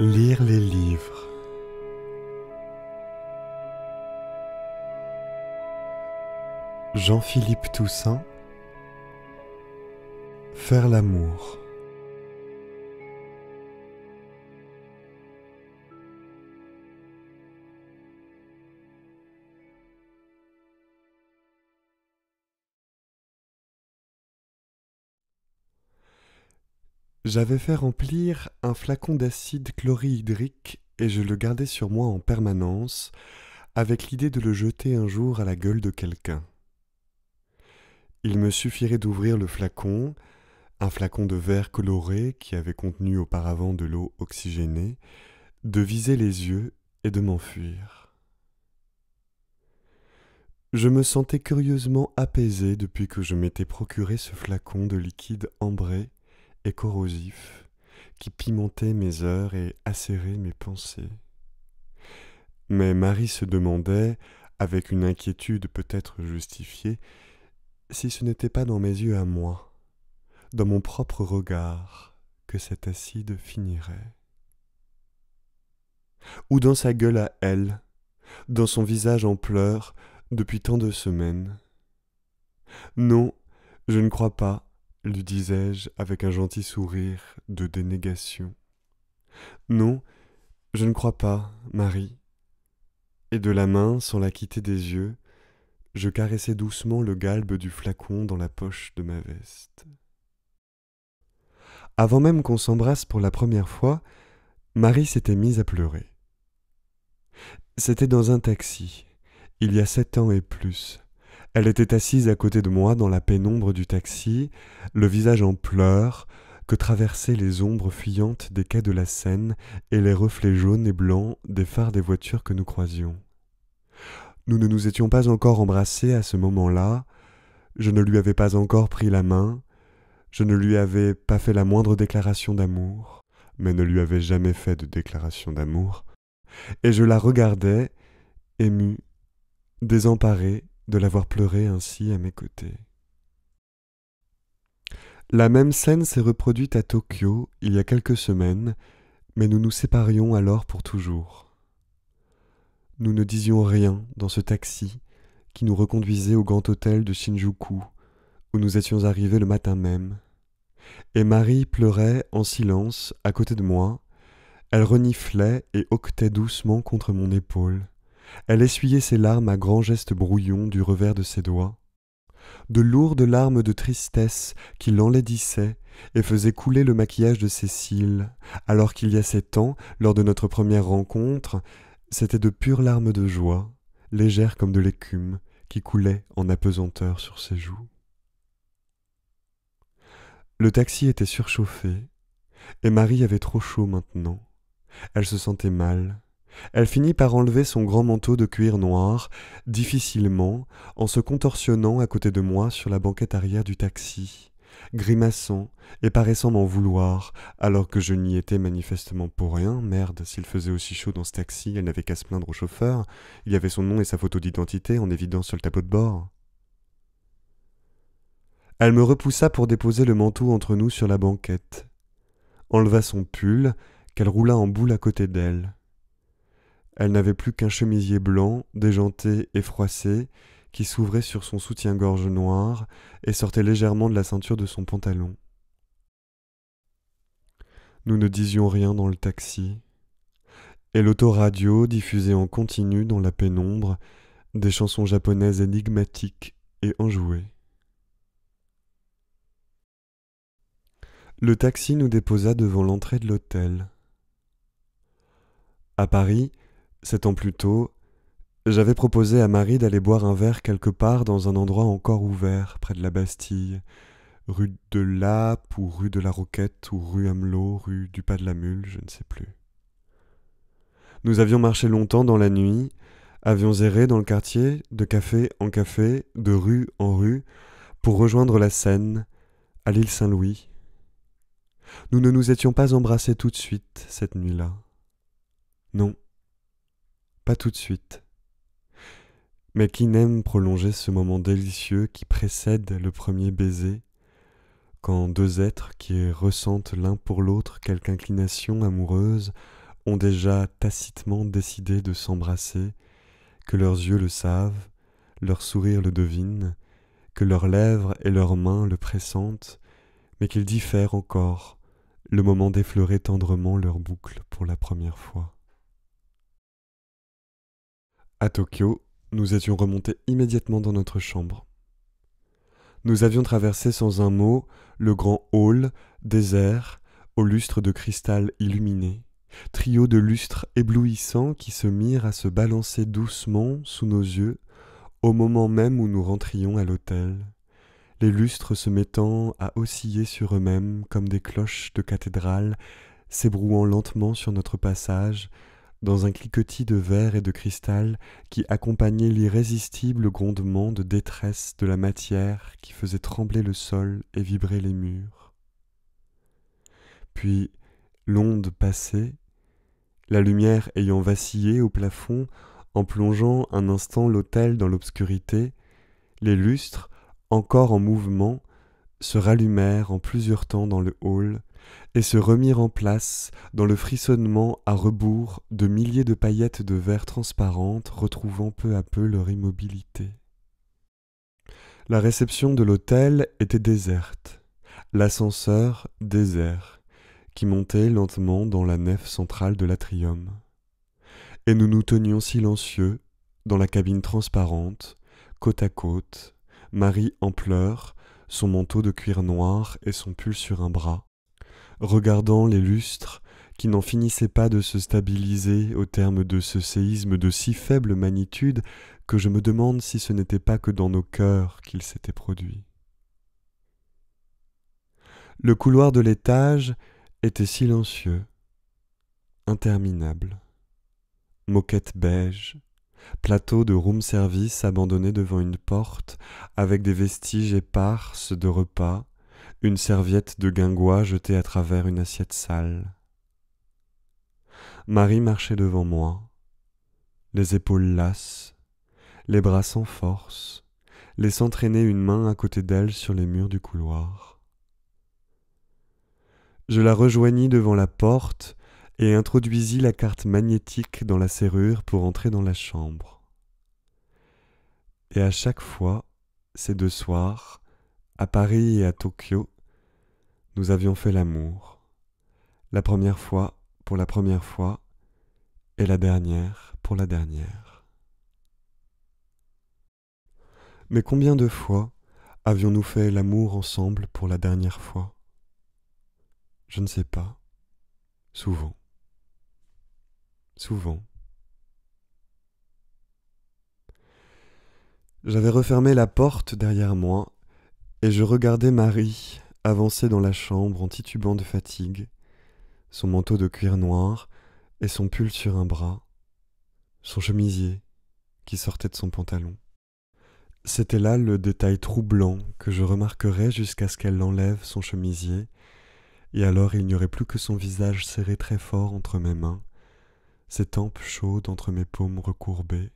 Lire les livres. Jean-Philippe Toussaint. Faire l'amour. J'avais fait remplir un flacon d'acide chlorhydrique et je le gardais sur moi en permanence, avec l'idée de le jeter un jour à la gueule de quelqu'un. Il me suffirait d'ouvrir le flacon, un flacon de verre coloré qui avait contenu auparavant de l'eau oxygénée, de viser les yeux et de m'enfuir. Je me sentais curieusement apaisé depuis que je m'étais procuré ce flacon de liquide ambré corrosif qui pimentait mes heures et acérait mes pensées. Mais Marie se demandait, avec une inquiétude peut-être justifiée, si ce n'était pas dans mes yeux à moi, dans mon propre regard, que cet acide finirait. Ou dans sa gueule à elle, dans son visage en pleurs, depuis tant de semaines. Non, je ne crois pas, lui disais-je avec un gentil sourire de dénégation. Non, je ne crois pas, Marie. Et de la main, sans la quitter des yeux, je caressais doucement le galbe du flacon dans la poche de ma veste. Avant même qu'on s'embrasse pour la première fois, Marie s'était mise à pleurer. C'était dans un taxi, il y a sept ans et plus, elle était assise à côté de moi dans la pénombre du taxi, le visage en pleurs, que traversaient les ombres fuyantes des quais de la Seine et les reflets jaunes et blancs des phares des voitures que nous croisions. Nous ne nous étions pas encore embrassés à ce moment-là, je ne lui avais pas encore pris la main, je ne lui avais pas fait la moindre déclaration d'amour, mais ne lui avais jamais fait de déclaration d'amour, et je la regardais, émue, désemparée, de l'avoir pleuré ainsi à mes côtés. La même scène s'est reproduite à Tokyo il y a quelques semaines, mais nous nous séparions alors pour toujours. Nous ne disions rien dans ce taxi qui nous reconduisait au grand hôtel de Shinjuku, où nous étions arrivés le matin même. Et Marie pleurait en silence à côté de moi, elle reniflait et hoquetait doucement contre mon épaule. Elle essuyait ses larmes à grands gestes brouillons du revers de ses doigts. De lourdes larmes de tristesse qui l'enlaidissaient et faisaient couler le maquillage de ses cils, alors qu'il y a sept ans, lors de notre première rencontre, c'étaient de pures larmes de joie, légères comme de l'écume, qui coulaient en apesanteur sur ses joues. Le taxi était surchauffé, et Marie avait trop chaud maintenant. Elle se sentait mal, elle finit par enlever son grand manteau de cuir noir, difficilement, en se contorsionnant à côté de moi sur la banquette arrière du taxi, grimaçant et paraissant m'en vouloir, alors que je n'y étais manifestement pour rien. Merde, s'il faisait aussi chaud dans ce taxi, elle n'avait qu'à se plaindre au chauffeur. Il y avait son nom et sa photo d'identité en évidence sur le tableau de bord. Elle me repoussa pour déposer le manteau entre nous sur la banquette, enleva son pull, qu'elle roula en boule à côté d'elle elle n'avait plus qu'un chemisier blanc, déjanté et froissé, qui s'ouvrait sur son soutien-gorge noir et sortait légèrement de la ceinture de son pantalon. Nous ne disions rien dans le taxi, et l'autoradio diffusait en continu dans la pénombre des chansons japonaises énigmatiques et enjouées. Le taxi nous déposa devant l'entrée de l'hôtel. À Paris, Sept ans plus tôt, j'avais proposé à Marie d'aller boire un verre quelque part dans un endroit encore ouvert, près de la Bastille, rue de Lappe ou rue de la Roquette ou rue Hamelot, rue du Pas de la Mule, je ne sais plus. Nous avions marché longtemps dans la nuit, avions erré dans le quartier, de café en café, de rue en rue, pour rejoindre la Seine, à l'île Saint-Louis. Nous ne nous étions pas embrassés tout de suite cette nuit-là. Non, pas tout de suite, mais qui n'aime prolonger ce moment délicieux qui précède le premier baiser, quand deux êtres qui ressentent l'un pour l'autre quelque inclination amoureuse ont déjà tacitement décidé de s'embrasser, que leurs yeux le savent, leur sourire le devine, que leurs lèvres et leurs mains le pressentent, mais qu'ils diffèrent encore, le moment d'effleurer tendrement leur boucles pour la première fois. À Tokyo, nous étions remontés immédiatement dans notre chambre. Nous avions traversé sans un mot le grand hall, désert, aux lustres de cristal illuminés, trio de lustres éblouissants qui se mirent à se balancer doucement sous nos yeux au moment même où nous rentrions à l'hôtel, les lustres se mettant à osciller sur eux-mêmes comme des cloches de cathédrale, s'ébrouant lentement sur notre passage, dans un cliquetis de verre et de cristal qui accompagnait l'irrésistible grondement de détresse de la matière qui faisait trembler le sol et vibrer les murs. Puis, l'onde passée, la lumière ayant vacillé au plafond en plongeant un instant l'autel dans l'obscurité, les lustres, encore en mouvement, se rallumèrent en plusieurs temps dans le hall, et se remirent en place dans le frissonnement à rebours de milliers de paillettes de verre transparentes retrouvant peu à peu leur immobilité. La réception de l'hôtel était déserte, l'ascenseur désert, qui montait lentement dans la nef centrale de l'atrium. Et nous nous tenions silencieux, dans la cabine transparente, côte à côte, Marie en pleurs, son manteau de cuir noir et son pull sur un bras, regardant les lustres qui n'en finissaient pas de se stabiliser au terme de ce séisme de si faible magnitude que je me demande si ce n'était pas que dans nos cœurs qu'il s'était produit. Le couloir de l'étage était silencieux, interminable. Moquette beige, plateau de room service abandonné devant une porte, avec des vestiges éparses de repas, une serviette de guingois jetée à travers une assiette sale. Marie marchait devant moi, les épaules lasses, les bras sans force, laissant traîner une main à côté d'elle sur les murs du couloir. Je la rejoignis devant la porte et introduisis la carte magnétique dans la serrure pour entrer dans la chambre. Et à chaque fois, ces deux soirs, à Paris et à Tokyo, nous avions fait l'amour. La première fois pour la première fois et la dernière pour la dernière. Mais combien de fois avions-nous fait l'amour ensemble pour la dernière fois Je ne sais pas. Souvent. Souvent. J'avais refermé la porte derrière moi et je regardais Marie avancer dans la chambre en titubant de fatigue, son manteau de cuir noir et son pull sur un bras, son chemisier qui sortait de son pantalon. C'était là le détail troublant que je remarquerais jusqu'à ce qu'elle enlève son chemisier, et alors il n'y aurait plus que son visage serré très fort entre mes mains, ses tempes chaudes entre mes paumes recourbées,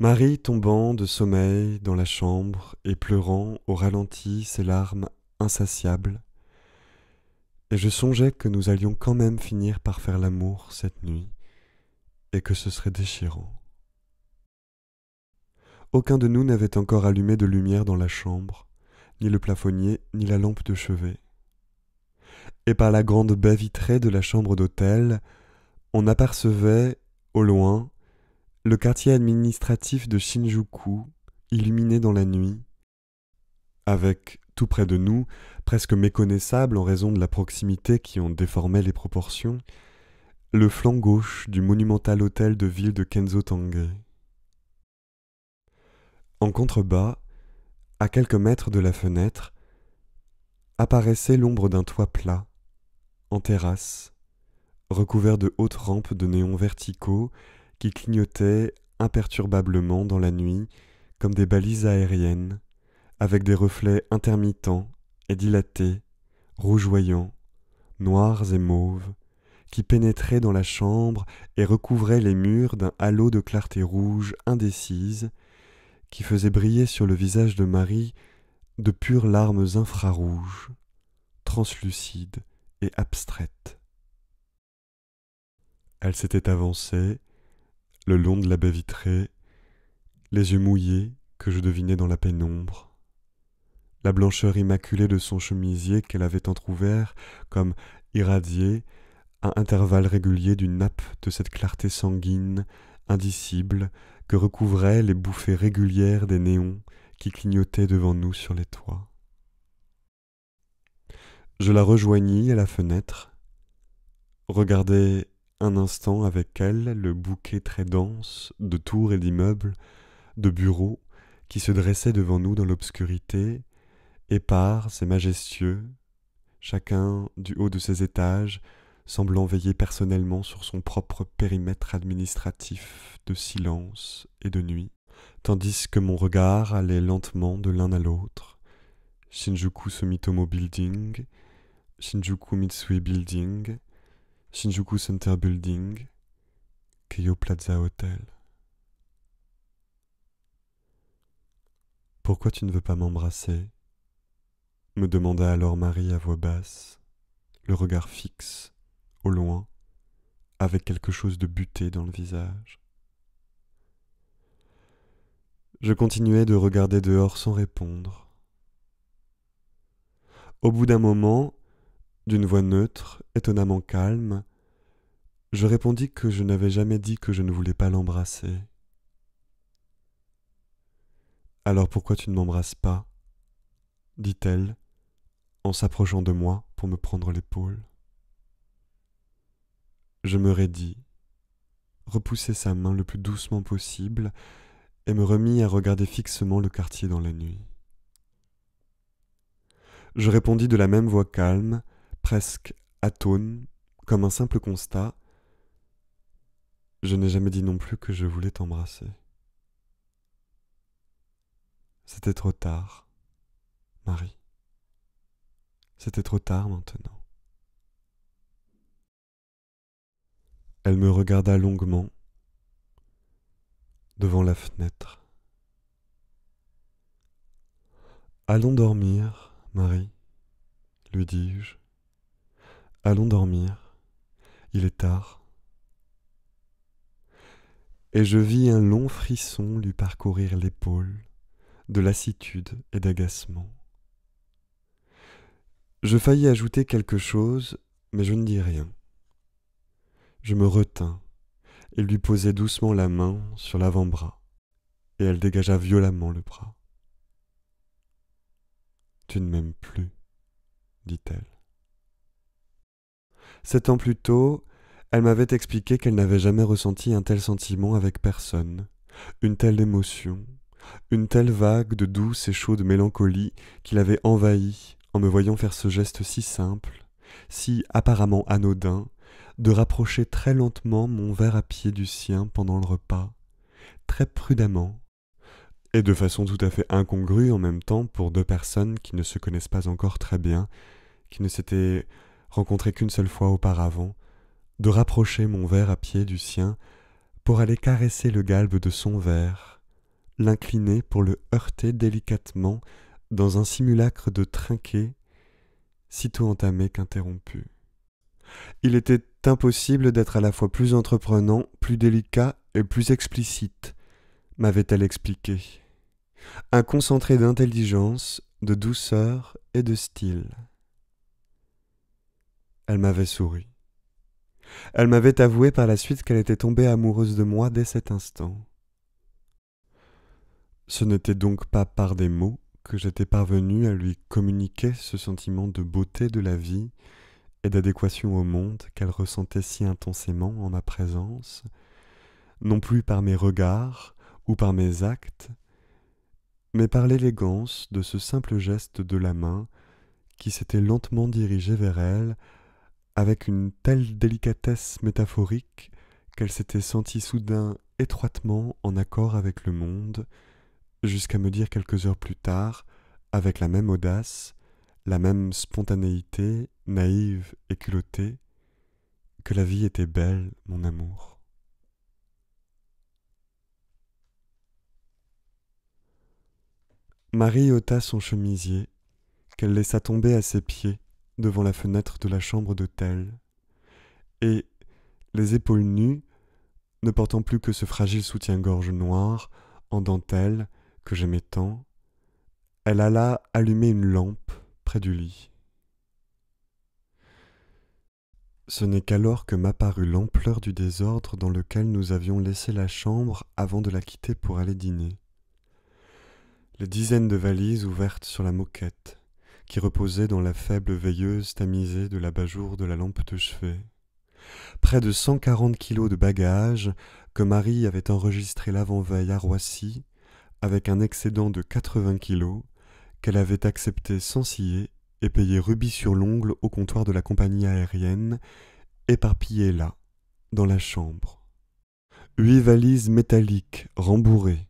Marie tombant de sommeil dans la chambre et pleurant au ralenti ses larmes insatiables, et je songeais que nous allions quand même finir par faire l'amour cette nuit, et que ce serait déchirant. Aucun de nous n'avait encore allumé de lumière dans la chambre, ni le plafonnier, ni la lampe de chevet. Et par la grande baie vitrée de la chambre d'hôtel, on apercevait, au loin, le quartier administratif de Shinjuku, illuminé dans la nuit, avec, tout près de nous, presque méconnaissable en raison de la proximité qui en déformait les proportions, le flanc gauche du monumental hôtel de ville de Kenzo Tange. En contrebas, à quelques mètres de la fenêtre, apparaissait l'ombre d'un toit plat, en terrasse, recouvert de hautes rampes de néons verticaux qui clignotaient imperturbablement dans la nuit comme des balises aériennes, avec des reflets intermittents et dilatés, rougeoyants, noirs et mauves, qui pénétraient dans la chambre et recouvraient les murs d'un halo de clarté rouge indécise, qui faisait briller sur le visage de Marie de pures larmes infrarouges, translucides et abstraites. Elle s'était avancée, le long de la baie vitrée, les yeux mouillés que je devinais dans la pénombre, la blancheur immaculée de son chemisier qu'elle avait entr'ouvert comme irradiée à intervalles réguliers d'une nappe de cette clarté sanguine, indicible, que recouvraient les bouffées régulières des néons qui clignotaient devant nous sur les toits. Je la rejoignis à la fenêtre, regardai un instant avec elle le bouquet très dense de tours et d'immeubles, de bureaux, qui se dressaient devant nous dans l'obscurité, épars et majestueux, chacun du haut de ses étages, semblant veiller personnellement sur son propre périmètre administratif de silence et de nuit, tandis que mon regard allait lentement de l'un à l'autre. Shinjuku Sumitomo Building, Shinjuku Mitsui Building, Shinjuku Center Building, Keio Plaza Hotel. Pourquoi tu ne veux pas m'embrasser me demanda alors Marie à voix basse, le regard fixe, au loin, avec quelque chose de buté dans le visage. Je continuais de regarder dehors sans répondre. Au bout d'un moment, d'une voix neutre, étonnamment calme, je répondis que je n'avais jamais dit que je ne voulais pas l'embrasser. Alors pourquoi tu ne m'embrasses pas dit-elle, en s'approchant de moi pour me prendre l'épaule. Je me raidis, repoussai sa main le plus doucement possible et me remis à regarder fixement le quartier dans la nuit. Je répondis de la même voix calme, presque atone, comme un simple constat. Je n'ai jamais dit non plus que je voulais t'embrasser. C'était trop tard, Marie. C'était trop tard maintenant. Elle me regarda longuement devant la fenêtre. Allons dormir, Marie, lui dis-je. Allons dormir. Il est tard. Et je vis un long frisson lui parcourir l'épaule, de lassitude et d'agacement. Je faillis ajouter quelque chose, mais je ne dis rien. Je me retins et lui posai doucement la main sur l'avant-bras, et elle dégagea violemment le bras. Tu ne m'aimes plus, dit-elle. Sept ans plus tôt, elle m'avait expliqué qu'elle n'avait jamais ressenti un tel sentiment avec personne, une telle émotion, une telle vague de douce et chaude mélancolie qui l'avait envahie en me voyant faire ce geste si simple, si apparemment anodin, de rapprocher très lentement mon verre à pied du sien pendant le repas, très prudemment, et de façon tout à fait incongrue en même temps pour deux personnes qui ne se connaissent pas encore très bien, qui ne s'étaient rencontré qu'une seule fois auparavant, de rapprocher mon verre à pied du sien pour aller caresser le galbe de son verre, l'incliner pour le heurter délicatement dans un simulacre de trinquet, sitôt entamé qu'interrompu. Il était impossible d'être à la fois plus entreprenant, plus délicat et plus explicite, m'avait-elle expliqué. Un concentré d'intelligence, de douceur et de style. Elle m'avait souri. Elle m'avait avoué par la suite qu'elle était tombée amoureuse de moi dès cet instant. Ce n'était donc pas par des mots que j'étais parvenu à lui communiquer ce sentiment de beauté de la vie et d'adéquation au monde qu'elle ressentait si intensément en ma présence, non plus par mes regards ou par mes actes, mais par l'élégance de ce simple geste de la main qui s'était lentement dirigé vers elle avec une telle délicatesse métaphorique qu'elle s'était sentie soudain étroitement en accord avec le monde, jusqu'à me dire quelques heures plus tard, avec la même audace, la même spontanéité, naïve et culottée, que la vie était belle, mon amour. Marie ôta son chemisier, qu'elle laissa tomber à ses pieds, devant la fenêtre de la chambre d'hôtel, et, les épaules nues, ne portant plus que ce fragile soutien-gorge noir, en dentelle, que j'aimais tant, elle alla allumer une lampe près du lit. Ce n'est qu'alors que m'apparut l'ampleur du désordre dans lequel nous avions laissé la chambre avant de la quitter pour aller dîner. Les dizaines de valises ouvertes sur la moquette, qui reposait dans la faible veilleuse tamisée de l'abat-jour de la lampe de chevet. Près de 140 quarante kilos de bagages que Marie avait enregistrés l'avant-veille à Roissy, avec un excédent de 80 vingts kilos, qu'elle avait accepté sans scier et payé rubis sur l'ongle au comptoir de la compagnie aérienne, éparpillé là, dans la chambre. Huit valises métalliques, rembourrées,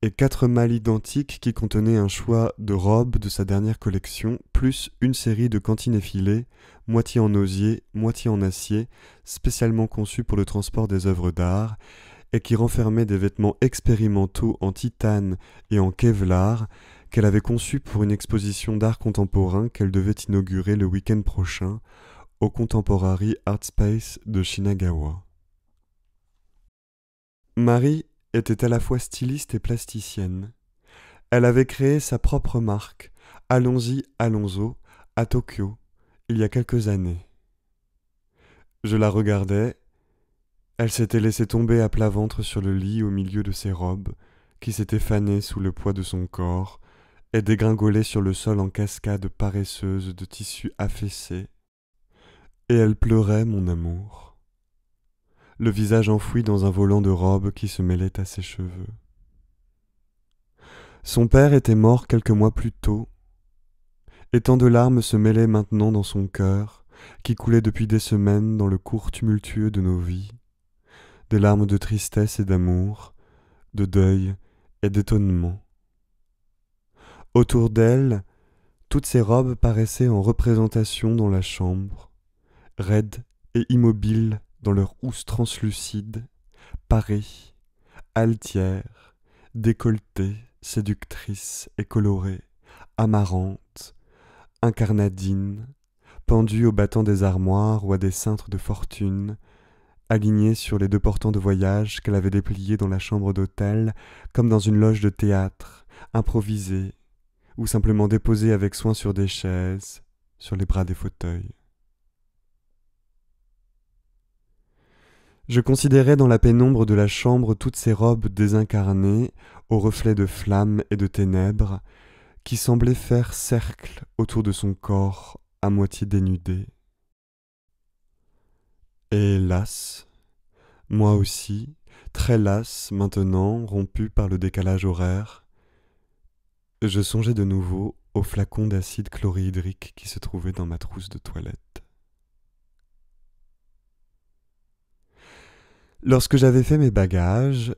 et quatre malles identiques qui contenaient un choix de robes de sa dernière collection, plus une série de cantines effilées, moitié en osier, moitié en acier, spécialement conçues pour le transport des œuvres d'art, et qui renfermaient des vêtements expérimentaux en titane et en kevlar qu'elle avait conçus pour une exposition d'art contemporain qu'elle devait inaugurer le week-end prochain au Contemporary Art Space de Shinagawa. Marie était à la fois styliste et plasticienne. Elle avait créé sa propre marque, Allons-y Alonso, à Tokyo, il y a quelques années. Je la regardais. Elle s'était laissée tomber à plat ventre sur le lit au milieu de ses robes, qui s'étaient fanées sous le poids de son corps, et dégringolait sur le sol en cascade paresseuse de tissus affaissés. Et elle pleurait, mon amour le visage enfoui dans un volant de robe qui se mêlait à ses cheveux. Son père était mort quelques mois plus tôt, et tant de larmes se mêlaient maintenant dans son cœur, qui coulait depuis des semaines dans le cours tumultueux de nos vies, des larmes de tristesse et d'amour, de deuil et d'étonnement. Autour d'elle, toutes ses robes paraissaient en représentation dans la chambre, raides et immobiles dans leur housse translucide, parée, altière, décolletée, séductrice et colorée, amarante, incarnadine, pendue au battant des armoires ou à des cintres de fortune, alignée sur les deux portants de voyage qu'elle avait dépliés dans la chambre d'hôtel, comme dans une loge de théâtre, improvisée, ou simplement déposée avec soin sur des chaises, sur les bras des fauteuils. Je considérais dans la pénombre de la chambre toutes ces robes désincarnées, aux reflets de flammes et de ténèbres, qui semblaient faire cercle autour de son corps à moitié dénudé. Et hélas, moi aussi, très las, maintenant, rompu par le décalage horaire, je songeais de nouveau au flacon d'acide chlorhydrique qui se trouvait dans ma trousse de toilette. Lorsque j'avais fait mes bagages,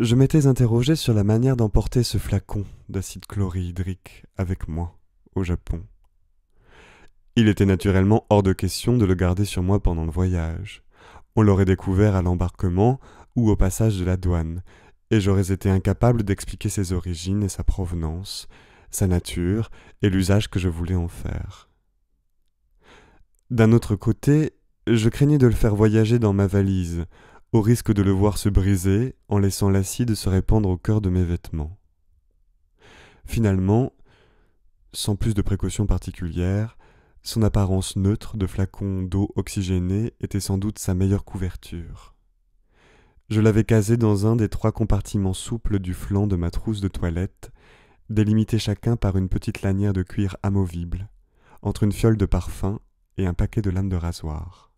je m'étais interrogé sur la manière d'emporter ce flacon d'acide chlorhydrique avec moi au Japon. Il était naturellement hors de question de le garder sur moi pendant le voyage. On l'aurait découvert à l'embarquement ou au passage de la douane, et j'aurais été incapable d'expliquer ses origines et sa provenance, sa nature et l'usage que je voulais en faire. D'un autre côté, je craignais de le faire voyager dans ma valise, au risque de le voir se briser en laissant l'acide se répandre au cœur de mes vêtements. Finalement, sans plus de précautions particulières, son apparence neutre de flacon d'eau oxygénée était sans doute sa meilleure couverture. Je l'avais casé dans un des trois compartiments souples du flanc de ma trousse de toilette, délimité chacun par une petite lanière de cuir amovible, entre une fiole de parfum et un paquet de lames de rasoir.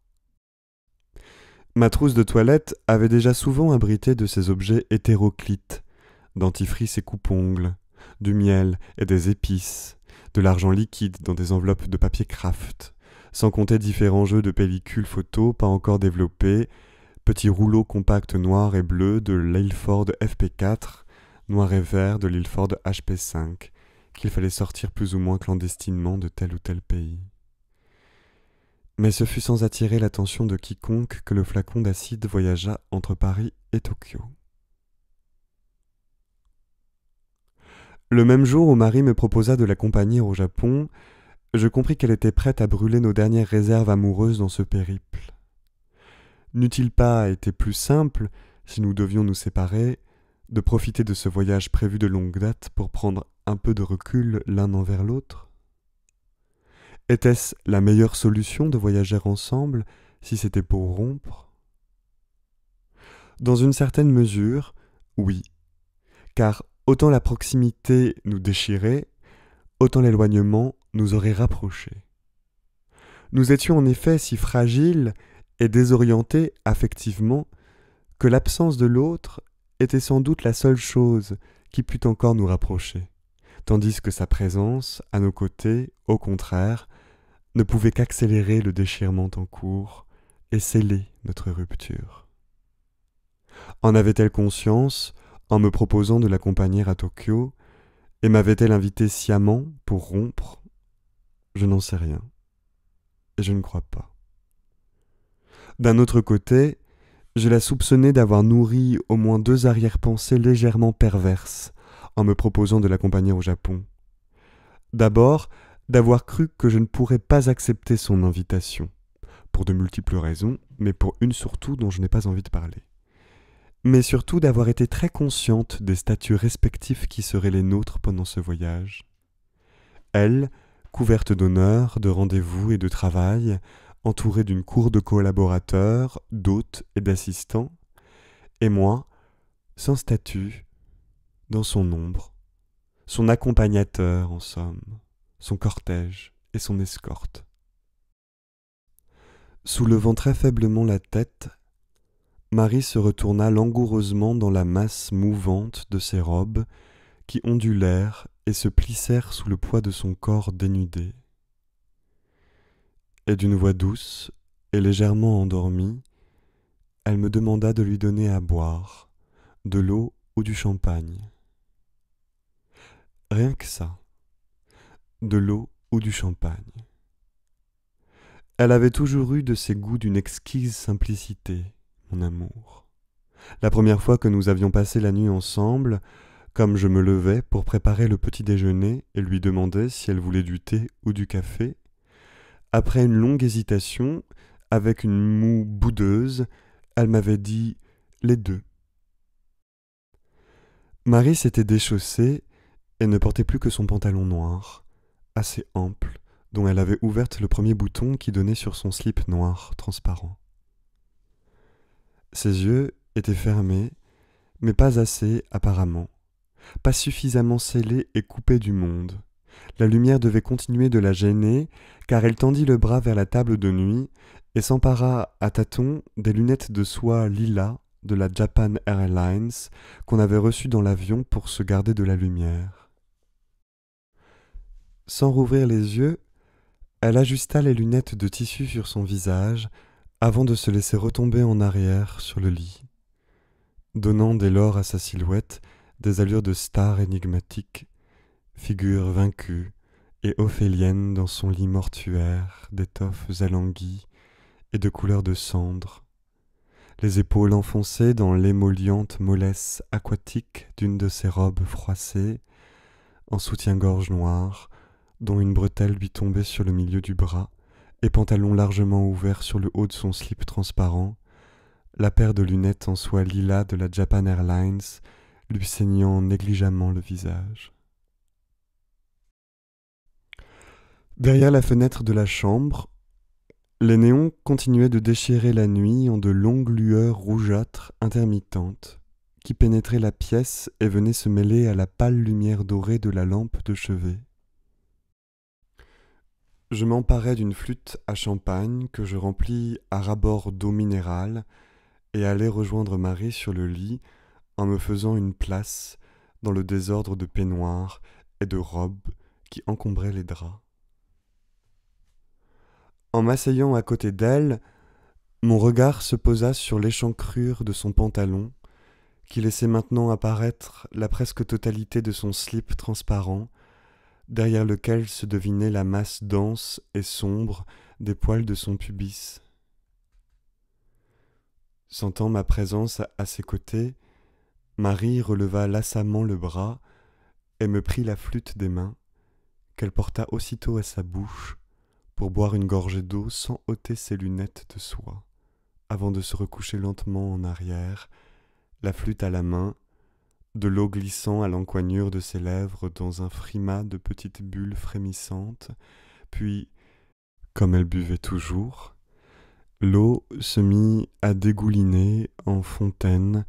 Ma trousse de toilette avait déjà souvent abrité de ces objets hétéroclites dentifrice et coupe-ongles, du miel et des épices, de l'argent liquide dans des enveloppes de papier craft, sans compter différents jeux de pellicules photo pas encore développés, petits rouleaux compacts noirs et bleus de l'Ilford FP4, noirs et verts de l'Ilford HP5, qu'il fallait sortir plus ou moins clandestinement de tel ou tel pays mais ce fut sans attirer l'attention de quiconque que le flacon d'acide voyagea entre Paris et Tokyo. Le même jour où Marie me proposa de l'accompagner au Japon, je compris qu'elle était prête à brûler nos dernières réserves amoureuses dans ce périple. N'eût-il pas été plus simple, si nous devions nous séparer, de profiter de ce voyage prévu de longue date pour prendre un peu de recul l'un envers l'autre était-ce la meilleure solution de voyager ensemble si c'était pour rompre Dans une certaine mesure, oui, car autant la proximité nous déchirait, autant l'éloignement nous aurait rapprochés. Nous étions en effet si fragiles et désorientés affectivement que l'absence de l'autre était sans doute la seule chose qui pût encore nous rapprocher, tandis que sa présence à nos côtés, au contraire, ne pouvait qu'accélérer le déchirement en cours et sceller notre rupture. En avait-elle conscience en me proposant de l'accompagner à Tokyo et m'avait-elle invité sciemment pour rompre Je n'en sais rien. Et je ne crois pas. D'un autre côté, je la soupçonnais d'avoir nourri au moins deux arrière-pensées légèrement perverses en me proposant de l'accompagner au Japon. D'abord, d'avoir cru que je ne pourrais pas accepter son invitation, pour de multiples raisons, mais pour une surtout dont je n'ai pas envie de parler. Mais surtout d'avoir été très consciente des statuts respectifs qui seraient les nôtres pendant ce voyage. Elle, couverte d'honneur, de rendez-vous et de travail, entourée d'une cour de collaborateurs, d'hôtes et d'assistants, et moi, sans statut, dans son ombre, son accompagnateur en somme son cortège et son escorte. Soulevant très faiblement la tête, Marie se retourna langoureusement dans la masse mouvante de ses robes qui ondulèrent et se plissèrent sous le poids de son corps dénudé. Et d'une voix douce et légèrement endormie, elle me demanda de lui donner à boire, de l'eau ou du champagne. Rien que ça de l'eau ou du champagne. Elle avait toujours eu de ces goûts d'une exquise simplicité, mon amour. La première fois que nous avions passé la nuit ensemble, comme je me levais pour préparer le petit déjeuner et lui demandais si elle voulait du thé ou du café, après une longue hésitation, avec une moue boudeuse, elle m'avait dit les deux. Marie s'était déchaussée et ne portait plus que son pantalon noir assez ample dont elle avait ouverte le premier bouton qui donnait sur son slip noir transparent. Ses yeux étaient fermés, mais pas assez apparemment, pas suffisamment scellés et coupés du monde. La lumière devait continuer de la gêner, car elle tendit le bras vers la table de nuit et s'empara à tâtons des lunettes de soie Lila de la Japan Airlines qu'on avait reçues dans l'avion pour se garder de la lumière. Sans rouvrir les yeux, elle ajusta les lunettes de tissu sur son visage avant de se laisser retomber en arrière sur le lit, donnant dès lors à sa silhouette des allures de star énigmatique, figure vaincue et ophélienne dans son lit mortuaire d'étoffes alanguies et de couleur de cendre, les épaules enfoncées dans l'émolliante mollesse aquatique d'une de ses robes froissées, en soutien-gorge noir, dont une bretelle lui tombait sur le milieu du bras, et pantalon largement ouvert sur le haut de son slip transparent, la paire de lunettes en soie lilas de la Japan Airlines lui saignant négligemment le visage. Derrière la fenêtre de la chambre, les néons continuaient de déchirer la nuit en de longues lueurs rougeâtres intermittentes qui pénétraient la pièce et venaient se mêler à la pâle lumière dorée de la lampe de chevet. Je m'emparai d'une flûte à champagne que je remplis à rabord d'eau minérale et allai rejoindre Marie sur le lit en me faisant une place dans le désordre de peignoirs et de robes qui encombraient les draps. En m'asseyant à côté d'elle, mon regard se posa sur l'échancrure de son pantalon qui laissait maintenant apparaître la presque totalité de son slip transparent derrière lequel se devinait la masse dense et sombre des poils de son pubis. Sentant ma présence à ses côtés, Marie releva lassamment le bras et me prit la flûte des mains, qu'elle porta aussitôt à sa bouche pour boire une gorgée d'eau sans ôter ses lunettes de soie, avant de se recoucher lentement en arrière, la flûte à la main de l'eau glissant à l'encoignure de ses lèvres dans un frimas de petites bulles frémissantes, puis, comme elle buvait toujours, l'eau se mit à dégouliner en fontaine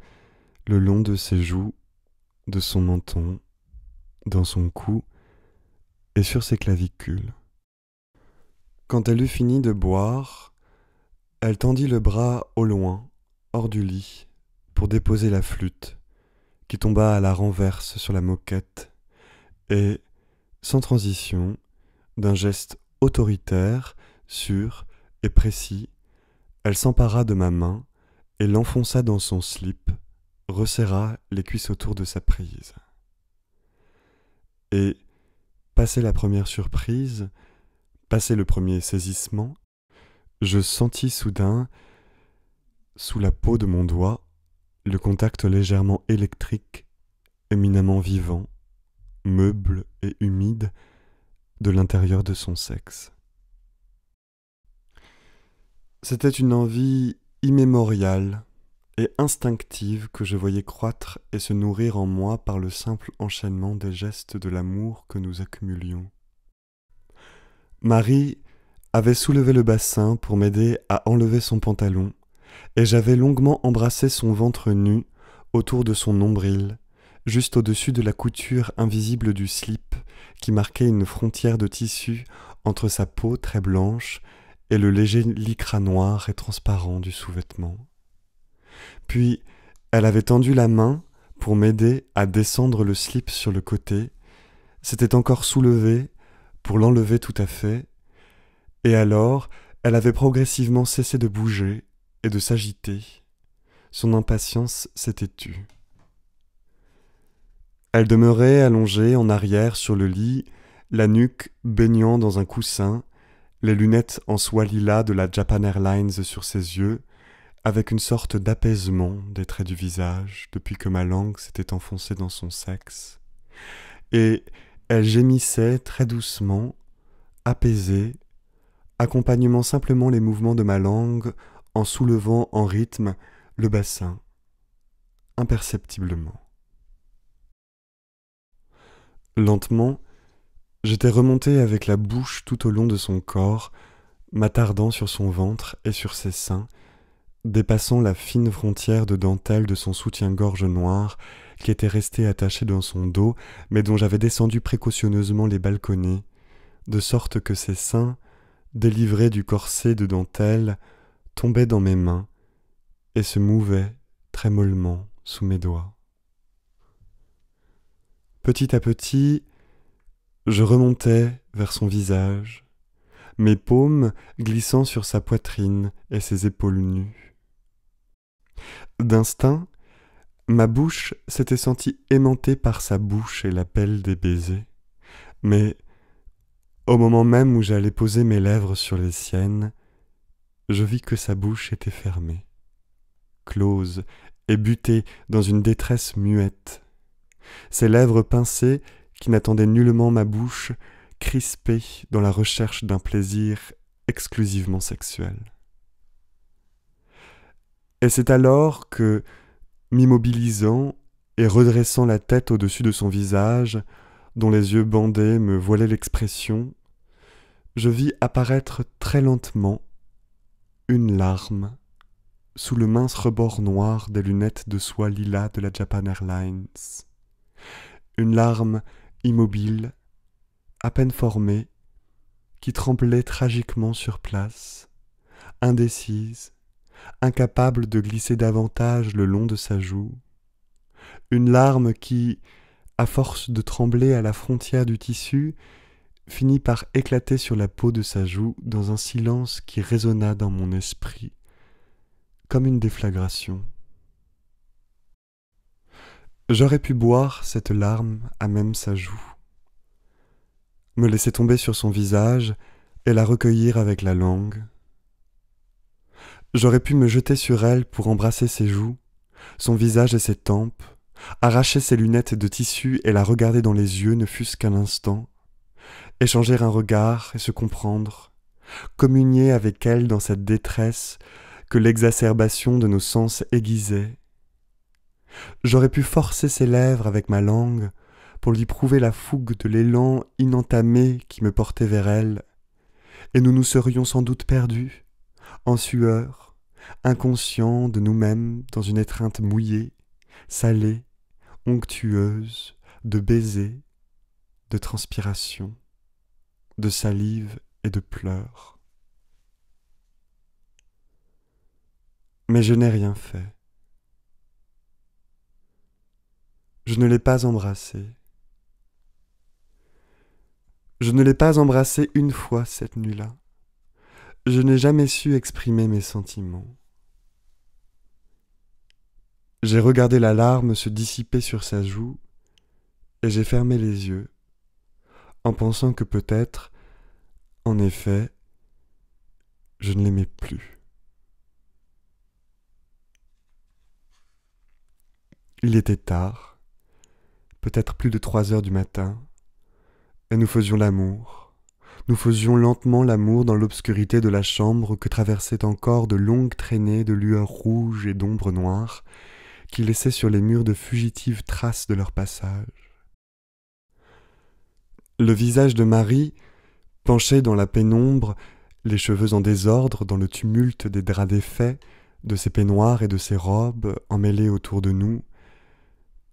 le long de ses joues, de son menton, dans son cou et sur ses clavicules. Quand elle eut fini de boire, elle tendit le bras au loin, hors du lit, pour déposer la flûte qui tomba à la renverse sur la moquette, et, sans transition, d'un geste autoritaire, sûr et précis, elle s'empara de ma main et l'enfonça dans son slip, resserra les cuisses autour de sa prise. Et, passé la première surprise, passé le premier saisissement, je sentis soudain, sous la peau de mon doigt, le contact légèrement électrique, éminemment vivant, meuble et humide de l'intérieur de son sexe. C'était une envie immémoriale et instinctive que je voyais croître et se nourrir en moi par le simple enchaînement des gestes de l'amour que nous accumulions. Marie avait soulevé le bassin pour m'aider à enlever son pantalon et j'avais longuement embrassé son ventre nu, autour de son nombril, juste au-dessus de la couture invisible du slip qui marquait une frontière de tissu entre sa peau très blanche et le léger lycra noir et transparent du sous-vêtement. Puis, elle avait tendu la main pour m'aider à descendre le slip sur le côté, s'était encore soulevée pour l'enlever tout à fait, et alors elle avait progressivement cessé de bouger, et de s'agiter. Son impatience s'était tue. Elle demeurait allongée en arrière sur le lit, la nuque baignant dans un coussin, les lunettes en soie lilas de la Japan Airlines sur ses yeux, avec une sorte d'apaisement des traits du visage depuis que ma langue s'était enfoncée dans son sexe. Et elle gémissait très doucement, apaisée, accompagnant simplement les mouvements de ma langue en soulevant en rythme le bassin, imperceptiblement. Lentement, j'étais remonté avec la bouche tout au long de son corps, m'attardant sur son ventre et sur ses seins, dépassant la fine frontière de dentelle de son soutien-gorge noir qui était resté attaché dans son dos, mais dont j'avais descendu précautionneusement les balconnets, de sorte que ses seins, délivrés du corset de dentelle, tombait dans mes mains et se mouvait très mollement sous mes doigts. Petit à petit, je remontais vers son visage, mes paumes glissant sur sa poitrine et ses épaules nues. D'instinct, ma bouche s'était sentie aimantée par sa bouche et l'appel des baisers, mais au moment même où j'allais poser mes lèvres sur les siennes, je vis que sa bouche était fermée, close et butée dans une détresse muette. Ses lèvres pincées, qui n'attendaient nullement ma bouche, crispées dans la recherche d'un plaisir exclusivement sexuel. Et c'est alors que, m'immobilisant et redressant la tête au-dessus de son visage, dont les yeux bandés me voilaient l'expression, je vis apparaître très lentement une larme, sous le mince rebord noir des lunettes de soie lilas de la Japan Airlines. Une larme immobile, à peine formée, qui tremblait tragiquement sur place, indécise, incapable de glisser davantage le long de sa joue. Une larme qui, à force de trembler à la frontière du tissu, finit par éclater sur la peau de sa joue dans un silence qui résonna dans mon esprit comme une déflagration. J'aurais pu boire cette larme à même sa joue, me laisser tomber sur son visage et la recueillir avec la langue. J'aurais pu me jeter sur elle pour embrasser ses joues, son visage et ses tempes, arracher ses lunettes de tissu et la regarder dans les yeux ne fût-ce qu'un instant, échanger un regard et se comprendre, communier avec elle dans cette détresse que l'exacerbation de nos sens aiguisait. J'aurais pu forcer ses lèvres avec ma langue pour lui prouver la fougue de l'élan inentamé qui me portait vers elle, et nous nous serions sans doute perdus, en sueur, inconscients de nous-mêmes dans une étreinte mouillée, salée, onctueuse, de baisers, de transpiration de salive et de pleurs. Mais je n'ai rien fait. Je ne l'ai pas embrassé. Je ne l'ai pas embrassé une fois cette nuit-là. Je n'ai jamais su exprimer mes sentiments. J'ai regardé la larme se dissiper sur sa joue et j'ai fermé les yeux en pensant que peut-être, en effet, je ne l'aimais plus. Il était tard, peut-être plus de trois heures du matin, et nous faisions l'amour. Nous faisions lentement l'amour dans l'obscurité de la chambre que traversaient encore de longues traînées de lueurs rouges et d'ombres noires qui laissaient sur les murs de fugitives traces de leur passage. Le visage de Marie, penché dans la pénombre, les cheveux en désordre dans le tumulte des draps défaits, de ses peignoirs et de ses robes emmêlés autour de nous,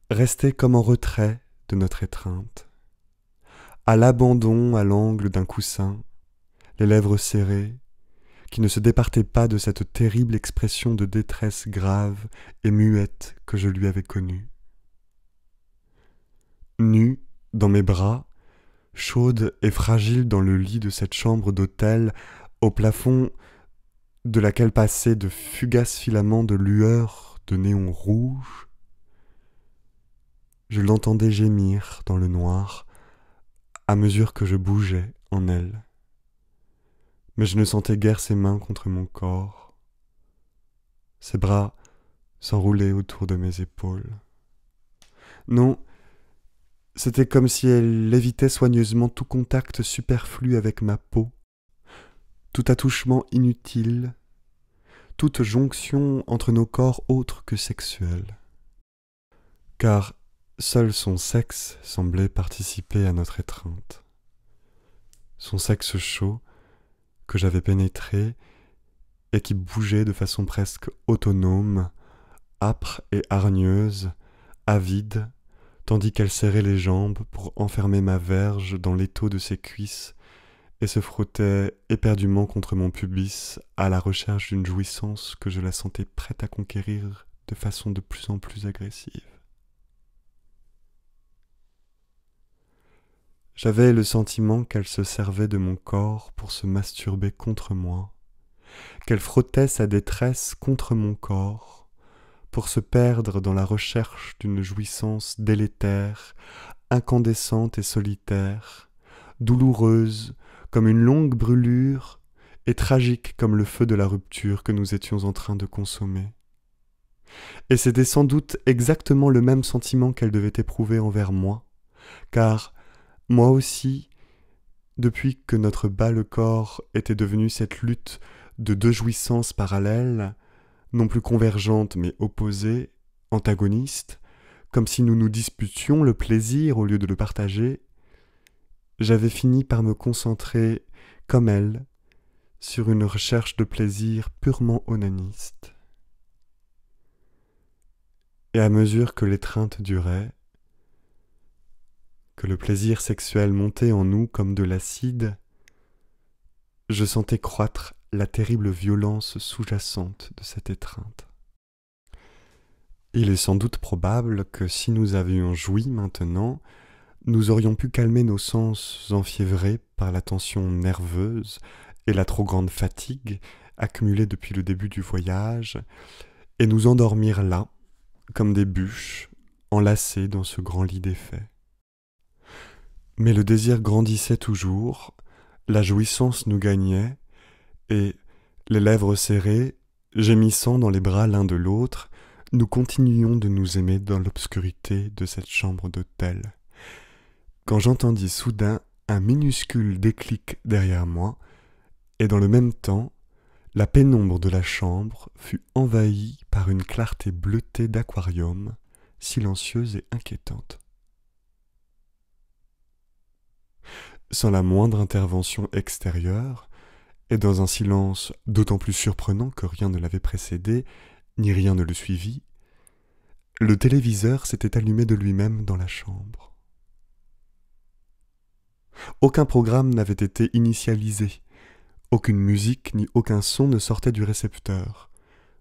restait comme en retrait de notre étreinte. À l'abandon à l'angle d'un coussin, les lèvres serrées, qui ne se départaient pas de cette terrible expression de détresse grave et muette que je lui avais connue. Nue, dans mes bras, chaude et fragile dans le lit de cette chambre d'hôtel, au plafond de laquelle passaient de fugaces filaments de lueur de néon rouge. Je l'entendais gémir dans le noir à mesure que je bougeais en elle. Mais je ne sentais guère ses mains contre mon corps. Ses bras s'enroulaient autour de mes épaules. Non, c'était comme si elle évitait soigneusement tout contact superflu avec ma peau, tout attouchement inutile, toute jonction entre nos corps autres que sexuels. Car seul son sexe semblait participer à notre étreinte. Son sexe chaud, que j'avais pénétré, et qui bougeait de façon presque autonome, âpre et hargneuse, avide, tandis qu'elle serrait les jambes pour enfermer ma verge dans l'étau de ses cuisses et se frottait éperdument contre mon pubis à la recherche d'une jouissance que je la sentais prête à conquérir de façon de plus en plus agressive. J'avais le sentiment qu'elle se servait de mon corps pour se masturber contre moi, qu'elle frottait sa détresse contre mon corps, pour se perdre dans la recherche d'une jouissance délétère, incandescente et solitaire, douloureuse comme une longue brûlure et tragique comme le feu de la rupture que nous étions en train de consommer. Et c'était sans doute exactement le même sentiment qu'elle devait éprouver envers moi, car moi aussi, depuis que notre bas le corps était devenu cette lutte de deux jouissances parallèles, non plus convergentes mais opposées, antagonistes, comme si nous nous disputions le plaisir au lieu de le partager, j'avais fini par me concentrer, comme elle, sur une recherche de plaisir purement onaniste. Et à mesure que l'étreinte durait, que le plaisir sexuel montait en nous comme de l'acide, je sentais croître la terrible violence sous-jacente de cette étreinte. Il est sans doute probable que si nous avions joui maintenant, nous aurions pu calmer nos sens enfiévrés par la tension nerveuse et la trop grande fatigue accumulée depuis le début du voyage, et nous endormir là, comme des bûches, enlacées dans ce grand lit défait. Mais le désir grandissait toujours, la jouissance nous gagnait, et, les lèvres serrées, gémissant dans les bras l'un de l'autre, nous continuions de nous aimer dans l'obscurité de cette chambre d'hôtel. Quand j'entendis soudain un minuscule déclic derrière moi, et dans le même temps, la pénombre de la chambre fut envahie par une clarté bleutée d'aquarium, silencieuse et inquiétante. Sans la moindre intervention extérieure, et dans un silence d'autant plus surprenant que rien ne l'avait précédé, ni rien ne le suivit, le téléviseur s'était allumé de lui-même dans la chambre. Aucun programme n'avait été initialisé, aucune musique ni aucun son ne sortait du récepteur,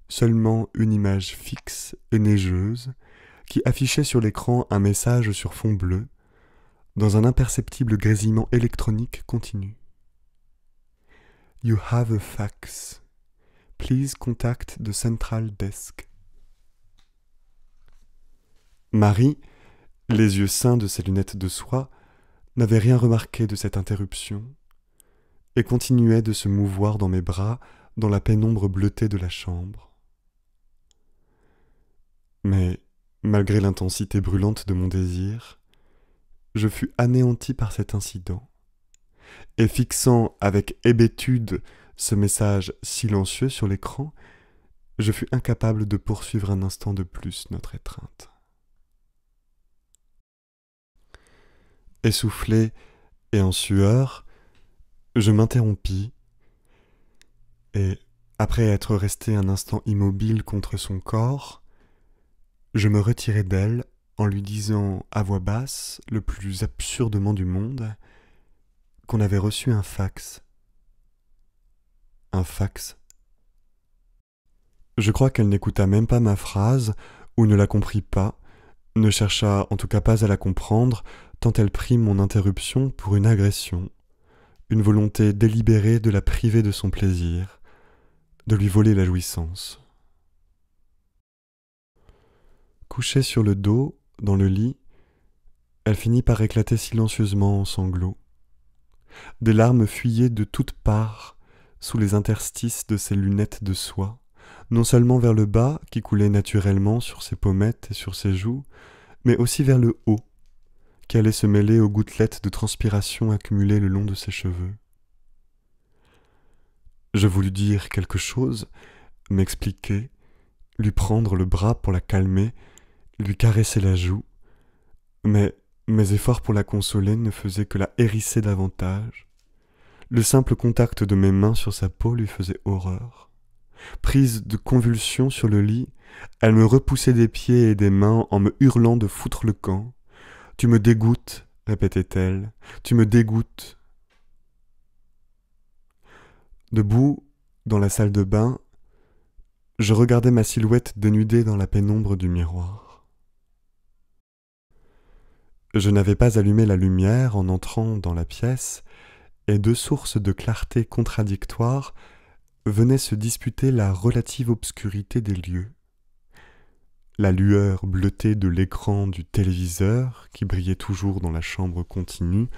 seulement une image fixe et neigeuse qui affichait sur l'écran un message sur fond bleu, dans un imperceptible grésillement électronique continu. You have a fax. Please contact the central desk. Marie, les yeux sains de ses lunettes de soie, n'avait rien remarqué de cette interruption et continuait de se mouvoir dans mes bras dans la pénombre bleutée de la chambre. Mais, malgré l'intensité brûlante de mon désir, je fus anéanti par cet incident et fixant avec hébétude ce message silencieux sur l'écran, je fus incapable de poursuivre un instant de plus notre étreinte. Essoufflé et en sueur, je m'interrompis et, après être resté un instant immobile contre son corps, je me retirai d'elle en lui disant à voix basse, le plus absurdement du monde, qu'on avait reçu un fax. Un fax. Je crois qu'elle n'écouta même pas ma phrase, ou ne la comprit pas, ne chercha en tout cas pas à la comprendre, tant elle prit mon interruption pour une agression, une volonté délibérée de la priver de son plaisir, de lui voler la jouissance. Couchée sur le dos, dans le lit, elle finit par éclater silencieusement en sanglots. Des larmes fuyaient de toutes parts sous les interstices de ses lunettes de soie, non seulement vers le bas, qui coulait naturellement sur ses pommettes et sur ses joues, mais aussi vers le haut, qui allait se mêler aux gouttelettes de transpiration accumulées le long de ses cheveux. Je voulus dire quelque chose, m'expliquer, lui prendre le bras pour la calmer, lui caresser la joue, mais mes efforts pour la consoler ne faisaient que la hérisser davantage. Le simple contact de mes mains sur sa peau lui faisait horreur. Prise de convulsions sur le lit, elle me repoussait des pieds et des mains en me hurlant de foutre le camp. Tu me dégoûtes, répétait-elle, tu me dégoûtes. Debout, dans la salle de bain, je regardais ma silhouette dénudée dans la pénombre du miroir. Je n'avais pas allumé la lumière en entrant dans la pièce, et deux sources de clarté contradictoires venaient se disputer la relative obscurité des lieux. La lueur bleutée de l'écran du téléviseur, qui brillait toujours dans la chambre continue,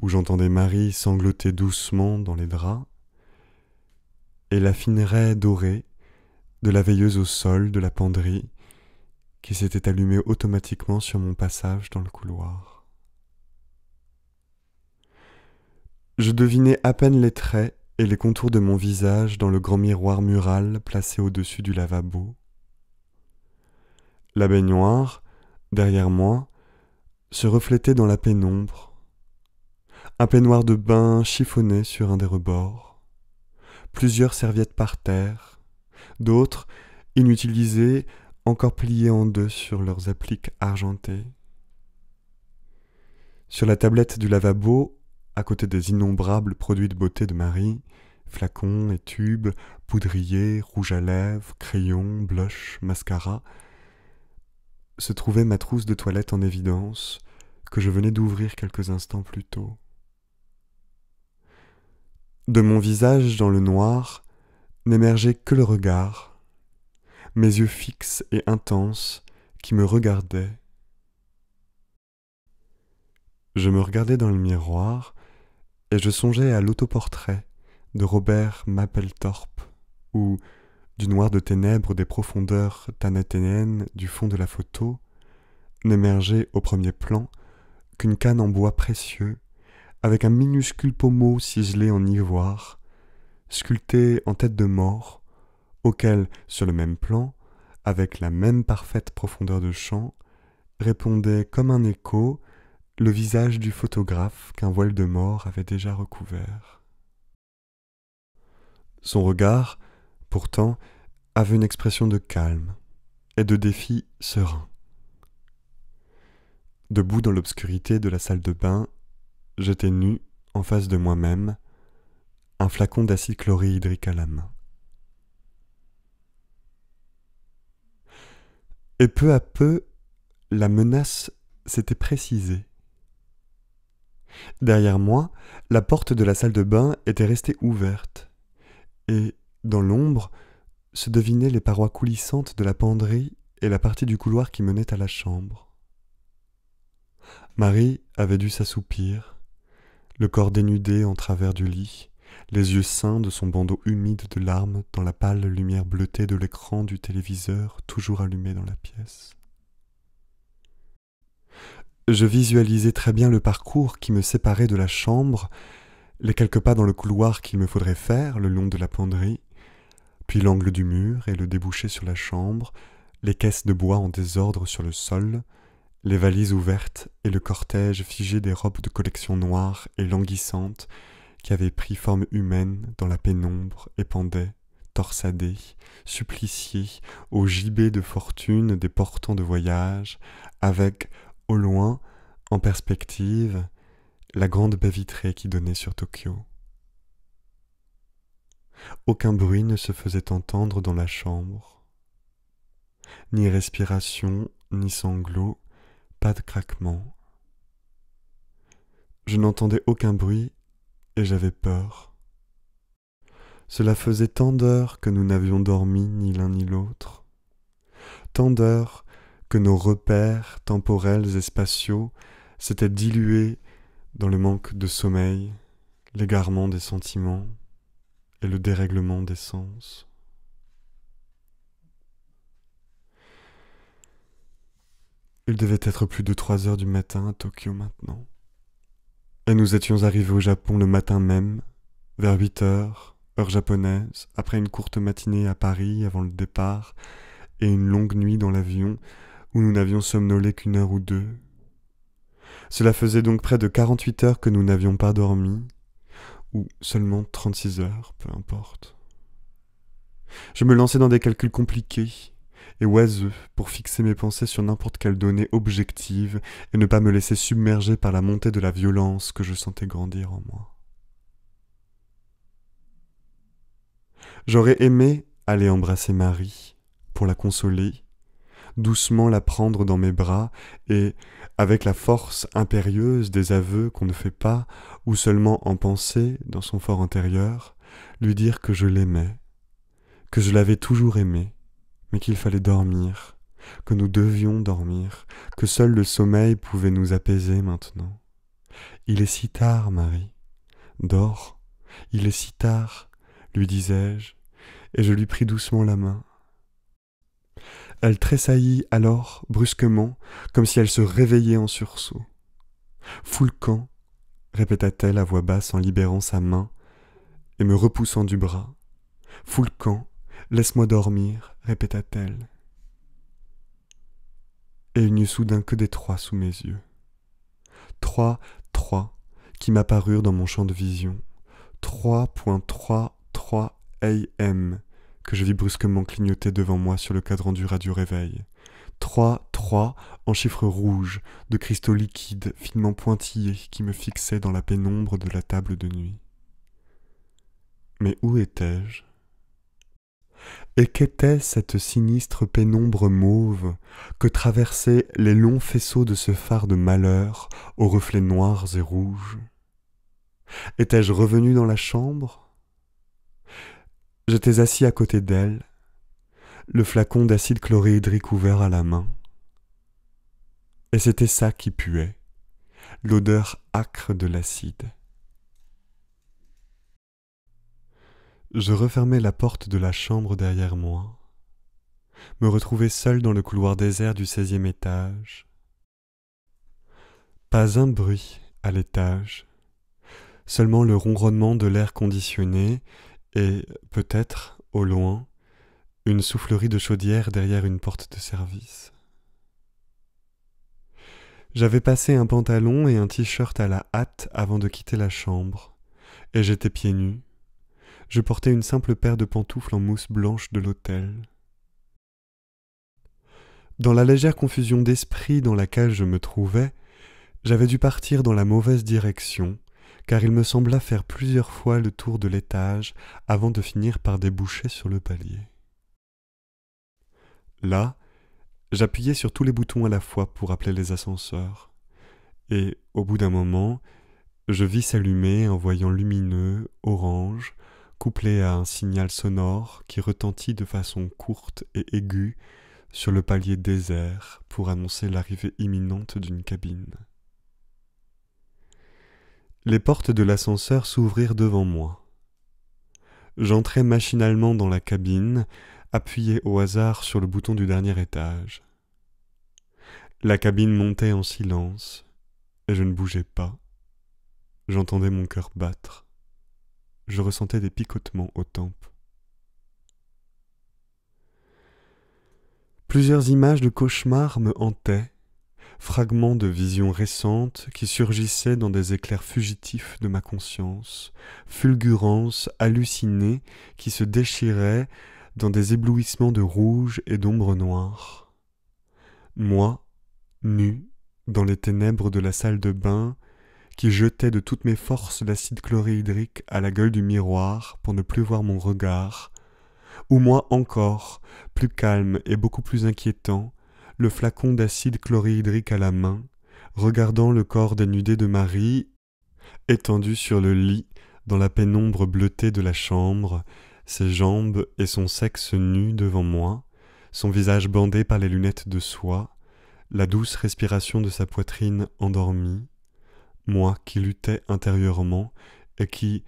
où j'entendais Marie sangloter doucement dans les draps, et la fine raie dorée de la veilleuse au sol de la penderie, qui s'était allumé automatiquement sur mon passage dans le couloir. Je devinais à peine les traits et les contours de mon visage dans le grand miroir mural placé au-dessus du lavabo. La baignoire, derrière moi, se reflétait dans la pénombre. Un peignoir de bain chiffonné sur un des rebords, plusieurs serviettes par terre, d'autres, inutilisées, encore pliés en deux sur leurs appliques argentées. Sur la tablette du lavabo, à côté des innombrables produits de beauté de Marie, flacons et tubes, poudriers, rouges à lèvres, crayons, blush, mascara, se trouvait ma trousse de toilette en évidence que je venais d'ouvrir quelques instants plus tôt. De mon visage dans le noir n'émergeait que le regard, mes yeux fixes et intenses qui me regardaient. Je me regardais dans le miroir et je songeais à l'autoportrait de Robert Mapplethorpe où, du noir de ténèbres des profondeurs tanathénéennes du fond de la photo, n'émergeait au premier plan qu'une canne en bois précieux, avec un minuscule pommeau ciselé en ivoire, sculpté en tête de mort, auquel, sur le même plan, avec la même parfaite profondeur de champ, répondait comme un écho le visage du photographe qu'un voile de mort avait déjà recouvert. Son regard, pourtant, avait une expression de calme et de défi serein. Debout dans l'obscurité de la salle de bain, j'étais nu en face de moi-même, un flacon d'acide chlorhydrique à la main. Et peu à peu, la menace s'était précisée. Derrière moi, la porte de la salle de bain était restée ouverte, et, dans l'ombre, se devinaient les parois coulissantes de la penderie et la partie du couloir qui menait à la chambre. Marie avait dû s'assoupir, le corps dénudé en travers du lit, les yeux ceints de son bandeau humide de larmes dans la pâle lumière bleutée de l'écran du téléviseur toujours allumé dans la pièce. Je visualisais très bien le parcours qui me séparait de la chambre, les quelques pas dans le couloir qu'il me faudrait faire le long de la penderie, puis l'angle du mur et le débouché sur la chambre, les caisses de bois en désordre sur le sol, les valises ouvertes et le cortège figé des robes de collection noires et languissantes qui avait pris forme humaine dans la pénombre et pendait, torsadé, supplicié, au gibet de fortune des portants de voyage, avec, au loin, en perspective, la grande baie vitrée qui donnait sur Tokyo. Aucun bruit ne se faisait entendre dans la chambre. Ni respiration, ni sanglots, pas de craquement. Je n'entendais aucun bruit et j'avais peur. Cela faisait tant d'heures que nous n'avions dormi ni l'un ni l'autre, tant d'heures que nos repères temporels et spatiaux s'étaient dilués dans le manque de sommeil, l'égarement des sentiments et le dérèglement des sens. Il devait être plus de trois heures du matin à Tokyo maintenant. Et nous étions arrivés au Japon le matin même, vers 8 heures, heure japonaise, après une courte matinée à Paris avant le départ, et une longue nuit dans l'avion où nous n'avions somnolé qu'une heure ou deux. Cela faisait donc près de 48 heures que nous n'avions pas dormi, ou seulement 36 heures, peu importe. Je me lançais dans des calculs compliqués, et oiseux pour fixer mes pensées sur n'importe quelle donnée objective et ne pas me laisser submerger par la montée de la violence que je sentais grandir en moi. J'aurais aimé aller embrasser Marie pour la consoler, doucement la prendre dans mes bras et, avec la force impérieuse des aveux qu'on ne fait pas ou seulement en pensée dans son fort intérieur, lui dire que je l'aimais, que je l'avais toujours aimée, mais qu'il fallait dormir, que nous devions dormir, que seul le sommeil pouvait nous apaiser maintenant. Il est si tard, Marie. Dors. Il est si tard, lui disais-je, et je lui pris doucement la main. Elle tressaillit alors, brusquement, comme si elle se réveillait en sursaut. Foulcan, répéta-t-elle à voix basse en libérant sa main et me repoussant du bras. Foulcan, Laisse-moi dormir, répéta-t-elle. Et il n'y eut soudain que des trois sous mes yeux. Trois, trois, qui m'apparurent dans mon champ de vision. Trois, trois, AM, que je vis brusquement clignoter devant moi sur le cadran du radio réveil. Trois, trois, en chiffres rouges, de cristaux liquides finement pointillés qui me fixaient dans la pénombre de la table de nuit. Mais où étais-je et qu'était cette sinistre pénombre mauve que traversaient les longs faisceaux de ce phare de malheur aux reflets noirs et rouges Étais-je revenu dans la chambre J'étais assis à côté d'elle, le flacon d'acide chlorhydrique ouvert à la main. Et c'était ça qui puait, l'odeur âcre de l'acide. Je refermai la porte de la chambre derrière moi, me retrouvai seul dans le couloir désert du seizième étage. Pas un bruit à l'étage, seulement le ronronnement de l'air conditionné et, peut-être, au loin, une soufflerie de chaudière derrière une porte de service. J'avais passé un pantalon et un t-shirt à la hâte avant de quitter la chambre, et j'étais pieds nus, je portais une simple paire de pantoufles en mousse blanche de l'hôtel. Dans la légère confusion d'esprit dans laquelle je me trouvais, j'avais dû partir dans la mauvaise direction, car il me sembla faire plusieurs fois le tour de l'étage avant de finir par déboucher sur le palier. Là, j'appuyais sur tous les boutons à la fois pour appeler les ascenseurs, et au bout d'un moment, je vis s'allumer un voyant lumineux, orange, couplé à un signal sonore qui retentit de façon courte et aiguë sur le palier désert pour annoncer l'arrivée imminente d'une cabine. Les portes de l'ascenseur s'ouvrirent devant moi. J'entrai machinalement dans la cabine, appuyé au hasard sur le bouton du dernier étage. La cabine montait en silence, et je ne bougeais pas. J'entendais mon cœur battre je ressentais des picotements aux tempes. Plusieurs images de cauchemars me hantaient, fragments de visions récentes qui surgissaient dans des éclairs fugitifs de ma conscience, fulgurances hallucinées qui se déchiraient dans des éblouissements de rouge et d'ombre noire. Moi, nu, dans les ténèbres de la salle de bain, qui jetait de toutes mes forces l'acide chlorhydrique à la gueule du miroir pour ne plus voir mon regard, ou moi encore, plus calme et beaucoup plus inquiétant, le flacon d'acide chlorhydrique à la main, regardant le corps dénudé de Marie, étendu sur le lit, dans la pénombre bleutée de la chambre, ses jambes et son sexe nus devant moi, son visage bandé par les lunettes de soie, la douce respiration de sa poitrine endormie, moi qui luttais intérieurement et qui,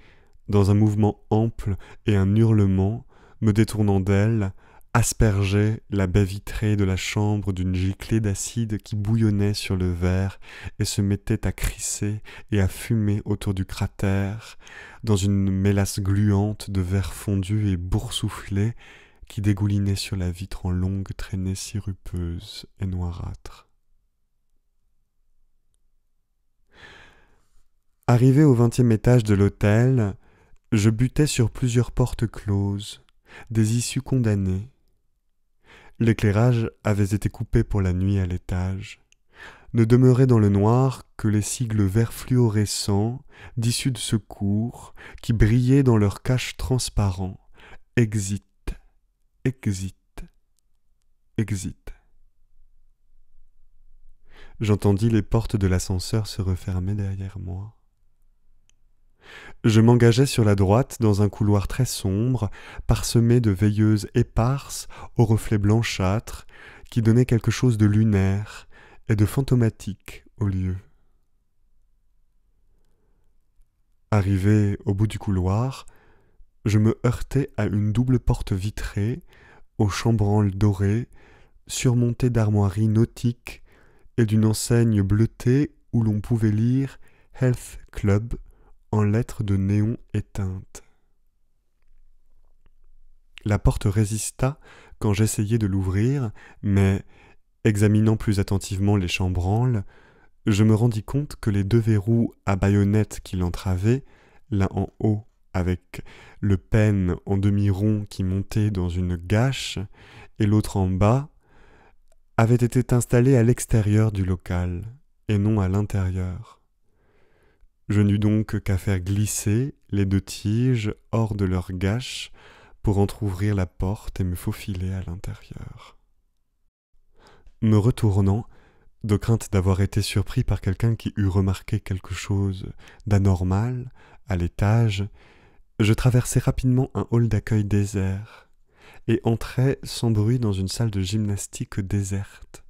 dans un mouvement ample et un hurlement, me détournant d'elle, aspergeait la baie vitrée de la chambre d'une giclée d'acide qui bouillonnait sur le verre et se mettait à crisser et à fumer autour du cratère, dans une mélasse gluante de verre fondu et boursouflé qui dégoulinait sur la vitre en longues traînées sirupeuses et noirâtres. Arrivé au vingtième étage de l'hôtel, je butais sur plusieurs portes closes, des issues condamnées. L'éclairage avait été coupé pour la nuit à l'étage. Ne demeuraient dans le noir que les sigles verts fluorescents d'issue de secours qui brillaient dans leur cache transparent. Exit, exit, exit. J'entendis les portes de l'ascenseur se refermer derrière moi. Je m'engageais sur la droite dans un couloir très sombre, parsemé de veilleuses éparses aux reflets blanchâtres, qui donnaient quelque chose de lunaire et de fantomatique au lieu. Arrivé au bout du couloir, je me heurtais à une double porte vitrée, aux chambranles dorées, surmontée d'armoiries nautiques et d'une enseigne bleutée où l'on pouvait lire Health Club en lettres de néon éteintes. La porte résista quand j'essayai de l'ouvrir, mais, examinant plus attentivement les chambranles, je me rendis compte que les deux verrous à baïonnette qui l'entravaient, l'un en haut avec le penne en demi-rond qui montait dans une gâche et l'autre en bas, avaient été installés à l'extérieur du local et non à l'intérieur. Je n'eus donc qu'à faire glisser les deux tiges hors de leur gâche pour entr'ouvrir la porte et me faufiler à l'intérieur. Me retournant, de crainte d'avoir été surpris par quelqu'un qui eût remarqué quelque chose d'anormal à l'étage, je traversai rapidement un hall d'accueil désert et entrai sans bruit dans une salle de gymnastique déserte,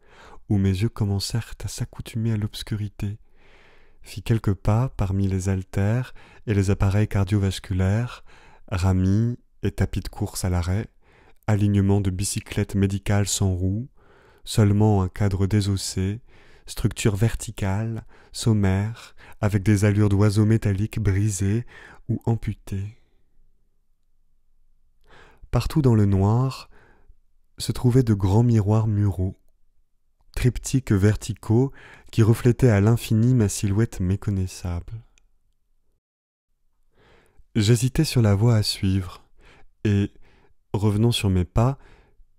où mes yeux commencèrent à s'accoutumer à l'obscurité fit quelques pas parmi les altères et les appareils cardiovasculaires, ramis et tapis de course à l'arrêt, alignement de bicyclettes médicales sans roues, seulement un cadre désossé, structure verticale, sommaire, avec des allures d'oiseaux métalliques brisés ou amputés. Partout dans le noir se trouvaient de grands miroirs muraux, triptyques verticaux qui reflétaient à l'infini ma silhouette méconnaissable. J'hésitais sur la voie à suivre, et, revenant sur mes pas,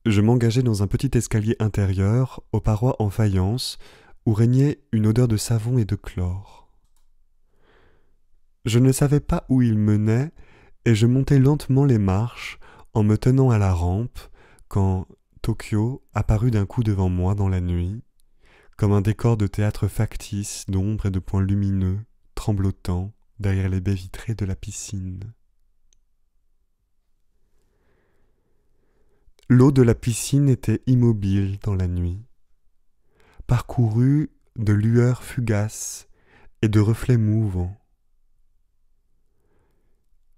je m'engageais dans un petit escalier intérieur, aux parois en faïence, où régnait une odeur de savon et de chlore. Je ne savais pas où il menait, et je montais lentement les marches, en me tenant à la rampe, quand, Tokyo apparut d'un coup devant moi dans la nuit, comme un décor de théâtre factice d'ombres et de points lumineux tremblotants derrière les baies vitrées de la piscine. L'eau de la piscine était immobile dans la nuit, parcourue de lueurs fugaces et de reflets mouvants.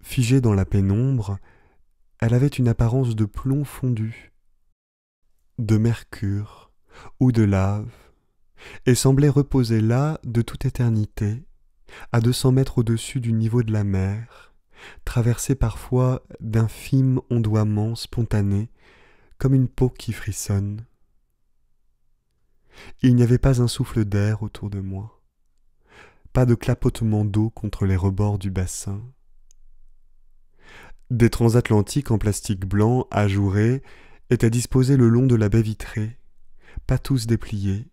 Figée dans la pénombre, elle avait une apparence de plomb fondu, de mercure ou de lave, et semblait reposer là de toute éternité, à deux cents mètres au-dessus du niveau de la mer, traversée parfois d'un d'infimes ondoiements spontané, comme une peau qui frissonne. Il n'y avait pas un souffle d'air autour de moi, pas de clapotement d'eau contre les rebords du bassin. Des transatlantiques en plastique blanc ajourés étaient disposés le long de la baie vitrée, pas tous dépliés,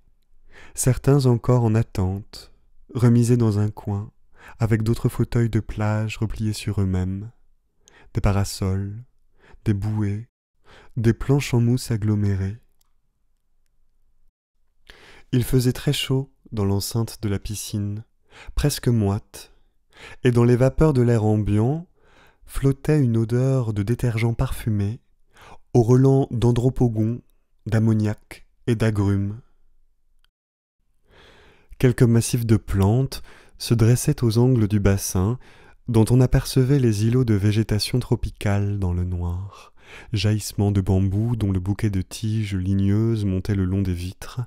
certains encore en attente, remisés dans un coin, avec d'autres fauteuils de plage repliés sur eux-mêmes, des parasols, des bouées, des planches en mousse agglomérées. Il faisait très chaud dans l'enceinte de la piscine, presque moite, et dans les vapeurs de l'air ambiant flottait une odeur de détergent parfumé au relent d'andropogon, d'ammoniac et d'agrumes. Quelques massifs de plantes se dressaient aux angles du bassin, dont on apercevait les îlots de végétation tropicale dans le noir, jaillissements de bambous dont le bouquet de tiges ligneuses montait le long des vitres,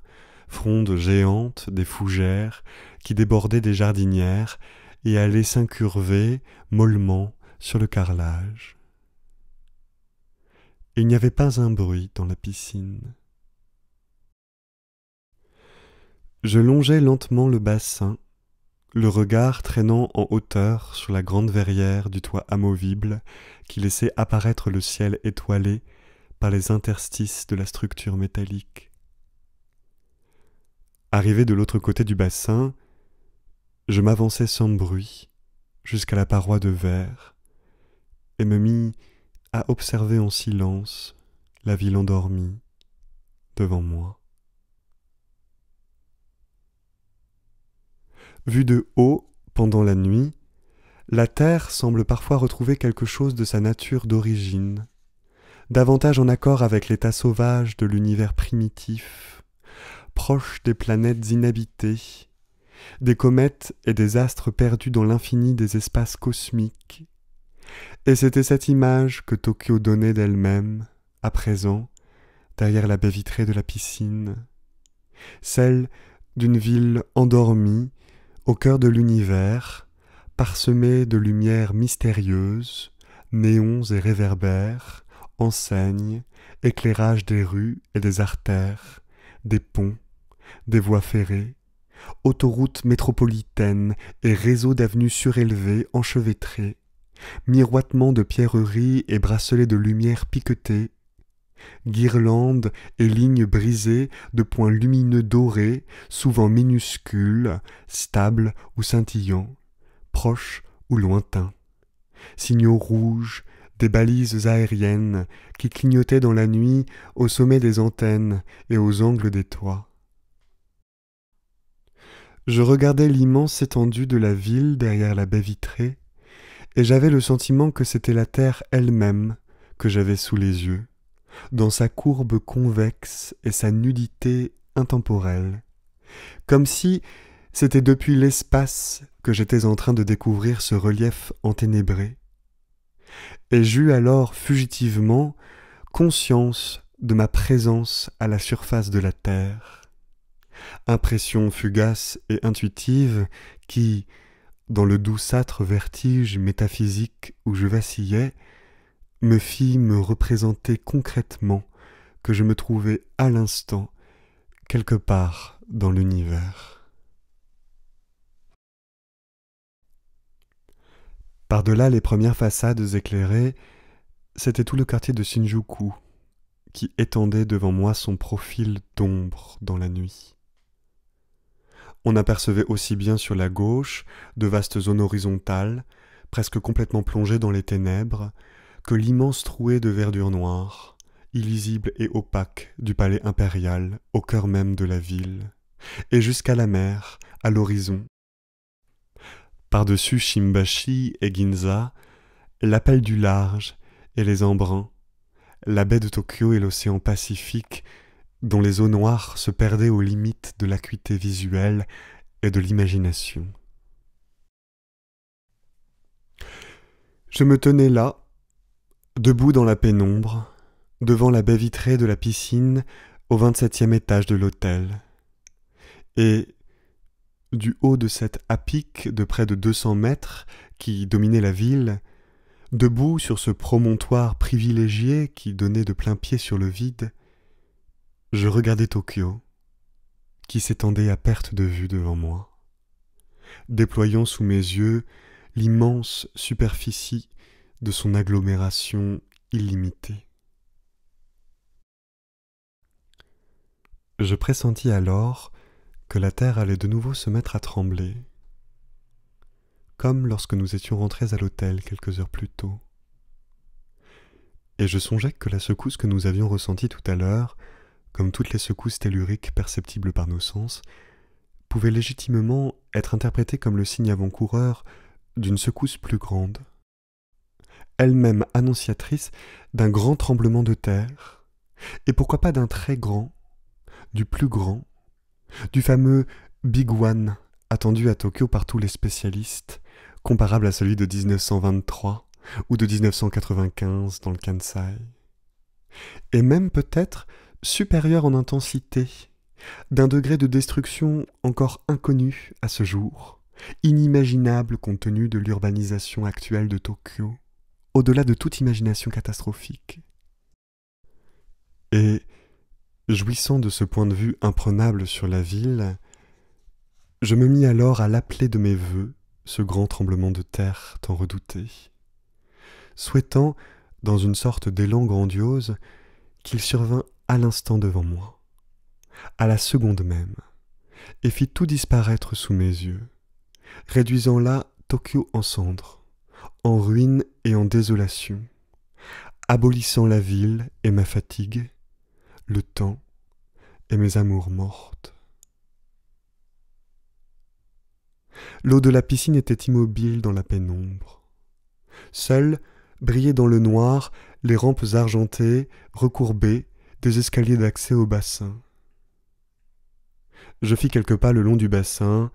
frondes géantes des fougères qui débordaient des jardinières et allaient s'incurver mollement sur le carrelage. Il n'y avait pas un bruit dans la piscine. Je longeais lentement le bassin, le regard traînant en hauteur sur la grande verrière du toit amovible qui laissait apparaître le ciel étoilé par les interstices de la structure métallique. Arrivé de l'autre côté du bassin, je m'avançai sans bruit jusqu'à la paroi de verre et me mis à observer en silence la ville endormie devant moi. Vue de haut pendant la nuit, la Terre semble parfois retrouver quelque chose de sa nature d'origine, davantage en accord avec l'état sauvage de l'univers primitif, proche des planètes inhabitées, des comètes et des astres perdus dans l'infini des espaces cosmiques, et c'était cette image que Tokyo donnait d'elle-même, à présent, derrière la baie vitrée de la piscine, celle d'une ville endormie, au cœur de l'univers, parsemée de lumières mystérieuses, néons et réverbères, enseignes, éclairages des rues et des artères, des ponts, des voies ferrées, autoroutes métropolitaines et réseaux d'avenues surélevées enchevêtrées, miroitement de pierreries et bracelets de lumière piquetée, guirlandes et lignes brisées de points lumineux dorés, souvent minuscules, stables ou scintillants, proches ou lointains, signaux rouges, des balises aériennes qui clignotaient dans la nuit au sommet des antennes et aux angles des toits. Je regardais l'immense étendue de la ville derrière la baie vitrée, et j'avais le sentiment que c'était la Terre elle-même que j'avais sous les yeux, dans sa courbe convexe et sa nudité intemporelle, comme si c'était depuis l'espace que j'étais en train de découvrir ce relief enténébré. Et j'eus alors fugitivement conscience de ma présence à la surface de la Terre. Impression fugace et intuitive qui, dans le doux sâtre vertige métaphysique où je vacillais, me fit me représenter concrètement que je me trouvais à l'instant quelque part dans l'univers. Par-delà les premières façades éclairées, c'était tout le quartier de Shinjuku qui étendait devant moi son profil d'ombre dans la nuit. On apercevait aussi bien sur la gauche de vastes zones horizontales, presque complètement plongées dans les ténèbres, que l'immense trouée de verdure noire, illisible et opaque du palais impérial au cœur même de la ville, et jusqu'à la mer, à l'horizon. Par-dessus Shimbashi et Ginza, l'appel du large et les embruns, la baie de Tokyo et l'océan Pacifique dont les eaux noires se perdaient aux limites de l'acuité visuelle et de l'imagination. Je me tenais là, debout dans la pénombre, devant la baie vitrée de la piscine au vingt-septième étage de l'hôtel. Et, du haut de cette apic de près de deux cents mètres qui dominait la ville, debout sur ce promontoire privilégié qui donnait de plein pied sur le vide, je regardais Tokyo, qui s'étendait à perte de vue devant moi, déployant sous mes yeux l'immense superficie de son agglomération illimitée. Je pressentis alors que la terre allait de nouveau se mettre à trembler, comme lorsque nous étions rentrés à l'hôtel quelques heures plus tôt. Et je songeais que la secousse que nous avions ressentie tout à l'heure comme toutes les secousses telluriques perceptibles par nos sens, pouvaient légitimement être interprétées comme le signe avant-coureur d'une secousse plus grande, elle-même annonciatrice d'un grand tremblement de terre, et pourquoi pas d'un très grand, du plus grand, du fameux Big One attendu à Tokyo par tous les spécialistes, comparable à celui de 1923 ou de 1995 dans le Kansai. Et même peut-être supérieure en intensité, d'un degré de destruction encore inconnu à ce jour, inimaginable compte tenu de l'urbanisation actuelle de Tokyo, au-delà de toute imagination catastrophique. Et, jouissant de ce point de vue imprenable sur la ville, je me mis alors à l'appeler de mes voeux ce grand tremblement de terre tant redouté, souhaitant, dans une sorte d'élan grandiose, qu'il survint à l'instant devant moi, à la seconde même, et fit tout disparaître sous mes yeux, réduisant là Tokyo en cendres, en ruines et en désolation, abolissant la ville et ma fatigue, le temps et mes amours mortes. L'eau de la piscine était immobile dans la pénombre. Seules brillaient dans le noir les rampes argentées, recourbées, des escaliers d'accès au bassin. Je fis quelques pas le long du bassin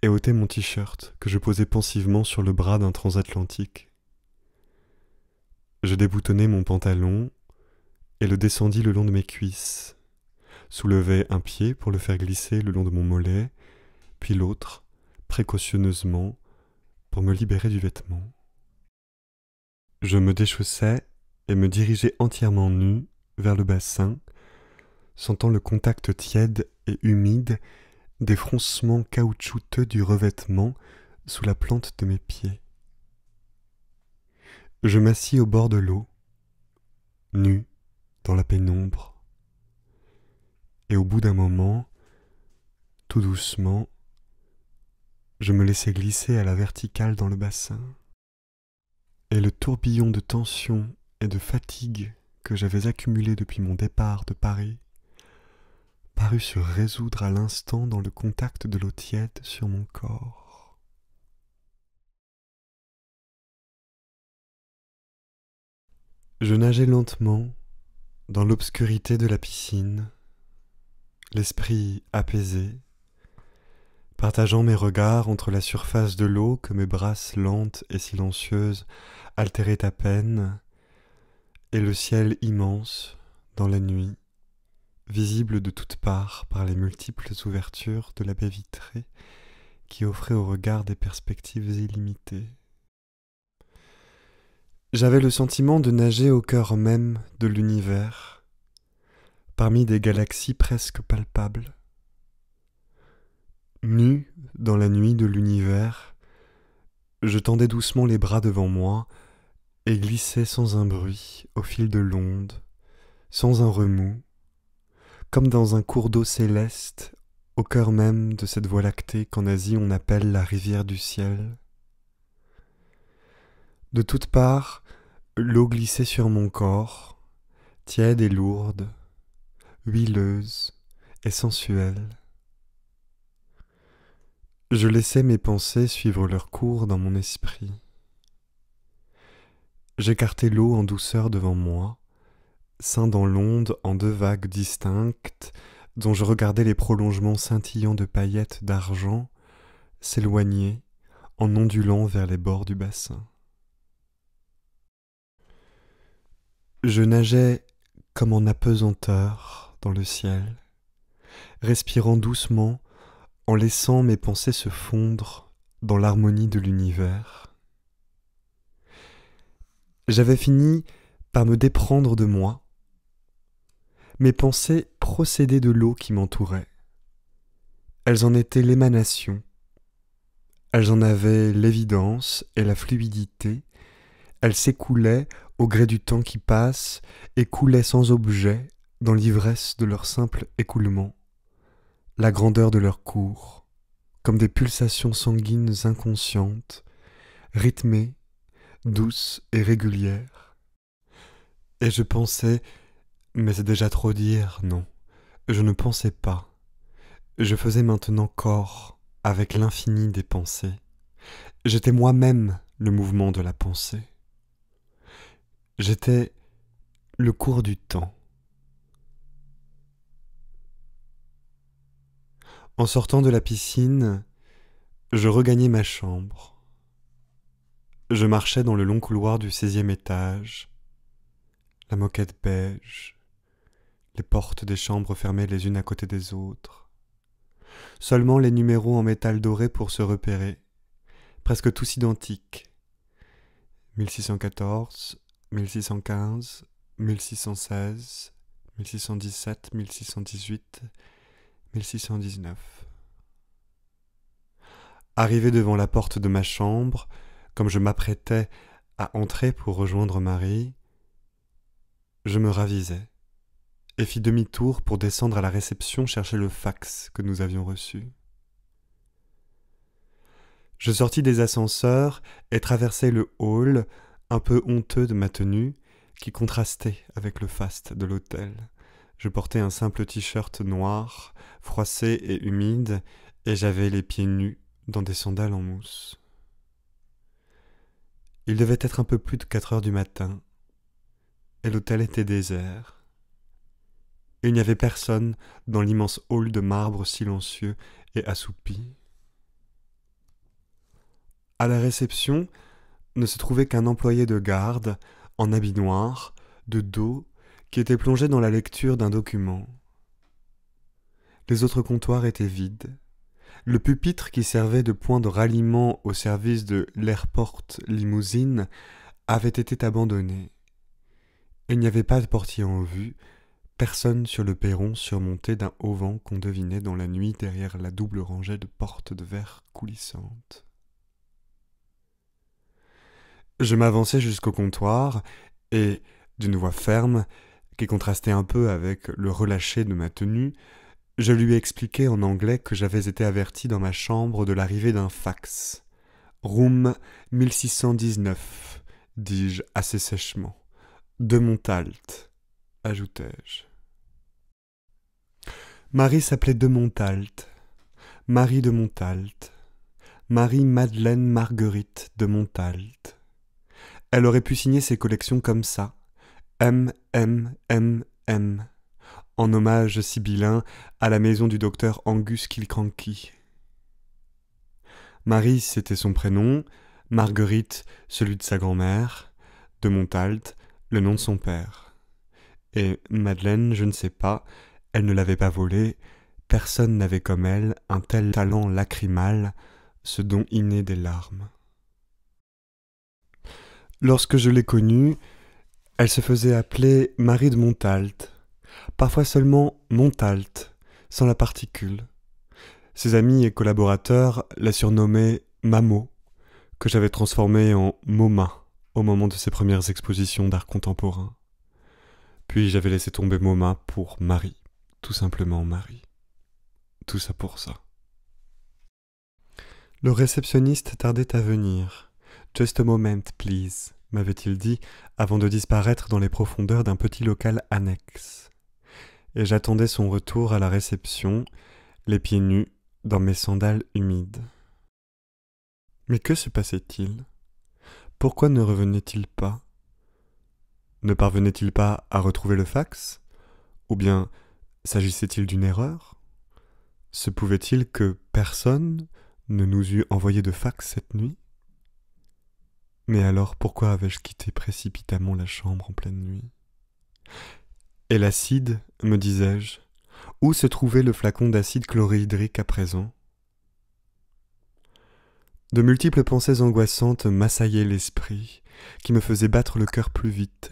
et ôtai mon t-shirt que je posais pensivement sur le bras d'un transatlantique. Je déboutonnai mon pantalon et le descendis le long de mes cuisses, soulevai un pied pour le faire glisser le long de mon mollet, puis l'autre, précautionneusement, pour me libérer du vêtement. Je me déchaussai et me dirigeai entièrement nu vers le bassin, sentant le contact tiède et humide des froncements caoutchouteux du revêtement sous la plante de mes pieds. Je m'assis au bord de l'eau, nu dans la pénombre, et au bout d'un moment, tout doucement, je me laissais glisser à la verticale dans le bassin, et le tourbillon de tension et de fatigue que j'avais accumulé depuis mon départ de Paris parut se résoudre à l'instant dans le contact de l'eau tiède sur mon corps. Je nageais lentement dans l'obscurité de la piscine, l'esprit apaisé, partageant mes regards entre la surface de l'eau que mes brasses lentes et silencieuses altéraient à peine et le ciel immense, dans la nuit, visible de toutes parts par les multiples ouvertures de la baie vitrée qui offrait au regard des perspectives illimitées. J'avais le sentiment de nager au cœur même de l'univers, parmi des galaxies presque palpables. Nu dans la nuit de l'univers, je tendais doucement les bras devant moi, et glissait sans un bruit au fil de l'onde, sans un remous, comme dans un cours d'eau céleste au cœur même de cette voie lactée qu'en Asie on appelle la rivière du ciel. De toutes parts, l'eau glissait sur mon corps, tiède et lourde, huileuse et sensuelle. Je laissais mes pensées suivre leur cours dans mon esprit. J'écartais l'eau en douceur devant moi, dans l'onde en deux vagues distinctes dont je regardais les prolongements scintillants de paillettes d'argent s'éloigner en ondulant vers les bords du bassin. Je nageais comme en apesanteur dans le ciel, respirant doucement en laissant mes pensées se fondre dans l'harmonie de l'univers j'avais fini par me déprendre de moi. Mes pensées procédaient de l'eau qui m'entourait. Elles en étaient l'émanation. Elles en avaient l'évidence et la fluidité. Elles s'écoulaient au gré du temps qui passe et coulaient sans objet dans l'ivresse de leur simple écoulement, la grandeur de leur cours, comme des pulsations sanguines inconscientes, rythmées douce et régulière. Et je pensais, mais c'est déjà trop dire, non, je ne pensais pas. Je faisais maintenant corps avec l'infini des pensées. J'étais moi-même le mouvement de la pensée. J'étais le cours du temps. En sortant de la piscine, je regagnais ma chambre. Je marchais dans le long couloir du seizième étage. La moquette beige, les portes des chambres fermées les unes à côté des autres. Seulement les numéros en métal doré pour se repérer, presque tous identiques. 1614, 1615, 1616, 1617, 1618, 1619. Arrivé devant la porte de ma chambre, comme je m'apprêtais à entrer pour rejoindre Marie, je me ravisai et fis demi-tour pour descendre à la réception chercher le fax que nous avions reçu. Je sortis des ascenseurs et traversai le hall, un peu honteux de ma tenue, qui contrastait avec le faste de l'hôtel. Je portais un simple t-shirt noir, froissé et humide, et j'avais les pieds nus dans des sandales en mousse. Il devait être un peu plus de quatre heures du matin, et l'hôtel était désert. Il n'y avait personne dans l'immense hall de marbre silencieux et assoupi. À la réception ne se trouvait qu'un employé de garde, en habit noir, de dos, qui était plongé dans la lecture d'un document. Les autres comptoirs étaient vides. Le pupitre qui servait de point de ralliement au service de l'airport limousine avait été abandonné. Il n'y avait pas de portier en vue, personne sur le perron surmonté d'un auvent qu'on devinait dans la nuit derrière la double rangée de portes de verre coulissantes. Je m'avançai jusqu'au comptoir et, d'une voix ferme, qui contrastait un peu avec le relâché de ma tenue, je lui ai expliqué en anglais que j'avais été averti dans ma chambre de l'arrivée d'un fax. Room 1619, dis-je assez sèchement. De Montalt, ajoutai-je. Marie s'appelait de Montalt. Marie de Montalt. Marie Madeleine Marguerite de Montalt. Elle aurait pu signer ses collections comme ça. M, M, M, M en hommage sibyllin à la maison du docteur Angus Kilcranky. Marie, c'était son prénom, Marguerite, celui de sa grand-mère, de Montalt, le nom de son père. Et Madeleine, je ne sais pas, elle ne l'avait pas volé, personne n'avait comme elle un tel talent lacrymal, ce don inné des larmes. Lorsque je l'ai connue, elle se faisait appeler Marie de Montalt parfois seulement Montalt, sans la particule. Ses amis et collaborateurs la surnommaient Mamo, que j'avais transformé en MoMA au moment de ses premières expositions d'art contemporain. Puis j'avais laissé tomber MoMA pour Marie, tout simplement Marie. Tout ça pour ça. Le réceptionniste tardait à venir. Just a moment, please, m'avait-il dit, avant de disparaître dans les profondeurs d'un petit local annexe et j'attendais son retour à la réception, les pieds nus, dans mes sandales humides. Mais que se passait-il Pourquoi ne revenait-il pas Ne parvenait-il pas à retrouver le fax Ou bien s'agissait-il d'une erreur Se pouvait-il que personne ne nous eût envoyé de fax cette nuit Mais alors pourquoi avais-je quitté précipitamment la chambre en pleine nuit et l'acide, me disais-je, où se trouvait le flacon d'acide chlorhydrique à présent De multiples pensées angoissantes m'assaillaient l'esprit, qui me faisaient battre le cœur plus vite.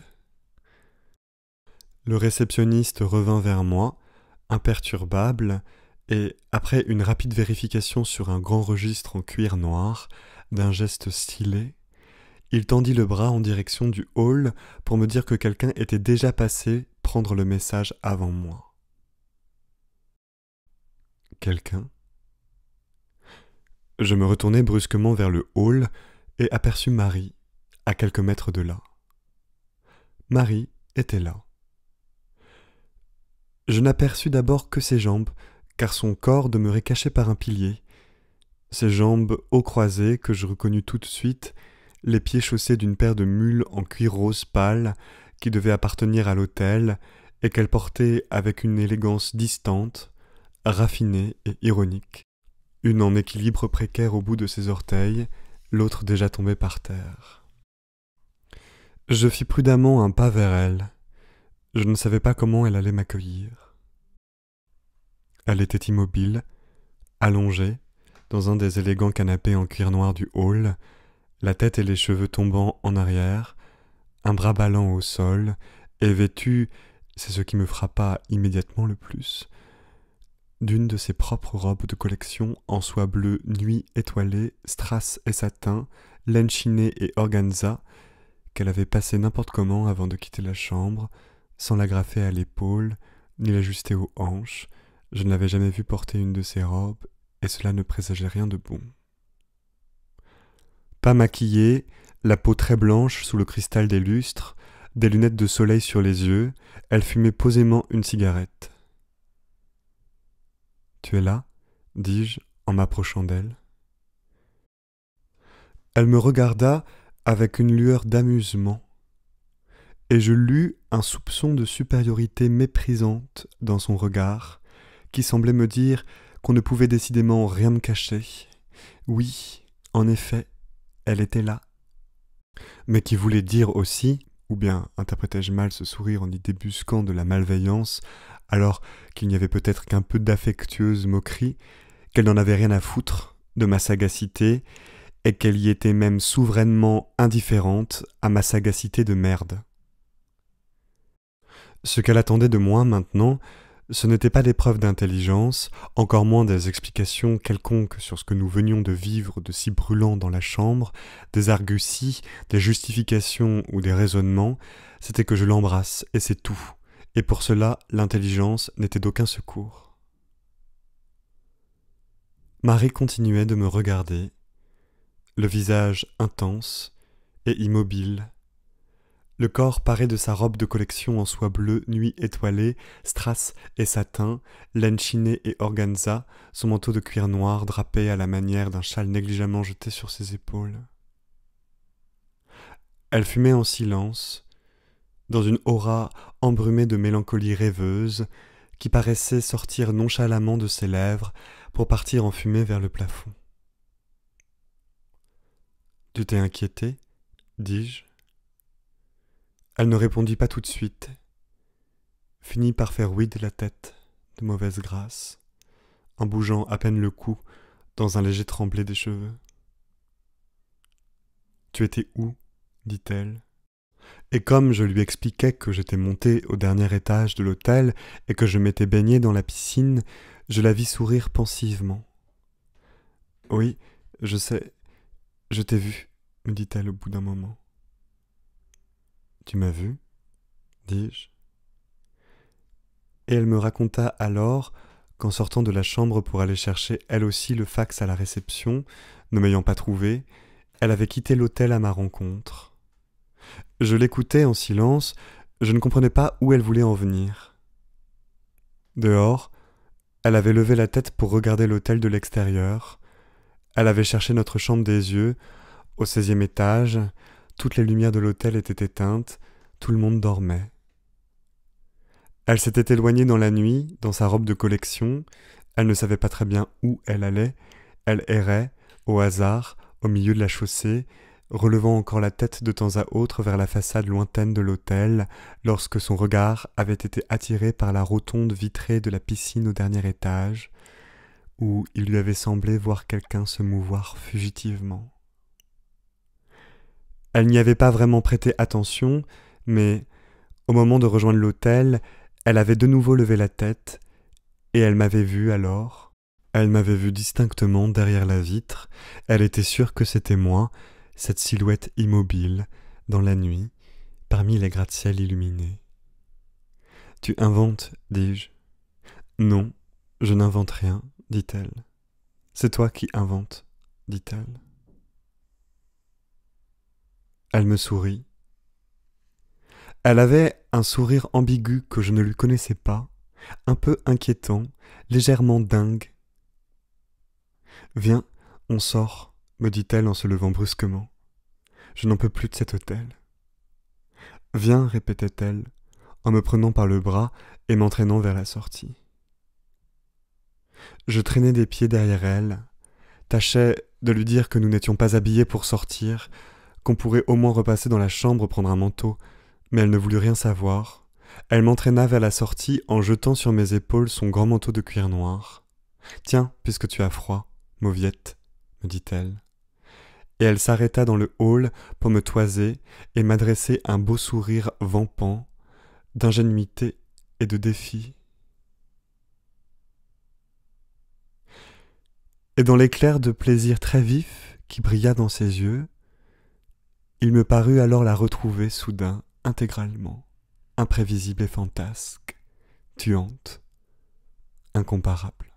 Le réceptionniste revint vers moi, imperturbable, et, après une rapide vérification sur un grand registre en cuir noir, d'un geste stylé, il tendit le bras en direction du hall pour me dire que quelqu'un était déjà passé prendre le message avant moi. Quelqu'un Je me retournai brusquement vers le hall et aperçus Marie, à quelques mètres de là. Marie était là. Je n'aperçus d'abord que ses jambes, car son corps demeurait caché par un pilier. Ses jambes haut croisées que je reconnus tout de suite, les pieds chaussés d'une paire de mules en cuir rose pâle, qui devait appartenir à l'hôtel et qu'elle portait avec une élégance distante, raffinée et ironique, une en équilibre précaire au bout de ses orteils, l'autre déjà tombée par terre. Je fis prudemment un pas vers elle. Je ne savais pas comment elle allait m'accueillir. Elle était immobile, allongée, dans un des élégants canapés en cuir noir du hall, la tête et les cheveux tombant en arrière, un bras ballant au sol, et vêtu, c'est ce qui me frappa immédiatement le plus, d'une de ses propres robes de collection en soie bleue nuit étoilée, strass et satin, laine et organza, qu'elle avait passée n'importe comment avant de quitter la chambre, sans l'agrafer à l'épaule, ni l'ajuster aux hanches, je ne l'avais jamais vue porter une de ces robes, et cela ne présageait rien de bon. Pas maquillée, la peau très blanche sous le cristal des lustres, des lunettes de soleil sur les yeux, elle fumait posément une cigarette. Tu es là dis-je en m'approchant d'elle. Elle me regarda avec une lueur d'amusement, et je lus un soupçon de supériorité méprisante dans son regard, qui semblait me dire qu'on ne pouvait décidément rien me cacher. Oui, en effet, elle était là, mais qui voulait dire aussi, ou bien interprétais-je mal ce sourire en y débusquant de la malveillance, alors qu'il n'y avait peut-être qu'un peu d'affectueuse moquerie, qu'elle n'en avait rien à foutre de ma sagacité, et qu'elle y était même souverainement indifférente à ma sagacité de merde. Ce qu'elle attendait de moi maintenant, ce n'était pas des preuves d'intelligence, encore moins des explications quelconques sur ce que nous venions de vivre de si brûlant dans la chambre, des arguties, des justifications ou des raisonnements, c'était que je l'embrasse, et c'est tout, et pour cela l'intelligence n'était d'aucun secours. Marie continuait de me regarder, le visage intense et immobile, le corps paré de sa robe de collection en soie bleue, nuit étoilée, strass et satin, laine chinée et organza, son manteau de cuir noir drapé à la manière d'un châle négligemment jeté sur ses épaules. Elle fumait en silence, dans une aura embrumée de mélancolie rêveuse, qui paraissait sortir nonchalamment de ses lèvres pour partir en fumée vers le plafond. Tu t'es inquiété dis-je. Elle ne répondit pas tout de suite, finit par faire oui de la tête, de mauvaise grâce, en bougeant à peine le cou dans un léger tremblé des cheveux. Tu étais où dit-elle. Et comme je lui expliquais que j'étais monté au dernier étage de l'hôtel et que je m'étais baigné dans la piscine, je la vis sourire pensivement. Oui, je sais, je t'ai vu, me dit-elle au bout d'un moment. Tu m'as vu dis-je. Et elle me raconta alors qu'en sortant de la chambre pour aller chercher elle aussi le fax à la réception, ne m'ayant pas trouvé, elle avait quitté l'hôtel à ma rencontre. Je l'écoutais en silence, je ne comprenais pas où elle voulait en venir. Dehors, elle avait levé la tête pour regarder l'hôtel de l'extérieur. Elle avait cherché notre chambre des yeux, au seizième étage, toutes les lumières de l'hôtel étaient éteintes, tout le monde dormait. Elle s'était éloignée dans la nuit, dans sa robe de collection, elle ne savait pas très bien où elle allait, elle errait, au hasard, au milieu de la chaussée, relevant encore la tête de temps à autre vers la façade lointaine de l'hôtel, lorsque son regard avait été attiré par la rotonde vitrée de la piscine au dernier étage, où il lui avait semblé voir quelqu'un se mouvoir fugitivement. Elle n'y avait pas vraiment prêté attention, mais au moment de rejoindre l'hôtel, elle avait de nouveau levé la tête, et elle m'avait vu alors. Elle m'avait vu distinctement derrière la vitre, elle était sûre que c'était moi, cette silhouette immobile, dans la nuit, parmi les gratte-ciels illuminés. Tu inventes, dis-je. Non, je n'invente rien, dit-elle. C'est toi qui inventes, dit-elle. Elle me sourit. Elle avait un sourire ambigu que je ne lui connaissais pas, un peu inquiétant, légèrement dingue. Viens, on sort, me dit-elle en se levant brusquement. Je n'en peux plus de cet hôtel. Viens, répétait-elle, en me prenant par le bras et m'entraînant vers la sortie. Je traînais des pieds derrière elle, tâchais de lui dire que nous n'étions pas habillés pour sortir, qu'on pourrait au moins repasser dans la chambre prendre un manteau, mais elle ne voulut rien savoir. Elle m'entraîna vers la sortie en jetant sur mes épaules son grand manteau de cuir noir. Tiens, puisque tu as froid, Mauviette, me dit-elle. Et elle s'arrêta dans le hall pour me toiser et m'adresser un beau sourire vampant, d'ingénuité et de défi. Et dans l'éclair de plaisir très vif qui brilla dans ses yeux, il me parut alors la retrouver soudain intégralement, imprévisible et fantasque, tuante, incomparable.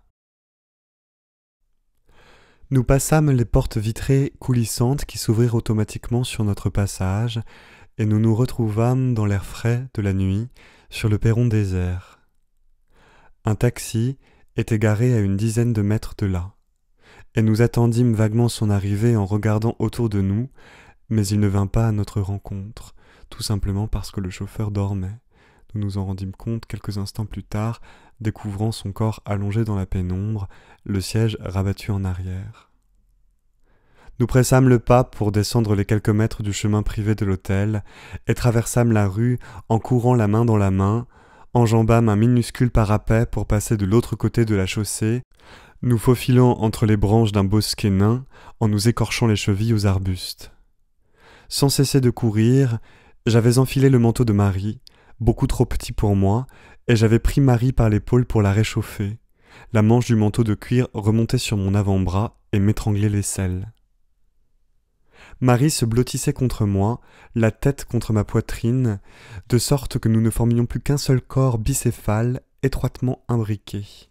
Nous passâmes les portes vitrées coulissantes qui s'ouvrirent automatiquement sur notre passage, et nous nous retrouvâmes dans l'air frais de la nuit, sur le perron désert. Un taxi était garé à une dizaine de mètres de là, et nous attendîmes vaguement son arrivée en regardant autour de nous, mais il ne vint pas à notre rencontre, tout simplement parce que le chauffeur dormait. Nous nous en rendîmes compte quelques instants plus tard, découvrant son corps allongé dans la pénombre, le siège rabattu en arrière. Nous pressâmes le pas pour descendre les quelques mètres du chemin privé de l'hôtel, et traversâmes la rue en courant la main dans la main, enjambâmes un minuscule parapet pour passer de l'autre côté de la chaussée, nous faufilant entre les branches d'un bosquet nain en nous écorchant les chevilles aux arbustes. Sans cesser de courir, j'avais enfilé le manteau de Marie, beaucoup trop petit pour moi, et j'avais pris Marie par l'épaule pour la réchauffer. La manche du manteau de cuir remontait sur mon avant-bras et m'étranglait l'aisselle. Marie se blottissait contre moi, la tête contre ma poitrine, de sorte que nous ne formions plus qu'un seul corps bicéphale étroitement imbriqué.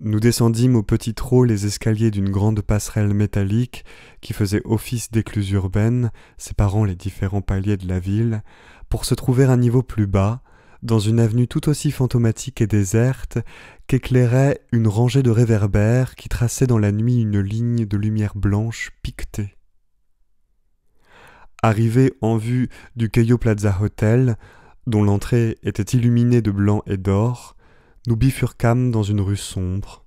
Nous descendîmes au petit trot les escaliers d'une grande passerelle métallique qui faisait office d'écluse urbaine, séparant les différents paliers de la ville, pour se trouver un niveau plus bas, dans une avenue tout aussi fantomatique et déserte, qu'éclairait une rangée de réverbères qui traçait dans la nuit une ligne de lumière blanche piquetée. Arrivé en vue du Cayo Plaza Hotel, dont l'entrée était illuminée de blanc et d'or, nous bifurquâmes dans une rue sombre,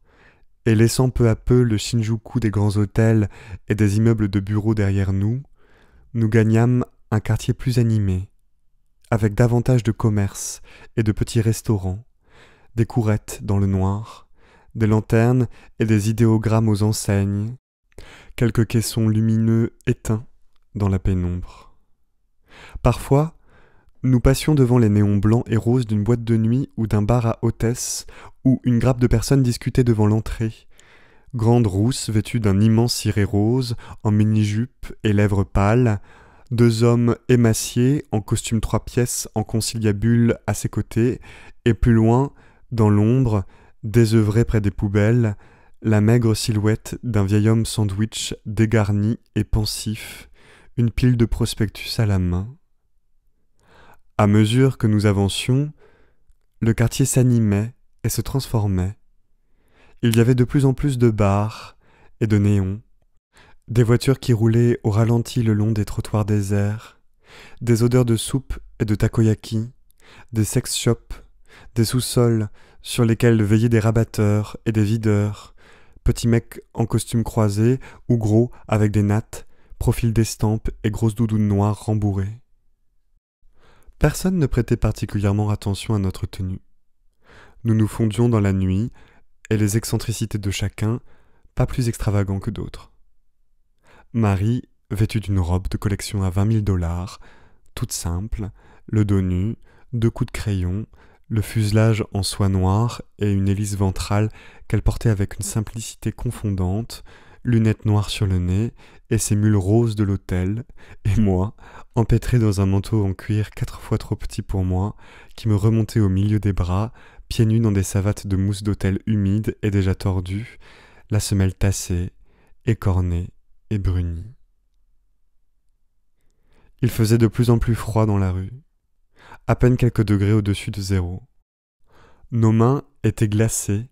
et laissant peu à peu le Shinjuku des grands hôtels et des immeubles de bureaux derrière nous, nous gagnâmes un quartier plus animé, avec davantage de commerces et de petits restaurants, des courettes dans le noir, des lanternes et des idéogrammes aux enseignes, quelques caissons lumineux éteints dans la pénombre. Parfois, nous passions devant les néons blancs et roses d'une boîte de nuit ou d'un bar à hôtesse, où une grappe de personnes discutaient devant l'entrée. Grande rousse, vêtue d'un immense ciré rose, en mini-jupe et lèvres pâles, deux hommes émaciés, en costume trois pièces, en conciliabule à ses côtés, et plus loin, dans l'ombre, désœuvré près des poubelles, la maigre silhouette d'un vieil homme sandwich dégarni et pensif, une pile de prospectus à la main. À mesure que nous avancions, le quartier s'animait et se transformait. Il y avait de plus en plus de bars et de néons, des voitures qui roulaient au ralenti le long des trottoirs déserts, des odeurs de soupe et de takoyaki, des sex shops, des sous-sols sur lesquels veillaient des rabatteurs et des videurs, petits mecs en costume croisé ou gros avec des nattes, profils d'estampes et grosses doudounes noires rembourrées. Personne ne prêtait particulièrement attention à notre tenue. Nous nous fondions dans la nuit, et les excentricités de chacun, pas plus extravagants que d'autres. Marie, vêtue d'une robe de collection à vingt mille dollars, toute simple, le dos nu, deux coups de crayon, le fuselage en soie noire et une hélice ventrale qu'elle portait avec une simplicité confondante, lunettes noires sur le nez et ses mules roses de l'hôtel, et moi, empêtré dans un manteau en cuir quatre fois trop petit pour moi, qui me remontait au milieu des bras, pieds nus dans des savates de mousse d'hôtel humide et déjà tordues, la semelle tassée, écornée et brunie. Il faisait de plus en plus froid dans la rue, à peine quelques degrés au-dessus de zéro. Nos mains étaient glacées,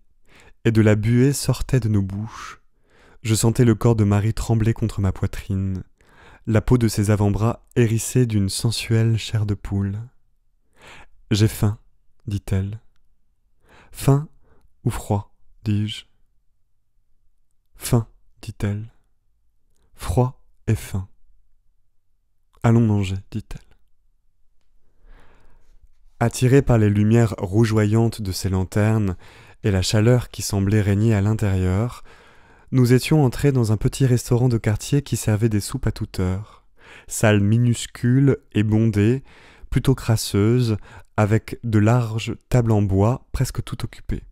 et de la buée sortait de nos bouches, je sentais le corps de Marie trembler contre ma poitrine, la peau de ses avant-bras hérissée d'une sensuelle chair de poule. J'ai faim, dit-elle. Faim ou froid, dis-je. Faim, dit-elle. Froid et faim. Allons manger, dit-elle. Attirée par les lumières rougeoyantes de ses lanternes et la chaleur qui semblait régner à l'intérieur, nous étions entrés dans un petit restaurant de quartier qui servait des soupes à toute heure. Salle minuscule et bondée, plutôt crasseuse, avec de larges tables en bois presque tout occupées.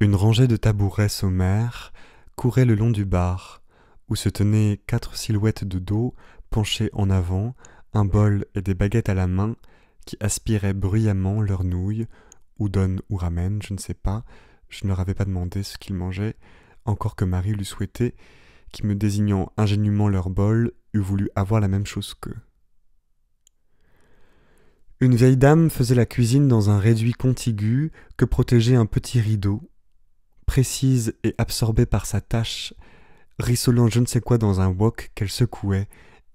Une rangée de tabourets sommaires courait le long du bar, où se tenaient quatre silhouettes de dos penchées en avant, un bol et des baguettes à la main, qui aspiraient bruyamment leurs nouilles, ou donnent ou ramènent, je ne sais pas, je ne leur avais pas demandé ce qu'ils mangeaient, encore que Marie l'eût souhaité, qui me désignant ingénument leur bol, eût voulu avoir la même chose qu'eux. Une vieille dame faisait la cuisine dans un réduit contigu que protégeait un petit rideau. Précise et absorbée par sa tâche, rissolant je ne sais quoi dans un wok qu'elle secouait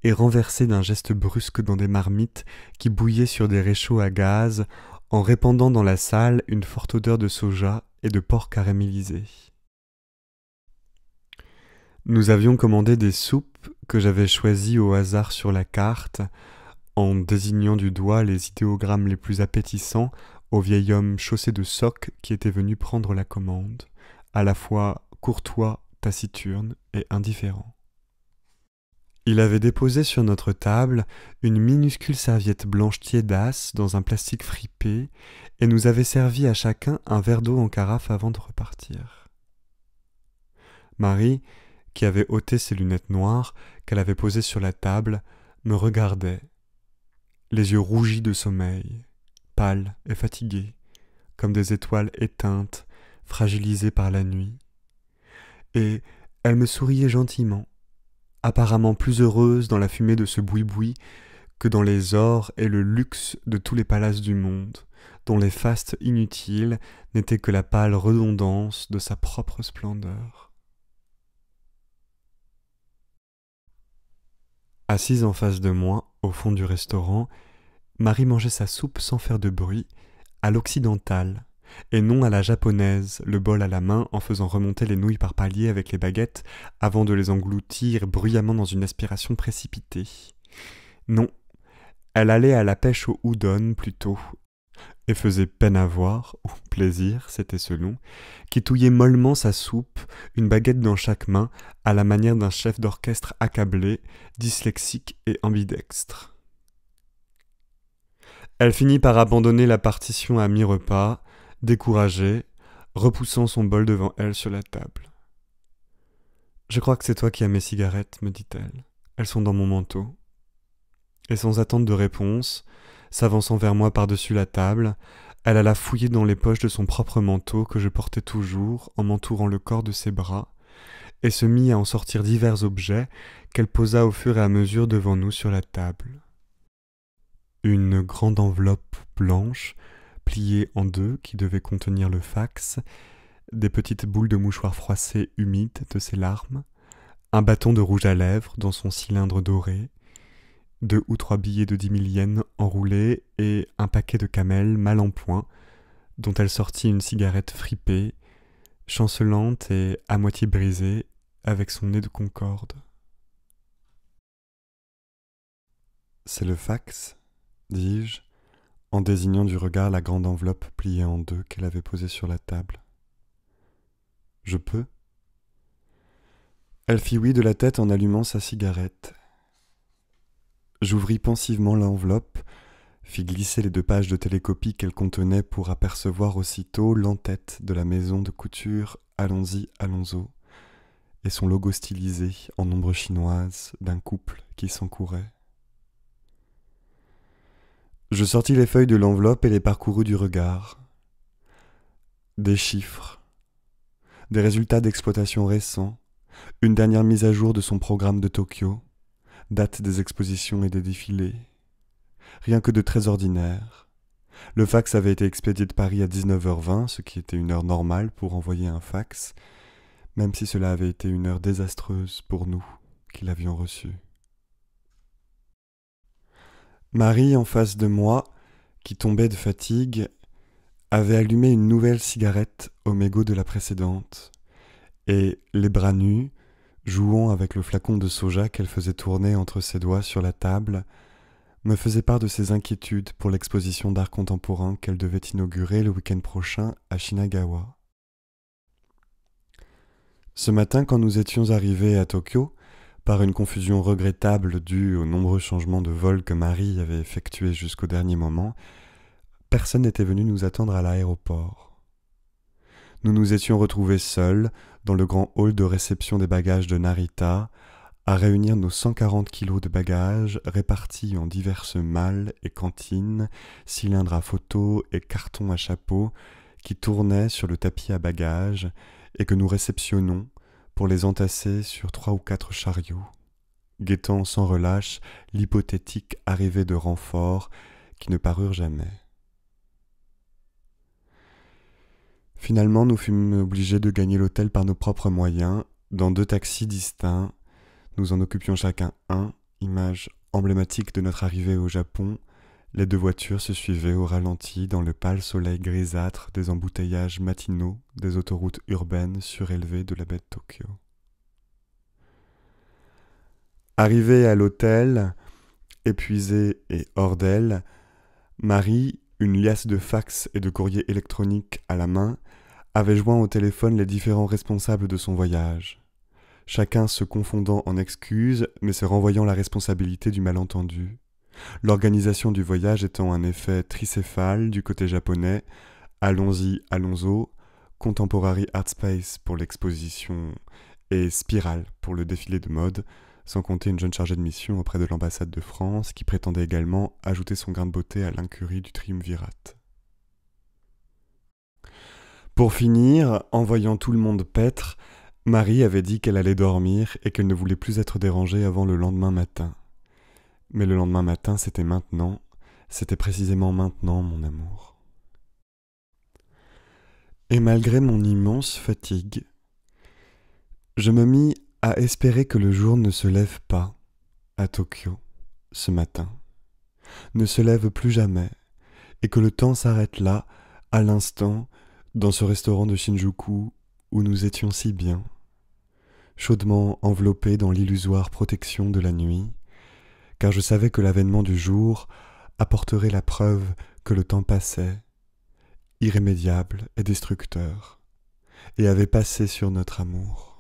et renversée d'un geste brusque dans des marmites qui bouillaient sur des réchauds à gaz en répandant dans la salle une forte odeur de soja et de porc caramélisé. Nous avions commandé des soupes que j'avais choisies au hasard sur la carte, en désignant du doigt les idéogrammes les plus appétissants au vieil homme chaussé de soc qui était venu prendre la commande, à la fois courtois, taciturne et indifférent. Il avait déposé sur notre table une minuscule serviette blanche tiédasse dans un plastique fripé et nous avait servi à chacun un verre d'eau en carafe avant de repartir. Marie, qui avait ôté ses lunettes noires qu'elle avait posées sur la table, me regardait, les yeux rougis de sommeil, pâles et fatigués, comme des étoiles éteintes, fragilisées par la nuit. Et elle me souriait gentiment apparemment plus heureuse dans la fumée de ce boui-boui que dans les ors et le luxe de tous les palaces du monde, dont les fastes inutiles n'étaient que la pâle redondance de sa propre splendeur. Assise en face de moi, au fond du restaurant, Marie mangeait sa soupe sans faire de bruit, à l'occidental et non à la japonaise, le bol à la main en faisant remonter les nouilles par palier avec les baguettes avant de les engloutir bruyamment dans une aspiration précipitée. Non, elle allait à la pêche au houdon plutôt, et faisait peine à voir, ou plaisir, c'était selon, qui touillait mollement sa soupe, une baguette dans chaque main, à la manière d'un chef d'orchestre accablé, dyslexique et ambidextre. Elle finit par abandonner la partition à mi-repas, découragée, repoussant son bol devant elle sur la table. Je crois que c'est toi qui as mes cigarettes, me dit-elle. Elles sont dans mon manteau. Et sans attendre de réponse, s'avançant vers moi par-dessus la table, elle alla fouiller dans les poches de son propre manteau que je portais toujours en m'entourant le corps de ses bras, et se mit à en sortir divers objets qu'elle posa au fur et à mesure devant nous sur la table. Une grande enveloppe blanche plié en deux qui devait contenir le fax, des petites boules de mouchoir froissées humides de ses larmes, un bâton de rouge à lèvres dans son cylindre doré, deux ou trois billets de dix mille yens enroulés et un paquet de camels mal en point, dont elle sortit une cigarette fripée, chancelante et à moitié brisée, avec son nez de concorde. C'est le fax, dis-je en désignant du regard la grande enveloppe pliée en deux qu'elle avait posée sur la table. Je peux Elle fit oui de la tête en allumant sa cigarette. J'ouvris pensivement l'enveloppe, fis glisser les deux pages de télécopie qu'elle contenait pour apercevoir aussitôt l'entête de la maison de couture Allons-y, alonso et son logo stylisé en nombre chinoise d'un couple qui s'encourait. Je sortis les feuilles de l'enveloppe et les parcourus du regard. Des chiffres, des résultats d'exploitation récents, une dernière mise à jour de son programme de Tokyo, date des expositions et des défilés. Rien que de très ordinaire. Le fax avait été expédié de Paris à 19h20, ce qui était une heure normale pour envoyer un fax, même si cela avait été une heure désastreuse pour nous qui l'avions reçu. Marie, en face de moi, qui tombait de fatigue, avait allumé une nouvelle cigarette au mégot de la précédente, et, les bras nus, jouant avec le flacon de soja qu'elle faisait tourner entre ses doigts sur la table, me faisait part de ses inquiétudes pour l'exposition d'art contemporain qu'elle devait inaugurer le week-end prochain à Shinagawa. Ce matin, quand nous étions arrivés à Tokyo, par une confusion regrettable due aux nombreux changements de vol que Marie avait effectués jusqu'au dernier moment, personne n'était venu nous attendre à l'aéroport. Nous nous étions retrouvés seuls dans le grand hall de réception des bagages de Narita, à réunir nos 140 kilos de bagages répartis en diverses malles et cantines, cylindres à photos et cartons à chapeaux qui tournaient sur le tapis à bagages et que nous réceptionnons pour les entasser sur trois ou quatre chariots, guettant sans relâche l'hypothétique arrivée de renforts qui ne parurent jamais. Finalement, nous fûmes obligés de gagner l'hôtel par nos propres moyens, dans deux taxis distincts. Nous en occupions chacun un, image emblématique de notre arrivée au Japon, les deux voitures se suivaient au ralenti dans le pâle soleil grisâtre des embouteillages matinaux des autoroutes urbaines surélevées de la baie de Tokyo. Arrivée à l'hôtel, épuisée et hors d'elle, Marie, une liasse de fax et de courrier électronique à la main, avait joint au téléphone les différents responsables de son voyage, chacun se confondant en excuses mais se renvoyant la responsabilité du malentendu. L'organisation du voyage étant un effet tricéphale du côté japonais, Allons-y, allons Contemporary Art Space pour l'exposition et Spirale pour le défilé de mode, sans compter une jeune chargée de mission auprès de l'ambassade de France qui prétendait également ajouter son grain de beauté à l'incurie du triumvirate. Pour finir, en voyant tout le monde paître, Marie avait dit qu'elle allait dormir et qu'elle ne voulait plus être dérangée avant le lendemain matin. Mais le lendemain matin, c'était maintenant, c'était précisément maintenant, mon amour. Et malgré mon immense fatigue, je me mis à espérer que le jour ne se lève pas à Tokyo ce matin, ne se lève plus jamais, et que le temps s'arrête là, à l'instant, dans ce restaurant de Shinjuku où nous étions si bien, chaudement enveloppés dans l'illusoire protection de la nuit, car je savais que l'avènement du jour apporterait la preuve que le temps passait, irrémédiable et destructeur, et avait passé sur notre amour.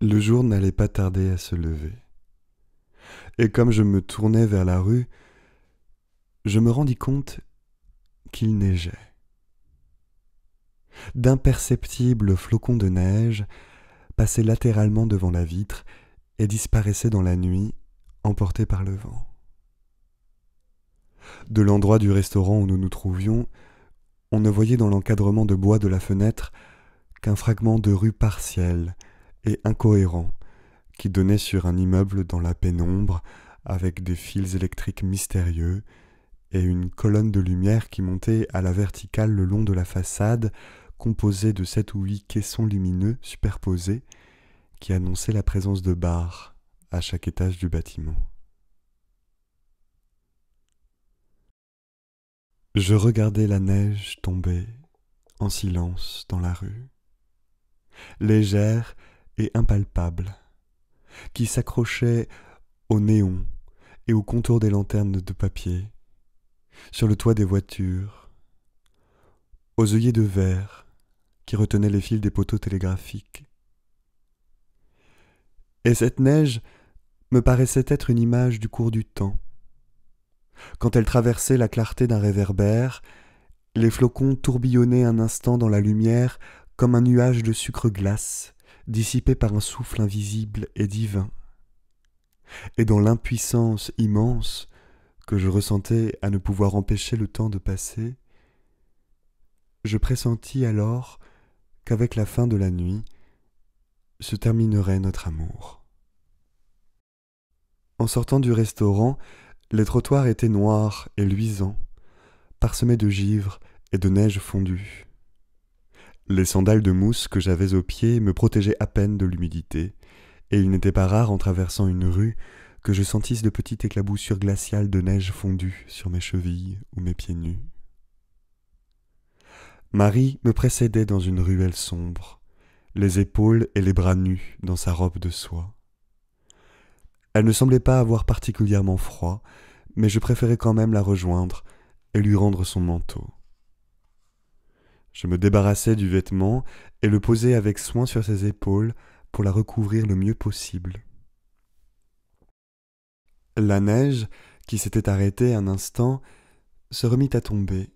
Le jour n'allait pas tarder à se lever. Et comme je me tournais vers la rue, je me rendis compte qu'il neigeait. D'imperceptibles flocons de neige passaient latéralement devant la vitre et disparaissaient dans la nuit emporté par le vent. De l'endroit du restaurant où nous nous trouvions, on ne voyait dans l'encadrement de bois de la fenêtre qu'un fragment de rue partielle et incohérent qui donnait sur un immeuble dans la pénombre avec des fils électriques mystérieux et une colonne de lumière qui montait à la verticale le long de la façade composée de sept ou huit caissons lumineux superposés qui annonçaient la présence de barres, à chaque étage du bâtiment. Je regardais la neige tomber en silence dans la rue, légère et impalpable, qui s'accrochait aux néons et aux contours des lanternes de papier, sur le toit des voitures, aux œillets de verre qui retenaient les fils des poteaux télégraphiques. Et cette neige me paraissait être une image du cours du temps. Quand elle traversait la clarté d'un réverbère, les flocons tourbillonnaient un instant dans la lumière comme un nuage de sucre glace, dissipé par un souffle invisible et divin. Et dans l'impuissance immense que je ressentais à ne pouvoir empêcher le temps de passer, je pressentis alors qu'avec la fin de la nuit se terminerait notre amour. En sortant du restaurant, les trottoirs étaient noirs et luisants, parsemés de givre et de neige fondue. Les sandales de mousse que j'avais aux pieds me protégeaient à peine de l'humidité, et il n'était pas rare en traversant une rue que je sentisse de petites éclaboussures glaciales de neige fondue sur mes chevilles ou mes pieds nus. Marie me précédait dans une ruelle sombre, les épaules et les bras nus dans sa robe de soie. Elle ne semblait pas avoir particulièrement froid, mais je préférais quand même la rejoindre et lui rendre son manteau. Je me débarrassai du vêtement et le posai avec soin sur ses épaules pour la recouvrir le mieux possible. La neige, qui s'était arrêtée un instant, se remit à tomber.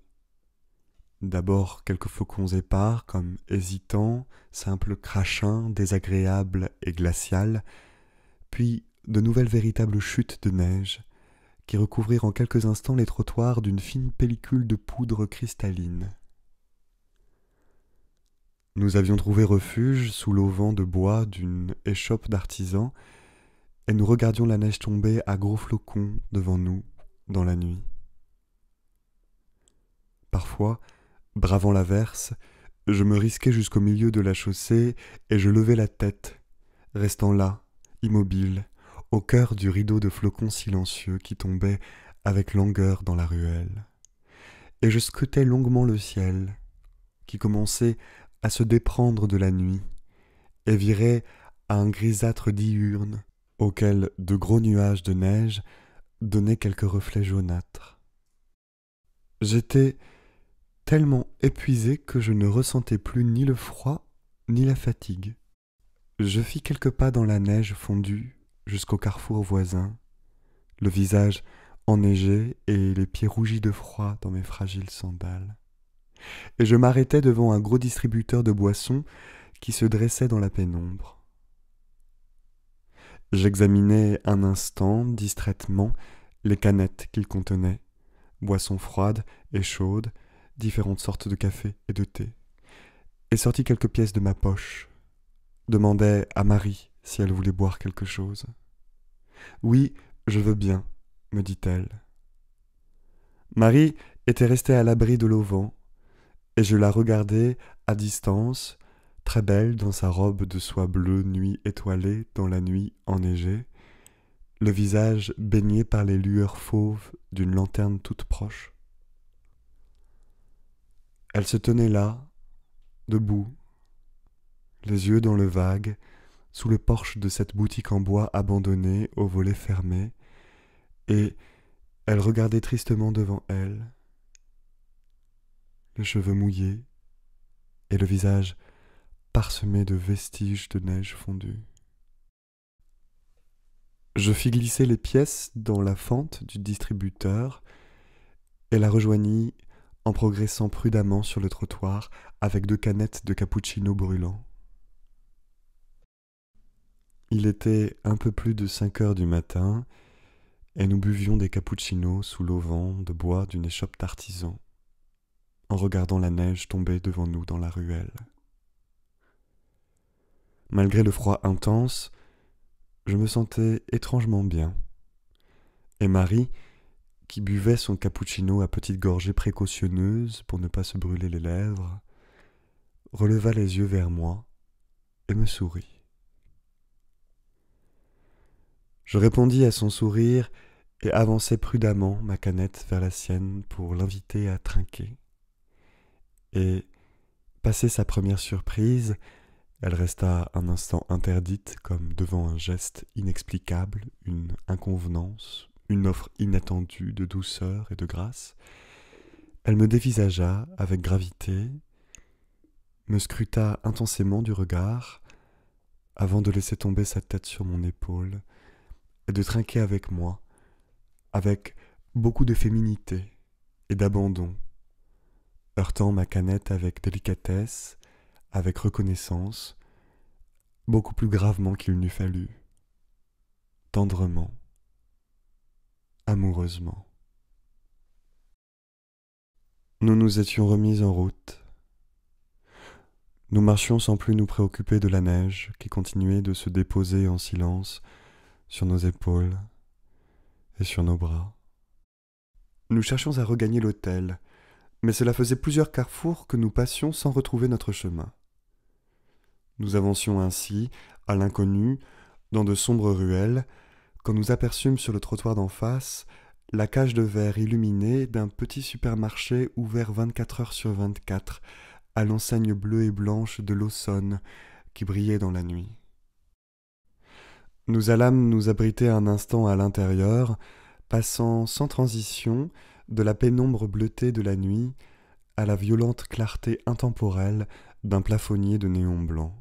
D'abord quelques faucons épars, comme hésitants, simples crachins, désagréables et glaciales, puis de nouvelles véritables chutes de neige, qui recouvrirent en quelques instants les trottoirs d'une fine pellicule de poudre cristalline. Nous avions trouvé refuge sous l'auvent de bois d'une échoppe d'artisans, et nous regardions la neige tomber à gros flocons devant nous dans la nuit. Parfois, bravant l'averse, je me risquais jusqu'au milieu de la chaussée et je levais la tête, restant là, immobile, au cœur du rideau de flocons silencieux qui tombait avec langueur dans la ruelle. Et je scrutais longuement le ciel, qui commençait à se déprendre de la nuit, et virait à un grisâtre diurne, auquel de gros nuages de neige donnaient quelques reflets jaunâtres. J'étais tellement épuisé que je ne ressentais plus ni le froid ni la fatigue. Je fis quelques pas dans la neige fondue jusqu'au carrefour voisin, le visage enneigé et les pieds rougis de froid dans mes fragiles sandales. Et je m'arrêtais devant un gros distributeur de boissons qui se dressait dans la pénombre. J'examinai un instant, distraitement, les canettes qu'il contenait, boissons froides et chaudes, différentes sortes de café et de thé, et sortis quelques pièces de ma poche. Demandai à Marie si elle voulait boire quelque chose. Oui, je veux bien, me dit-elle. Marie était restée à l'abri de l'auvent, et je la regardais à distance, très belle dans sa robe de soie bleue nuit étoilée dans la nuit enneigée, le visage baigné par les lueurs fauves d'une lanterne toute proche. Elle se tenait là, debout, les yeux dans le vague, sous le porche de cette boutique en bois abandonnée, aux volets fermés, et elle regardait tristement devant elle, les cheveux mouillés et le visage parsemé de vestiges de neige fondue. Je fis glisser les pièces dans la fente du distributeur et la rejoignis en progressant prudemment sur le trottoir avec deux canettes de cappuccino brûlant. Il était un peu plus de cinq heures du matin, et nous buvions des cappuccinos sous l'auvent de bois d'une échoppe d'artisan, en regardant la neige tomber devant nous dans la ruelle. Malgré le froid intense, je me sentais étrangement bien. Et Marie, qui buvait son cappuccino à petites gorgées précautionneuses pour ne pas se brûler les lèvres, releva les yeux vers moi et me sourit. Je répondis à son sourire et avançai prudemment ma canette vers la sienne pour l'inviter à trinquer. Et, passée sa première surprise, elle resta un instant interdite, comme devant un geste inexplicable, une inconvenance, une offre inattendue de douceur et de grâce. Elle me dévisagea avec gravité, me scruta intensément du regard, avant de laisser tomber sa tête sur mon épaule, de trinquer avec moi, avec beaucoup de féminité et d'abandon, heurtant ma canette avec délicatesse, avec reconnaissance, beaucoup plus gravement qu'il n'eût fallu, tendrement, amoureusement. Nous nous étions remis en route. Nous marchions sans plus nous préoccuper de la neige qui continuait de se déposer en silence sur nos épaules et sur nos bras. Nous cherchions à regagner l'hôtel, mais cela faisait plusieurs carrefours que nous passions sans retrouver notre chemin. Nous avancions ainsi, à l'inconnu, dans de sombres ruelles, quand nous aperçûmes sur le trottoir d'en face la cage de verre illuminée d'un petit supermarché ouvert 24 heures sur 24 à l'enseigne bleue et blanche de l'Aussonne qui brillait dans la nuit. Nous allâmes nous abriter un instant à l'intérieur, passant sans transition de la pénombre bleutée de la nuit à la violente clarté intemporelle d'un plafonnier de néon blanc.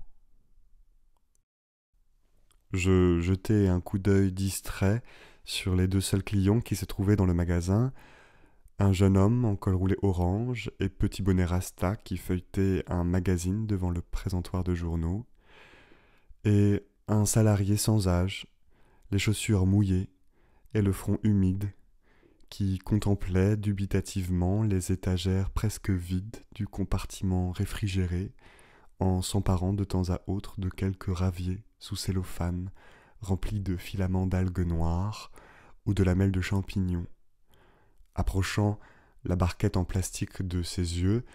Je jetai un coup d'œil distrait sur les deux seuls clients qui se trouvaient dans le magasin, un jeune homme en col roulé orange et petit bonnet rasta qui feuilletait un magazine devant le présentoir de journaux, et un salarié sans âge, les chaussures mouillées et le front humide, qui contemplait dubitativement les étagères presque vides du compartiment réfrigéré en s'emparant de temps à autre de quelques raviers sous cellophane remplis de filaments d'algues noires ou de lamelles de champignons, approchant la barquette en plastique de ses yeux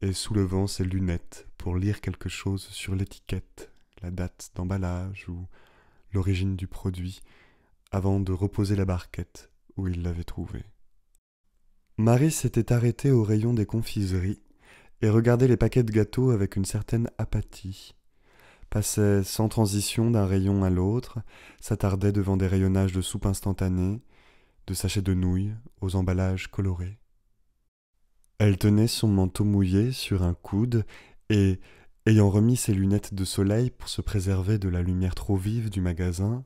et soulevant ses lunettes pour lire quelque chose sur l'étiquette la date d'emballage ou l'origine du produit, avant de reposer la barquette où il l'avait trouvée. Marie s'était arrêtée au rayon des confiseries et regardait les paquets de gâteaux avec une certaine apathie. Passait sans transition d'un rayon à l'autre, s'attardait devant des rayonnages de soupe instantanée, de sachets de nouilles aux emballages colorés. Elle tenait son manteau mouillé sur un coude et, Ayant remis ses lunettes de soleil pour se préserver de la lumière trop vive du magasin,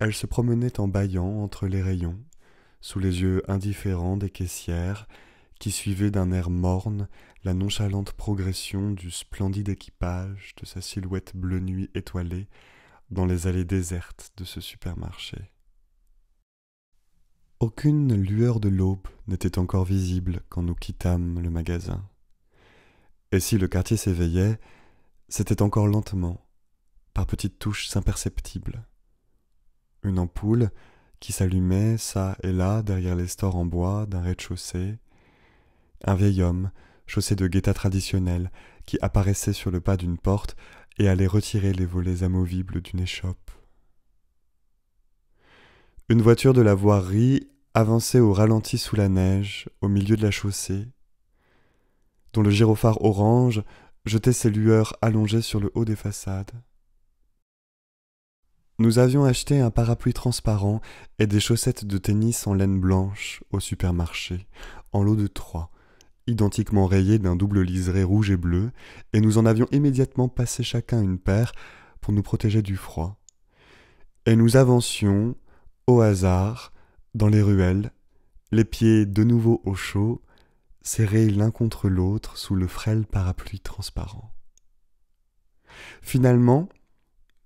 elle se promenait en bâillant entre les rayons, sous les yeux indifférents des caissières qui suivaient d'un air morne la nonchalante progression du splendide équipage de sa silhouette bleu nuit étoilée dans les allées désertes de ce supermarché. Aucune lueur de l'aube n'était encore visible quand nous quittâmes le magasin. Et si le quartier s'éveillait, c'était encore lentement, par petites touches imperceptibles. Une ampoule qui s'allumait çà et là derrière les stores en bois d'un rez-de-chaussée, un vieil homme, chaussé de guetta traditionnel, qui apparaissait sur le pas d'une porte et allait retirer les volets amovibles d'une échoppe. Une voiture de la voirie avançait au ralenti sous la neige, au milieu de la chaussée, dont le gyrophare orange jetait ses lueurs allongées sur le haut des façades. Nous avions acheté un parapluie transparent et des chaussettes de tennis en laine blanche au supermarché, en lot de trois, identiquement rayées d'un double liseré rouge et bleu, et nous en avions immédiatement passé chacun une paire pour nous protéger du froid. Et nous avancions, au hasard, dans les ruelles, les pieds de nouveau au chaud, serrés l'un contre l'autre sous le frêle parapluie transparent. Finalement,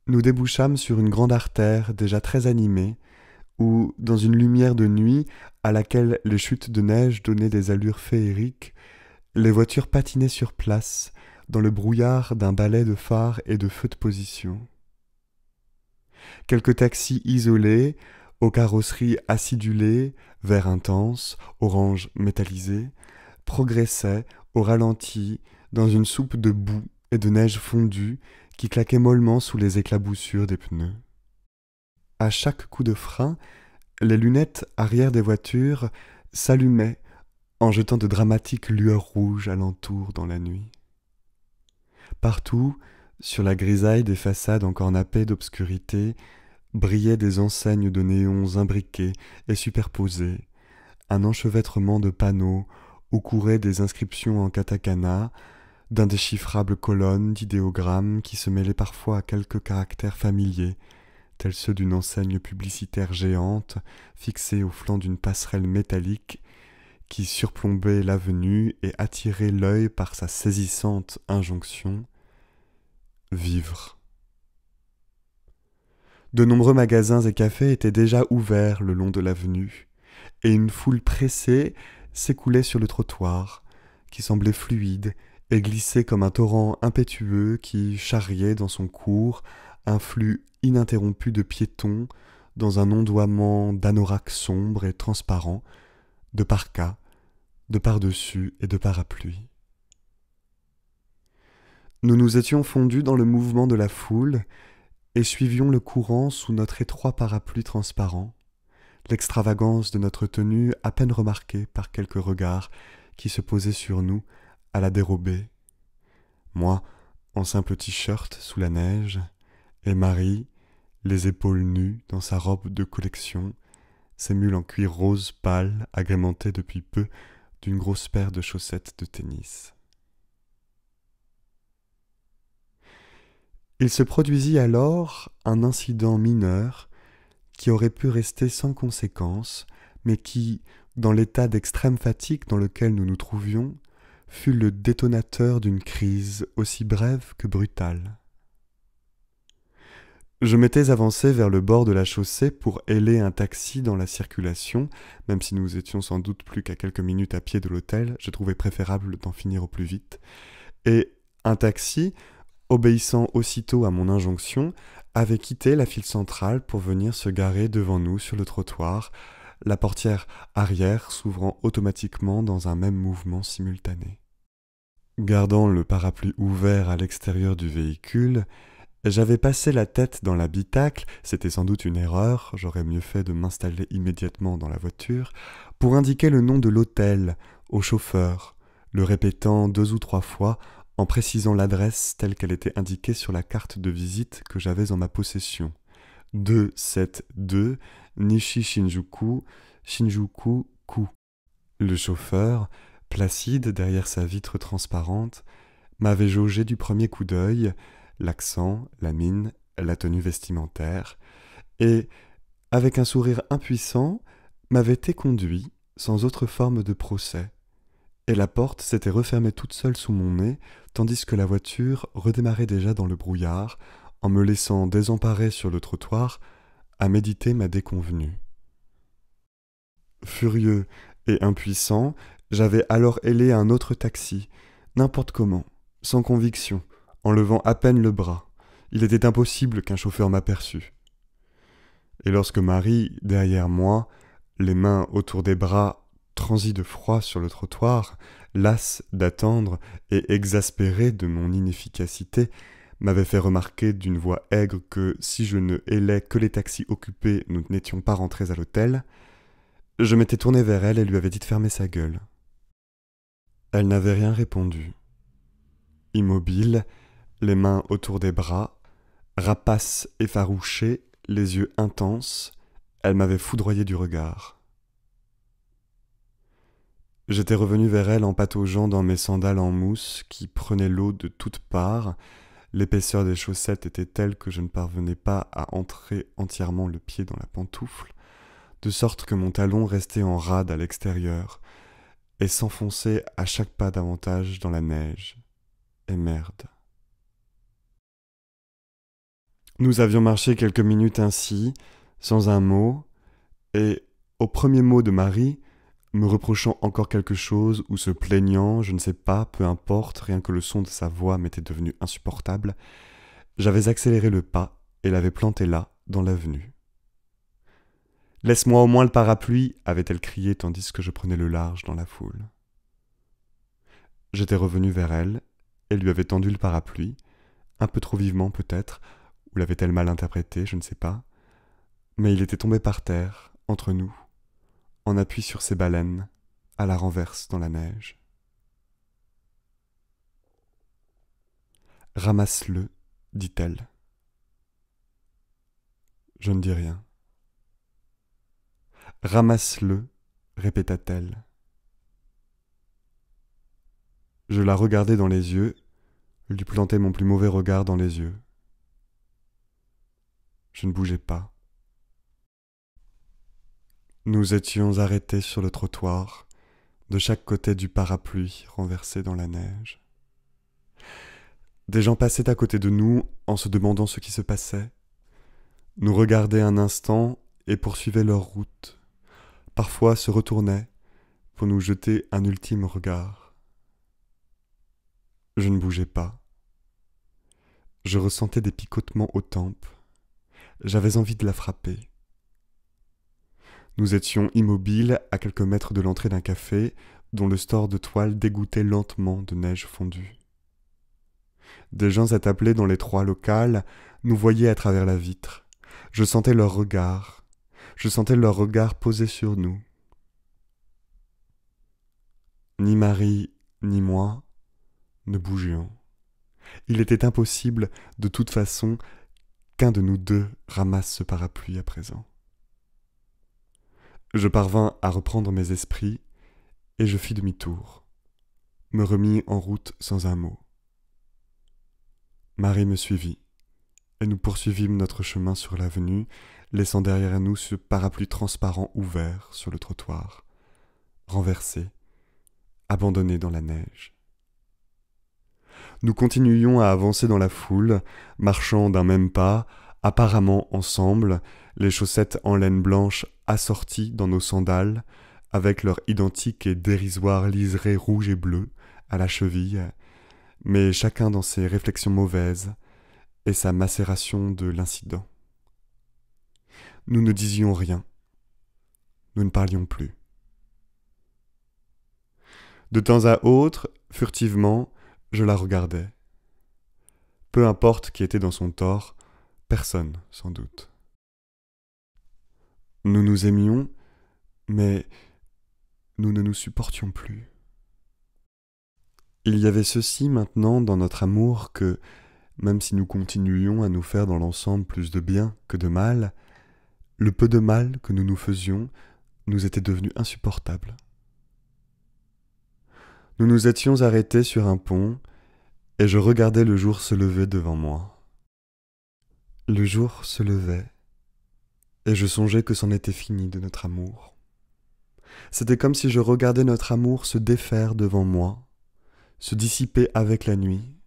nous débouchâmes sur une grande artère déjà très animée, où, dans une lumière de nuit à laquelle les chutes de neige donnaient des allures féeriques, les voitures patinaient sur place, dans le brouillard d'un balai de phares et de feux de position. Quelques taxis isolés, aux carrosseries acidulées, vert intense, orange métallisé, progressait au ralenti dans une soupe de boue et de neige fondue qui claquait mollement sous les éclaboussures des pneus. À chaque coup de frein, les lunettes arrière des voitures s'allumaient en jetant de dramatiques lueurs rouges alentour dans la nuit. Partout, sur la grisaille des façades encore nappées d'obscurité, brillaient des enseignes de néons imbriqués et superposées, un enchevêtrement de panneaux où couraient des inscriptions en katakana, d'indéchiffrables colonnes d'idéogrammes qui se mêlaient parfois à quelques caractères familiers, tels ceux d'une enseigne publicitaire géante fixée au flanc d'une passerelle métallique qui surplombait l'avenue et attirait l'œil par sa saisissante injonction Vivre. De nombreux magasins et cafés étaient déjà ouverts le long de l'avenue, et une foule pressée s'écoulait sur le trottoir, qui semblait fluide et glissait comme un torrent impétueux qui charriait dans son cours un flux ininterrompu de piétons dans un ondoiement d'anoraks sombres et transparents, de parkas, de par-dessus et de parapluies. Nous nous étions fondus dans le mouvement de la foule et suivions le courant sous notre étroit parapluie transparent l'extravagance de notre tenue à peine remarquée par quelques regards qui se posaient sur nous à la dérobée. Moi, en simple t-shirt sous la neige, et Marie, les épaules nues dans sa robe de collection, ses mules en cuir rose pâle agrémentées depuis peu d'une grosse paire de chaussettes de tennis. Il se produisit alors un incident mineur qui aurait pu rester sans conséquence, mais qui, dans l'état d'extrême fatigue dans lequel nous nous trouvions, fut le détonateur d'une crise aussi brève que brutale. Je m'étais avancé vers le bord de la chaussée pour héler un taxi dans la circulation, même si nous étions sans doute plus qu'à quelques minutes à pied de l'hôtel, je trouvais préférable d'en finir au plus vite. Et un taxi, obéissant aussitôt à mon injonction, avait quitté la file centrale pour venir se garer devant nous sur le trottoir, la portière arrière s'ouvrant automatiquement dans un même mouvement simultané. Gardant le parapluie ouvert à l'extérieur du véhicule, j'avais passé la tête dans l'habitacle, c'était sans doute une erreur, j'aurais mieux fait de m'installer immédiatement dans la voiture, pour indiquer le nom de l'hôtel au chauffeur, le répétant deux ou trois fois en précisant l'adresse telle qu'elle était indiquée sur la carte de visite que j'avais en ma possession. 272 Nishi Shinjuku, Shinjuku Ku. Le chauffeur, placide derrière sa vitre transparente, m'avait jaugé du premier coup d'œil l'accent, la mine, la tenue vestimentaire, et, avec un sourire impuissant, m'avait éconduit sans autre forme de procès et la porte s'était refermée toute seule sous mon nez, tandis que la voiture redémarrait déjà dans le brouillard, en me laissant désemparé sur le trottoir, à méditer ma déconvenue. Furieux et impuissant, j'avais alors ailé un autre taxi, n'importe comment, sans conviction, en levant à peine le bras. Il était impossible qu'un chauffeur m'aperçût. Et lorsque Marie, derrière moi, les mains autour des bras transi de froid sur le trottoir, lasse d'attendre et exaspéré de mon inefficacité, m'avait fait remarquer d'une voix aigre que si je ne hélais que les taxis occupés, nous n'étions pas rentrés à l'hôtel. Je m'étais tourné vers elle et lui avais dit de fermer sa gueule. Elle n'avait rien répondu. Immobile, les mains autour des bras, rapace effarouchée, les yeux intenses, elle m'avait foudroyé du regard. J'étais revenu vers elle en pataugeant dans mes sandales en mousse qui prenaient l'eau de toutes parts. L'épaisseur des chaussettes était telle que je ne parvenais pas à entrer entièrement le pied dans la pantoufle, de sorte que mon talon restait en rade à l'extérieur et s'enfonçait à chaque pas davantage dans la neige. Et merde. Nous avions marché quelques minutes ainsi, sans un mot, et au premier mot de Marie, me reprochant encore quelque chose ou se plaignant, je ne sais pas, peu importe, rien que le son de sa voix m'était devenu insupportable, j'avais accéléré le pas et l'avais planté là, dans l'avenue. Laisse-moi au moins le parapluie, avait-elle crié tandis que je prenais le large dans la foule. J'étais revenu vers elle elle lui avait tendu le parapluie, un peu trop vivement peut-être, ou l'avait-elle mal interprété, je ne sais pas, mais il était tombé par terre, entre nous, en appui sur ses baleines, à la renverse dans la neige. Ramasse-le, dit-elle. Je ne dis rien. Ramasse-le, répéta-t-elle. Je la regardais dans les yeux, lui plantai mon plus mauvais regard dans les yeux. Je ne bougeais pas. Nous étions arrêtés sur le trottoir, de chaque côté du parapluie renversé dans la neige. Des gens passaient à côté de nous en se demandant ce qui se passait, nous regardaient un instant et poursuivaient leur route, parfois se retournaient pour nous jeter un ultime regard. Je ne bougeais pas. Je ressentais des picotements aux tempes. J'avais envie de la frapper. Nous étions immobiles à quelques mètres de l'entrée d'un café dont le store de toile dégoûtait lentement de neige fondue. Des gens attablés dans l'étroit local nous voyaient à travers la vitre. Je sentais leur regard. Je sentais leur regard posé sur nous. Ni Marie ni moi ne bougions. Il était impossible, de toute façon, qu'un de nous deux ramasse ce parapluie à présent. Je parvins à reprendre mes esprits, et je fis demi-tour, me remis en route sans un mot. Marie me suivit, et nous poursuivîmes notre chemin sur l'avenue, laissant derrière nous ce parapluie transparent ouvert sur le trottoir, renversé, abandonné dans la neige. Nous continuions à avancer dans la foule, marchant d'un même pas, apparemment ensemble, les chaussettes en laine blanche assorties dans nos sandales, avec leur identique et dérisoire liseré rouge et bleu à la cheville, mais chacun dans ses réflexions mauvaises et sa macération de l'incident. Nous ne disions rien. Nous ne parlions plus. De temps à autre, furtivement, je la regardais. Peu importe qui était dans son tort, Personne, sans doute. Nous nous aimions, mais nous ne nous supportions plus. Il y avait ceci maintenant dans notre amour que, même si nous continuions à nous faire dans l'ensemble plus de bien que de mal, le peu de mal que nous nous faisions nous était devenu insupportable. Nous nous étions arrêtés sur un pont, et je regardais le jour se lever devant moi. Le jour se levait, et je songeais que c'en était fini de notre amour. C'était comme si je regardais notre amour se défaire devant moi, se dissiper avec la nuit,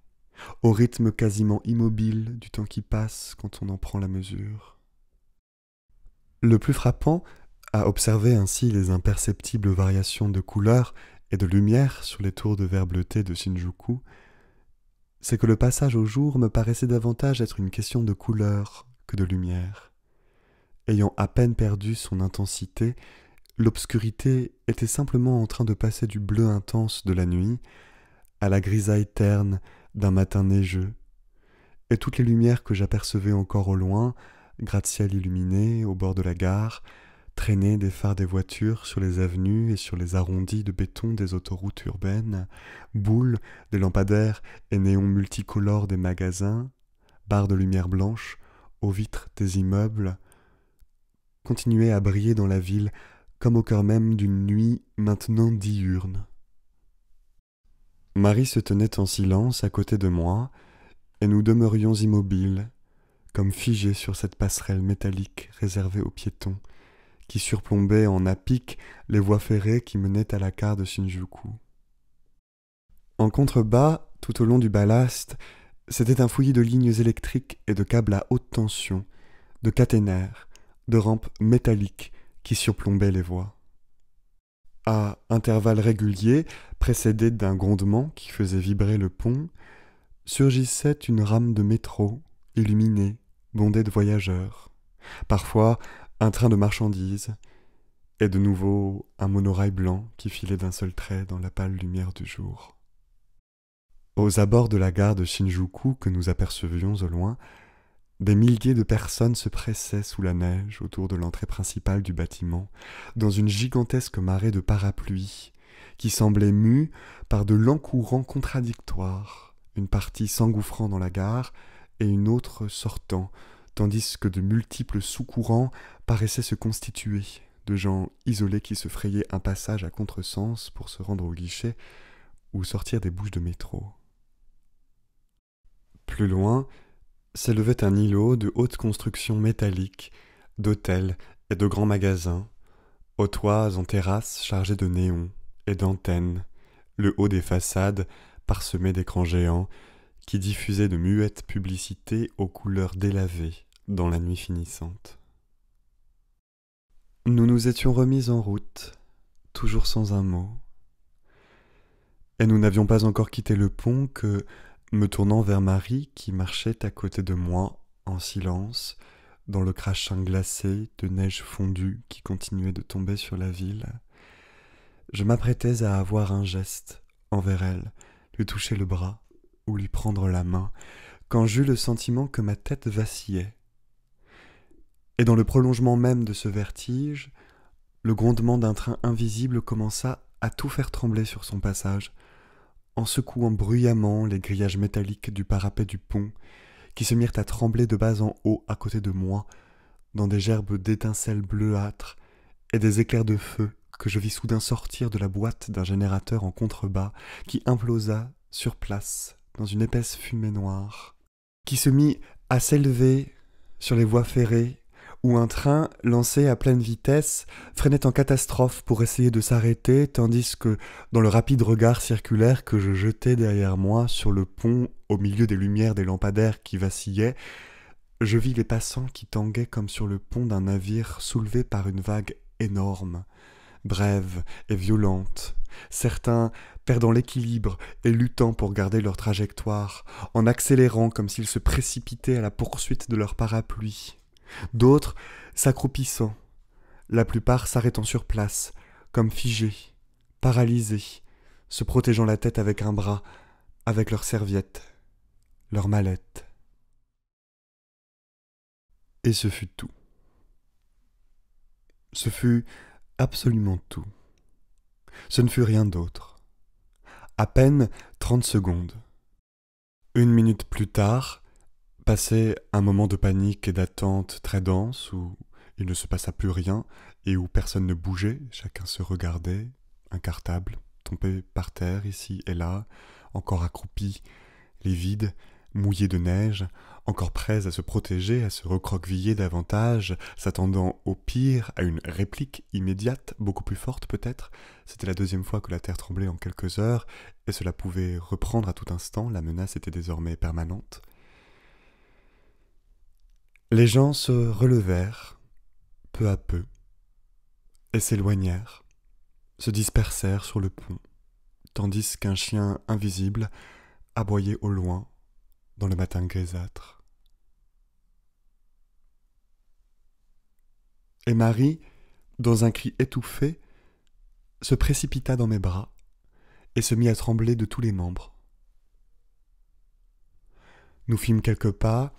au rythme quasiment immobile du temps qui passe quand on en prend la mesure. Le plus frappant, à observer ainsi les imperceptibles variations de couleur et de lumière sur les tours de verre bleuté de Shinjuku, c'est que le passage au jour me paraissait davantage être une question de couleur que de lumière. Ayant à peine perdu son intensité, l'obscurité était simplement en train de passer du bleu intense de la nuit à la grisaille terne d'un matin neigeux, et toutes les lumières que j'apercevais encore au loin, gratte-ciel illuminé, au bord de la gare, traîner des phares des voitures sur les avenues et sur les arrondis de béton des autoroutes urbaines, boules des lampadaires et néons multicolores des magasins, barres de lumière blanche aux vitres des immeubles, continuaient à briller dans la ville comme au cœur même d'une nuit maintenant diurne. Marie se tenait en silence à côté de moi, et nous demeurions immobiles, comme figés sur cette passerelle métallique réservée aux piétons, qui surplombait en apic les voies ferrées qui menaient à la gare de Shinjuku. En contrebas, tout au long du ballast, c'était un fouillis de lignes électriques et de câbles à haute tension, de caténaires, de rampes métalliques qui surplombaient les voies. À intervalles réguliers, précédés d'un grondement qui faisait vibrer le pont, surgissait une rame de métro, illuminée, bondée de voyageurs. Parfois, un train de marchandises, et de nouveau un monorail blanc qui filait d'un seul trait dans la pâle lumière du jour. Aux abords de la gare de Shinjuku que nous apercevions au loin, des milliers de personnes se pressaient sous la neige autour de l'entrée principale du bâtiment, dans une gigantesque marée de parapluies, qui semblait mue par de lents courants contradictoires, une partie s'engouffrant dans la gare et une autre sortant, tandis que de multiples sous-courants paraissaient se constituer, de gens isolés qui se frayaient un passage à contresens pour se rendre au guichet ou sortir des bouches de métro. Plus loin, s'élevait un îlot de hautes constructions métalliques, d'hôtels et de grands magasins, aux toits en terrasses chargés de néons et d'antennes, le haut des façades parsemé d'écrans géants qui diffusaient de muettes publicités aux couleurs délavées, dans la nuit finissante. Nous nous étions remis en route, toujours sans un mot, et nous n'avions pas encore quitté le pont que, me tournant vers Marie qui marchait à côté de moi, en silence, dans le crachin glacé de neige fondue qui continuait de tomber sur la ville, je m'apprêtais à avoir un geste envers elle, lui toucher le bras ou lui prendre la main, quand j'eus le sentiment que ma tête vacillait et dans le prolongement même de ce vertige, le grondement d'un train invisible commença à tout faire trembler sur son passage, en secouant bruyamment les grillages métalliques du parapet du pont, qui se mirent à trembler de bas en haut à côté de moi, dans des gerbes d'étincelles bleuâtres et des éclairs de feu que je vis soudain sortir de la boîte d'un générateur en contrebas qui implosa sur place dans une épaisse fumée noire, qui se mit à s'élever sur les voies ferrées où un train lancé à pleine vitesse freinait en catastrophe pour essayer de s'arrêter, tandis que, dans le rapide regard circulaire que je jetais derrière moi sur le pont au milieu des lumières des lampadaires qui vacillaient, je vis les passants qui tanguaient comme sur le pont d'un navire soulevé par une vague énorme, brève et violente, certains perdant l'équilibre et luttant pour garder leur trajectoire, en accélérant comme s'ils se précipitaient à la poursuite de leur parapluie, d'autres s'accroupissant, la plupart s'arrêtant sur place, comme figés, paralysés, se protégeant la tête avec un bras, avec leur serviette, leur mallette. Et ce fut tout. Ce fut absolument tout. Ce ne fut rien d'autre. À peine trente secondes. Une minute plus tard, passait un moment de panique et d'attente très dense où il ne se passa plus rien et où personne ne bougeait, chacun se regardait, incartable, tombé par terre ici et là, encore accroupi, les vides, mouillés de neige, encore prêts à se protéger, à se recroqueviller davantage, s'attendant au pire à une réplique immédiate, beaucoup plus forte peut-être. C'était la deuxième fois que la terre tremblait en quelques heures, et cela pouvait reprendre à tout instant, la menace était désormais permanente. Les gens se relevèrent peu à peu et s'éloignèrent, se dispersèrent sur le pont, tandis qu'un chien invisible aboyait au loin dans le matin grisâtre. Et Marie, dans un cri étouffé, se précipita dans mes bras et se mit à trembler de tous les membres. Nous fîmes quelques pas,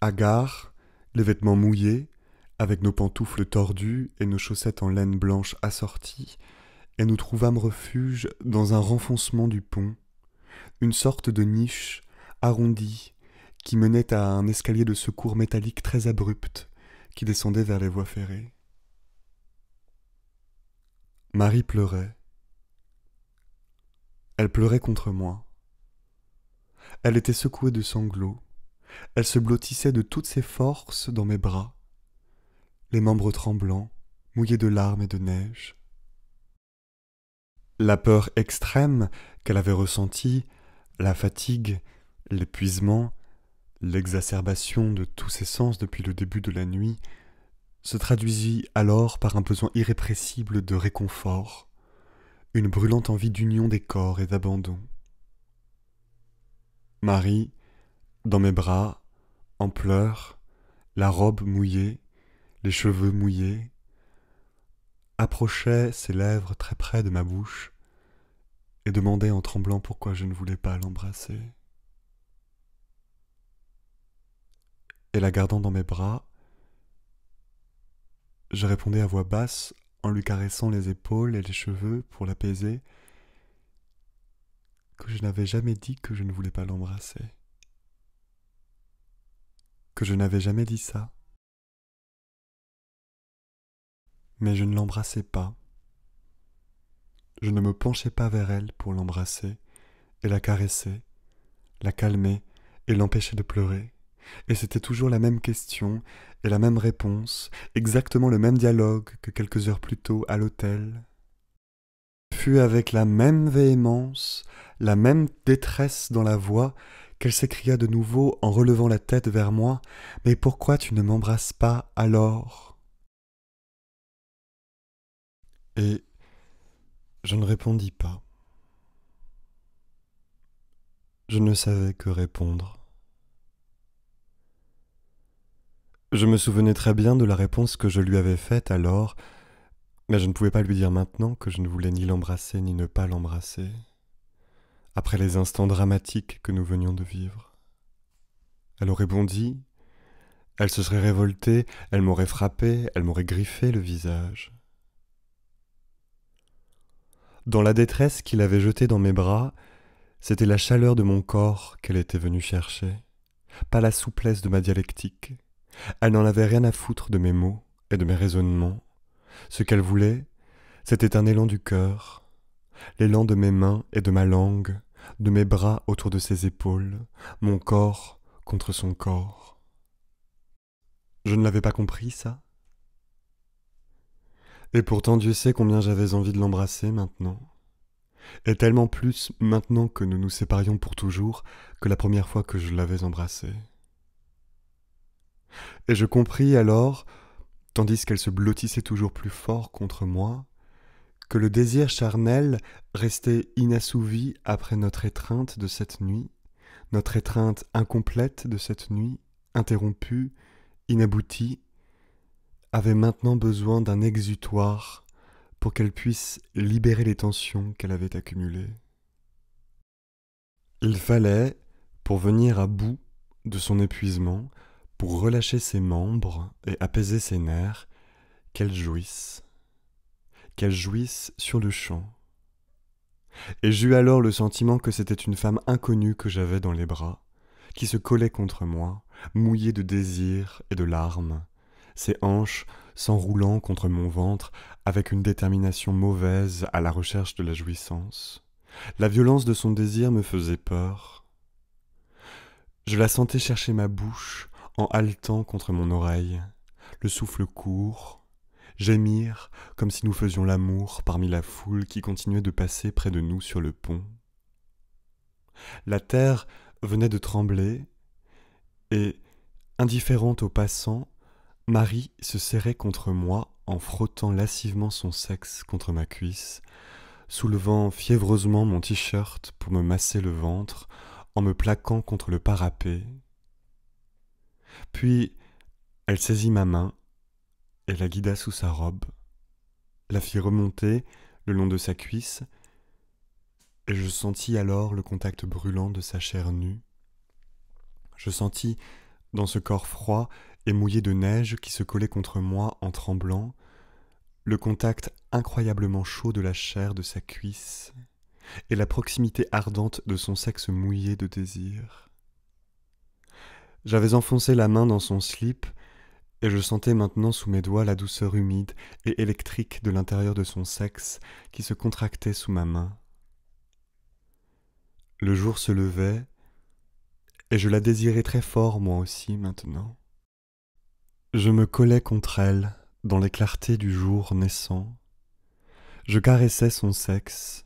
hagards, les vêtements mouillés, avec nos pantoufles tordues et nos chaussettes en laine blanche assorties, et nous trouvâmes refuge dans un renfoncement du pont, une sorte de niche arrondie qui menait à un escalier de secours métallique très abrupt qui descendait vers les voies ferrées. Marie pleurait. Elle pleurait contre moi. Elle était secouée de sanglots, elle se blottissait de toutes ses forces dans mes bras, les membres tremblants, mouillés de larmes et de neige. La peur extrême qu'elle avait ressentie, la fatigue, l'épuisement, l'exacerbation de tous ses sens depuis le début de la nuit, se traduisit alors par un besoin irrépressible de réconfort, une brûlante envie d'union des corps et d'abandon. Marie, dans mes bras, en pleurs, la robe mouillée, les cheveux mouillés, approchait ses lèvres très près de ma bouche et demandait en tremblant pourquoi je ne voulais pas l'embrasser. Et la gardant dans mes bras, je répondais à voix basse en lui caressant les épaules et les cheveux pour l'apaiser que je n'avais jamais dit que je ne voulais pas l'embrasser que je n'avais jamais dit ça. Mais je ne l'embrassais pas. Je ne me penchais pas vers elle pour l'embrasser et la caresser, la calmer et l'empêcher de pleurer. Et c'était toujours la même question et la même réponse, exactement le même dialogue que quelques heures plus tôt à l'hôtel. Fut avec la même véhémence, la même détresse dans la voix qu'elle s'écria de nouveau en relevant la tête vers moi. Mais pourquoi tu ne m'embrasses pas alors Et je ne répondis pas. Je ne savais que répondre. Je me souvenais très bien de la réponse que je lui avais faite alors, mais je ne pouvais pas lui dire maintenant que je ne voulais ni l'embrasser ni ne pas l'embrasser après les instants dramatiques que nous venions de vivre. Elle aurait bondi, elle se serait révoltée, elle m'aurait frappé, elle m'aurait griffé le visage. Dans la détresse qu'il avait jetée dans mes bras, c'était la chaleur de mon corps qu'elle était venue chercher, pas la souplesse de ma dialectique. Elle n'en avait rien à foutre de mes mots et de mes raisonnements. Ce qu'elle voulait, c'était un élan du cœur, l'élan de mes mains et de ma langue, de mes bras autour de ses épaules, mon corps contre son corps. Je ne l'avais pas compris, ça Et pourtant Dieu sait combien j'avais envie de l'embrasser maintenant. Et tellement plus maintenant que nous nous séparions pour toujours que la première fois que je l'avais embrassée. Et je compris alors, tandis qu'elle se blottissait toujours plus fort contre moi, que le désir charnel resté inassouvi après notre étreinte de cette nuit, notre étreinte incomplète de cette nuit, interrompue, inaboutie, avait maintenant besoin d'un exutoire pour qu'elle puisse libérer les tensions qu'elle avait accumulées. Il fallait, pour venir à bout de son épuisement, pour relâcher ses membres et apaiser ses nerfs, qu'elle jouisse qu'elle jouisse sur le champ. Et j'eus alors le sentiment que c'était une femme inconnue que j'avais dans les bras, qui se collait contre moi, mouillée de désir et de larmes, ses hanches s'enroulant contre mon ventre avec une détermination mauvaise à la recherche de la jouissance. La violence de son désir me faisait peur. Je la sentais chercher ma bouche en haletant contre mon oreille, le souffle court, gémir comme si nous faisions l'amour parmi la foule qui continuait de passer près de nous sur le pont. La terre venait de trembler, et, indifférente aux passants, Marie se serrait contre moi en frottant lascivement son sexe contre ma cuisse, soulevant fiévreusement mon t-shirt pour me masser le ventre, en me plaquant contre le parapet. Puis elle saisit ma main et la guida sous sa robe, la fit remonter le long de sa cuisse, et je sentis alors le contact brûlant de sa chair nue. Je sentis dans ce corps froid et mouillé de neige qui se collait contre moi en tremblant, le contact incroyablement chaud de la chair de sa cuisse et la proximité ardente de son sexe mouillé de désir. J'avais enfoncé la main dans son slip et je sentais maintenant sous mes doigts la douceur humide et électrique de l'intérieur de son sexe qui se contractait sous ma main. Le jour se levait, et je la désirais très fort moi aussi maintenant. Je me collais contre elle dans les clartés du jour naissant. Je caressais son sexe,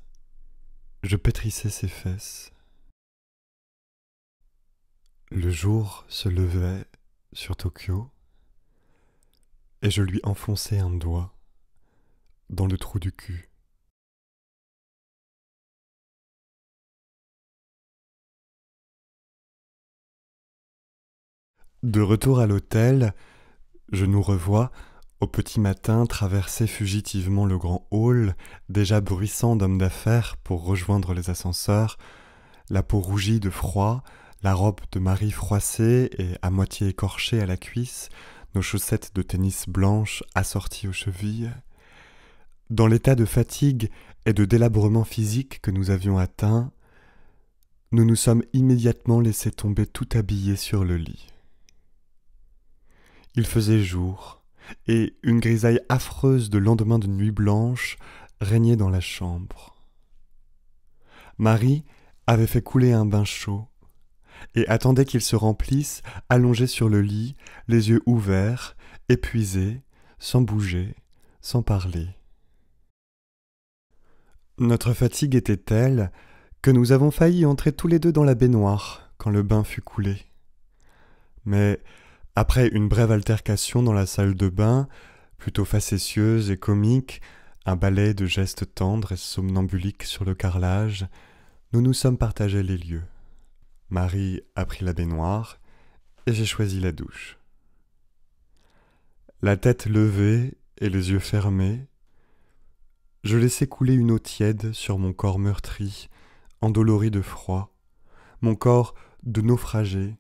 je pétrissais ses fesses. Le jour se levait sur Tokyo et je lui enfonçai un doigt dans le trou du cul. De retour à l'hôtel, je nous revois au petit matin traverser fugitivement le grand hall, déjà bruissant d'hommes d'affaires pour rejoindre les ascenseurs, la peau rougie de froid, la robe de Marie froissée et à moitié écorchée à la cuisse, nos chaussettes de tennis blanches assorties aux chevilles. Dans l'état de fatigue et de délabrement physique que nous avions atteint, nous nous sommes immédiatement laissés tomber tout habillés sur le lit. Il faisait jour, et une grisaille affreuse de lendemain de nuit blanche régnait dans la chambre. Marie avait fait couler un bain chaud, et attendait qu'ils se remplissent, allongés sur le lit, les yeux ouverts, épuisés, sans bouger, sans parler. Notre fatigue était telle que nous avons failli entrer tous les deux dans la baignoire quand le bain fut coulé. Mais, après une brève altercation dans la salle de bain, plutôt facétieuse et comique, un ballet de gestes tendres et somnambuliques sur le carrelage, nous nous sommes partagés les lieux. Marie a pris la baignoire et j'ai choisi la douche. La tête levée et les yeux fermés, je laissais couler une eau tiède sur mon corps meurtri, endolori de froid, mon corps de naufragé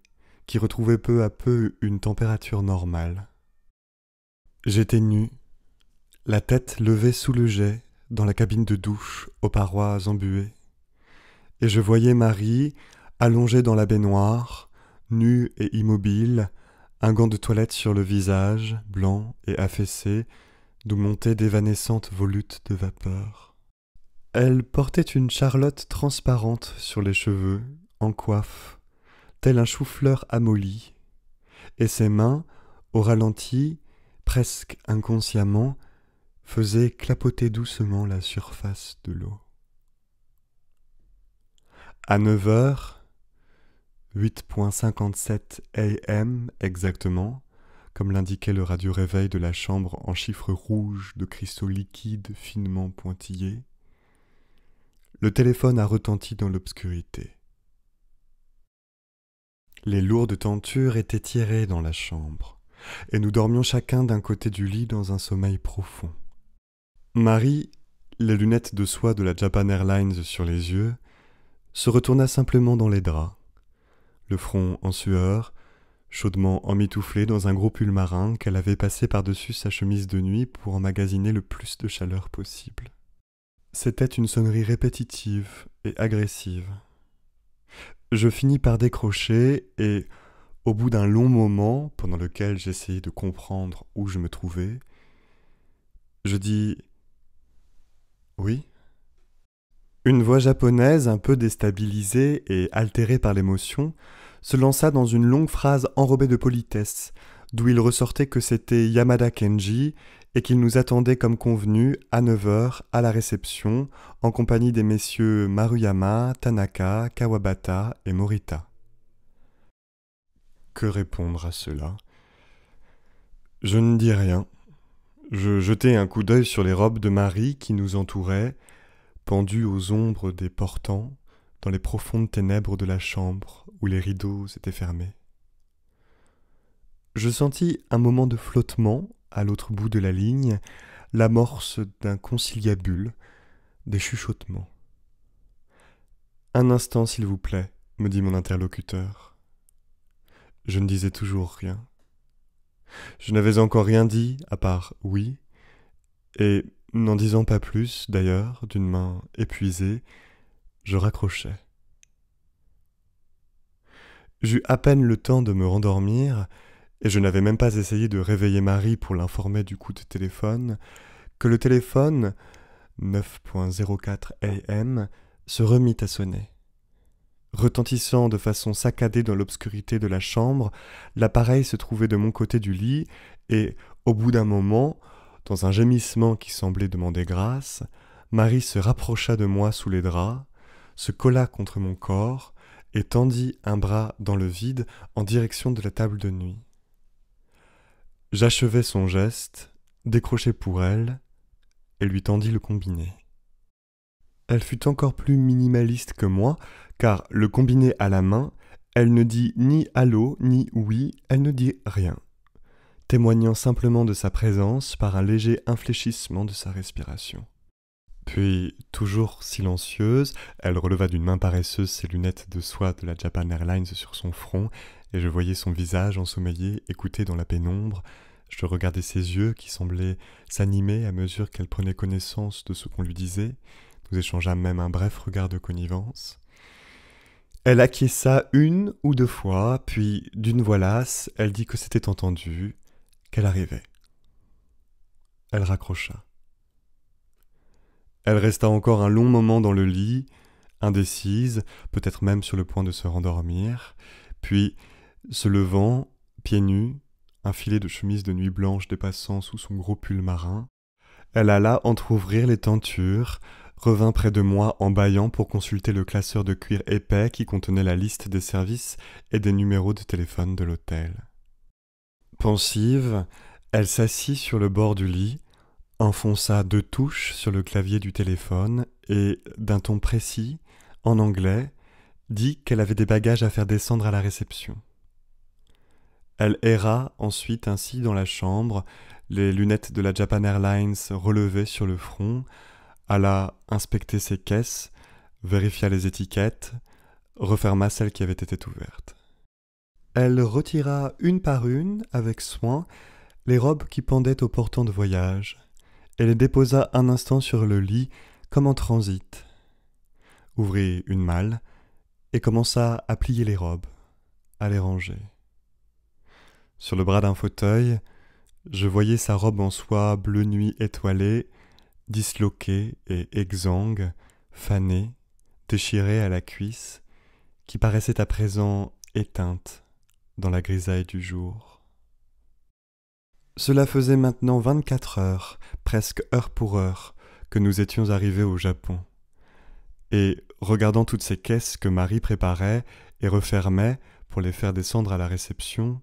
qui retrouvait peu à peu une température normale. J'étais nu, la tête levée sous le jet, dans la cabine de douche aux parois embuées, et je voyais Marie allongée dans la baignoire, nue et immobile, un gant de toilette sur le visage, blanc et affaissé, d'où montaient d'évanescentes volutes de vapeur. Elle portait une charlotte transparente sur les cheveux, en coiffe, tel un chou-fleur amolli, et ses mains, au ralenti, presque inconsciemment, faisaient clapoter doucement la surface de l'eau. À neuf heures, 8.57 AM exactement, comme l'indiquait le radio réveil de la chambre en chiffres rouges de cristaux liquides finement pointillés, le téléphone a retenti dans l'obscurité. Les lourdes tentures étaient tirées dans la chambre, et nous dormions chacun d'un côté du lit dans un sommeil profond. Marie, les lunettes de soie de la Japan Airlines sur les yeux, se retourna simplement dans les draps le front en sueur, chaudement emmitouflé dans un gros pull marin qu'elle avait passé par-dessus sa chemise de nuit pour emmagasiner le plus de chaleur possible. C'était une sonnerie répétitive et agressive. Je finis par décrocher et, au bout d'un long moment, pendant lequel j'essayais de comprendre où je me trouvais, je dis Oui. Une voix japonaise un peu déstabilisée et altérée par l'émotion se lança dans une longue phrase enrobée de politesse, d'où il ressortait que c'était Yamada Kenji et qu'il nous attendait comme convenu à 9h à la réception en compagnie des messieurs Maruyama, Tanaka, Kawabata et Morita. Que répondre à cela Je ne dis rien. Je jetai un coup d'œil sur les robes de Marie qui nous entouraient, pendues aux ombres des portants, dans les profondes ténèbres de la chambre où les rideaux étaient fermés. Je sentis un moment de flottement à l'autre bout de la ligne, l'amorce d'un conciliabule, des chuchotements. Un instant, s'il vous plaît, me dit mon interlocuteur. Je ne disais toujours rien. Je n'avais encore rien dit à part oui, et n'en disant pas plus, d'ailleurs, d'une main épuisée, je raccrochai. J'eus à peine le temps de me rendormir, et je n'avais même pas essayé de réveiller Marie pour l'informer du coup de téléphone, que le téléphone 9.04 AM se remit à sonner. Retentissant de façon saccadée dans l'obscurité de la chambre, l'appareil se trouvait de mon côté du lit, et, au bout d'un moment, dans un gémissement qui semblait demander grâce, Marie se rapprocha de moi sous les draps, se colla contre mon corps et tendit un bras dans le vide en direction de la table de nuit. J'achevai son geste, décrochai pour elle, et lui tendis le combiné. Elle fut encore plus minimaliste que moi, car le combiné à la main, elle ne dit ni allô ni oui, elle ne dit rien, témoignant simplement de sa présence par un léger infléchissement de sa respiration. Puis, toujours silencieuse, elle releva d'une main paresseuse ses lunettes de soie de la Japan Airlines sur son front, et je voyais son visage ensommeillé écouter dans la pénombre. Je regardais ses yeux qui semblaient s'animer à mesure qu'elle prenait connaissance de ce qu'on lui disait. Nous échangeâmes même un bref regard de connivence. Elle acquiesça une ou deux fois, puis, d'une voix lasse, elle dit que c'était entendu, qu'elle arrivait. Elle raccrocha. Elle resta encore un long moment dans le lit, indécise, peut-être même sur le point de se rendormir, puis, se levant, pieds nus, un filet de chemise de nuit blanche dépassant sous son gros pull marin, elle alla entr'ouvrir les tentures, revint près de moi en bâillant pour consulter le classeur de cuir épais qui contenait la liste des services et des numéros de téléphone de l'hôtel. Pensive, elle s'assit sur le bord du lit, enfonça deux touches sur le clavier du téléphone et, d'un ton précis, en anglais, dit qu'elle avait des bagages à faire descendre à la réception. Elle erra ensuite ainsi dans la chambre, les lunettes de la Japan Airlines relevées sur le front, alla inspecter ses caisses, vérifia les étiquettes, referma celles qui avaient été ouvertes. Elle retira une par une, avec soin, les robes qui pendaient au portant de voyage, elle les déposa un instant sur le lit comme en transit, ouvrit une malle et commença à plier les robes, à les ranger. Sur le bras d'un fauteuil, je voyais sa robe en soie bleu nuit étoilée, disloquée et exsangue, fanée, déchirée à la cuisse, qui paraissait à présent éteinte dans la grisaille du jour. Cela faisait maintenant vingt-quatre heures, presque heure pour heure, que nous étions arrivés au Japon. Et, regardant toutes ces caisses que Marie préparait et refermait pour les faire descendre à la réception,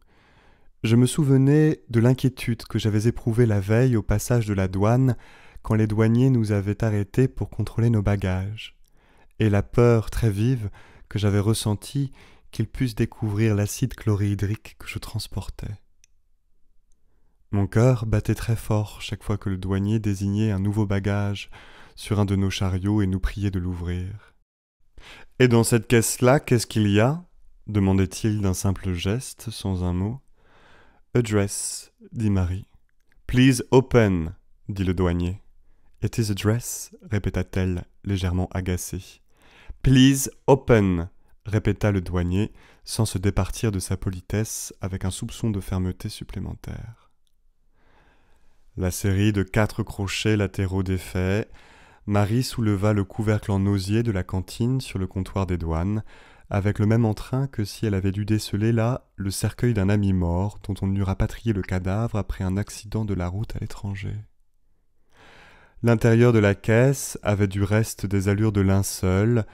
je me souvenais de l'inquiétude que j'avais éprouvée la veille au passage de la douane quand les douaniers nous avaient arrêtés pour contrôler nos bagages, et la peur très vive que j'avais ressentie qu'ils pussent découvrir l'acide chlorhydrique que je transportais. Mon cœur battait très fort chaque fois que le douanier désignait un nouveau bagage sur un de nos chariots et nous priait de l'ouvrir. Et dans cette caisse-là, qu'est-ce qu'il y a demandait-il d'un simple geste, sans un mot. dress, » dit Marie. Please open, dit le douanier. It is a dress, répéta-t-elle, légèrement agacée. Please open, répéta le douanier, sans se départir de sa politesse, avec un soupçon de fermeté supplémentaire. La série de quatre crochets latéraux défaits, Marie souleva le couvercle en osier de la cantine sur le comptoir des douanes, avec le même entrain que si elle avait dû déceler là le cercueil d'un ami mort dont on eût rapatrié le cadavre après un accident de la route à l'étranger. L'intérieur de la caisse avait du reste des allures de linceul,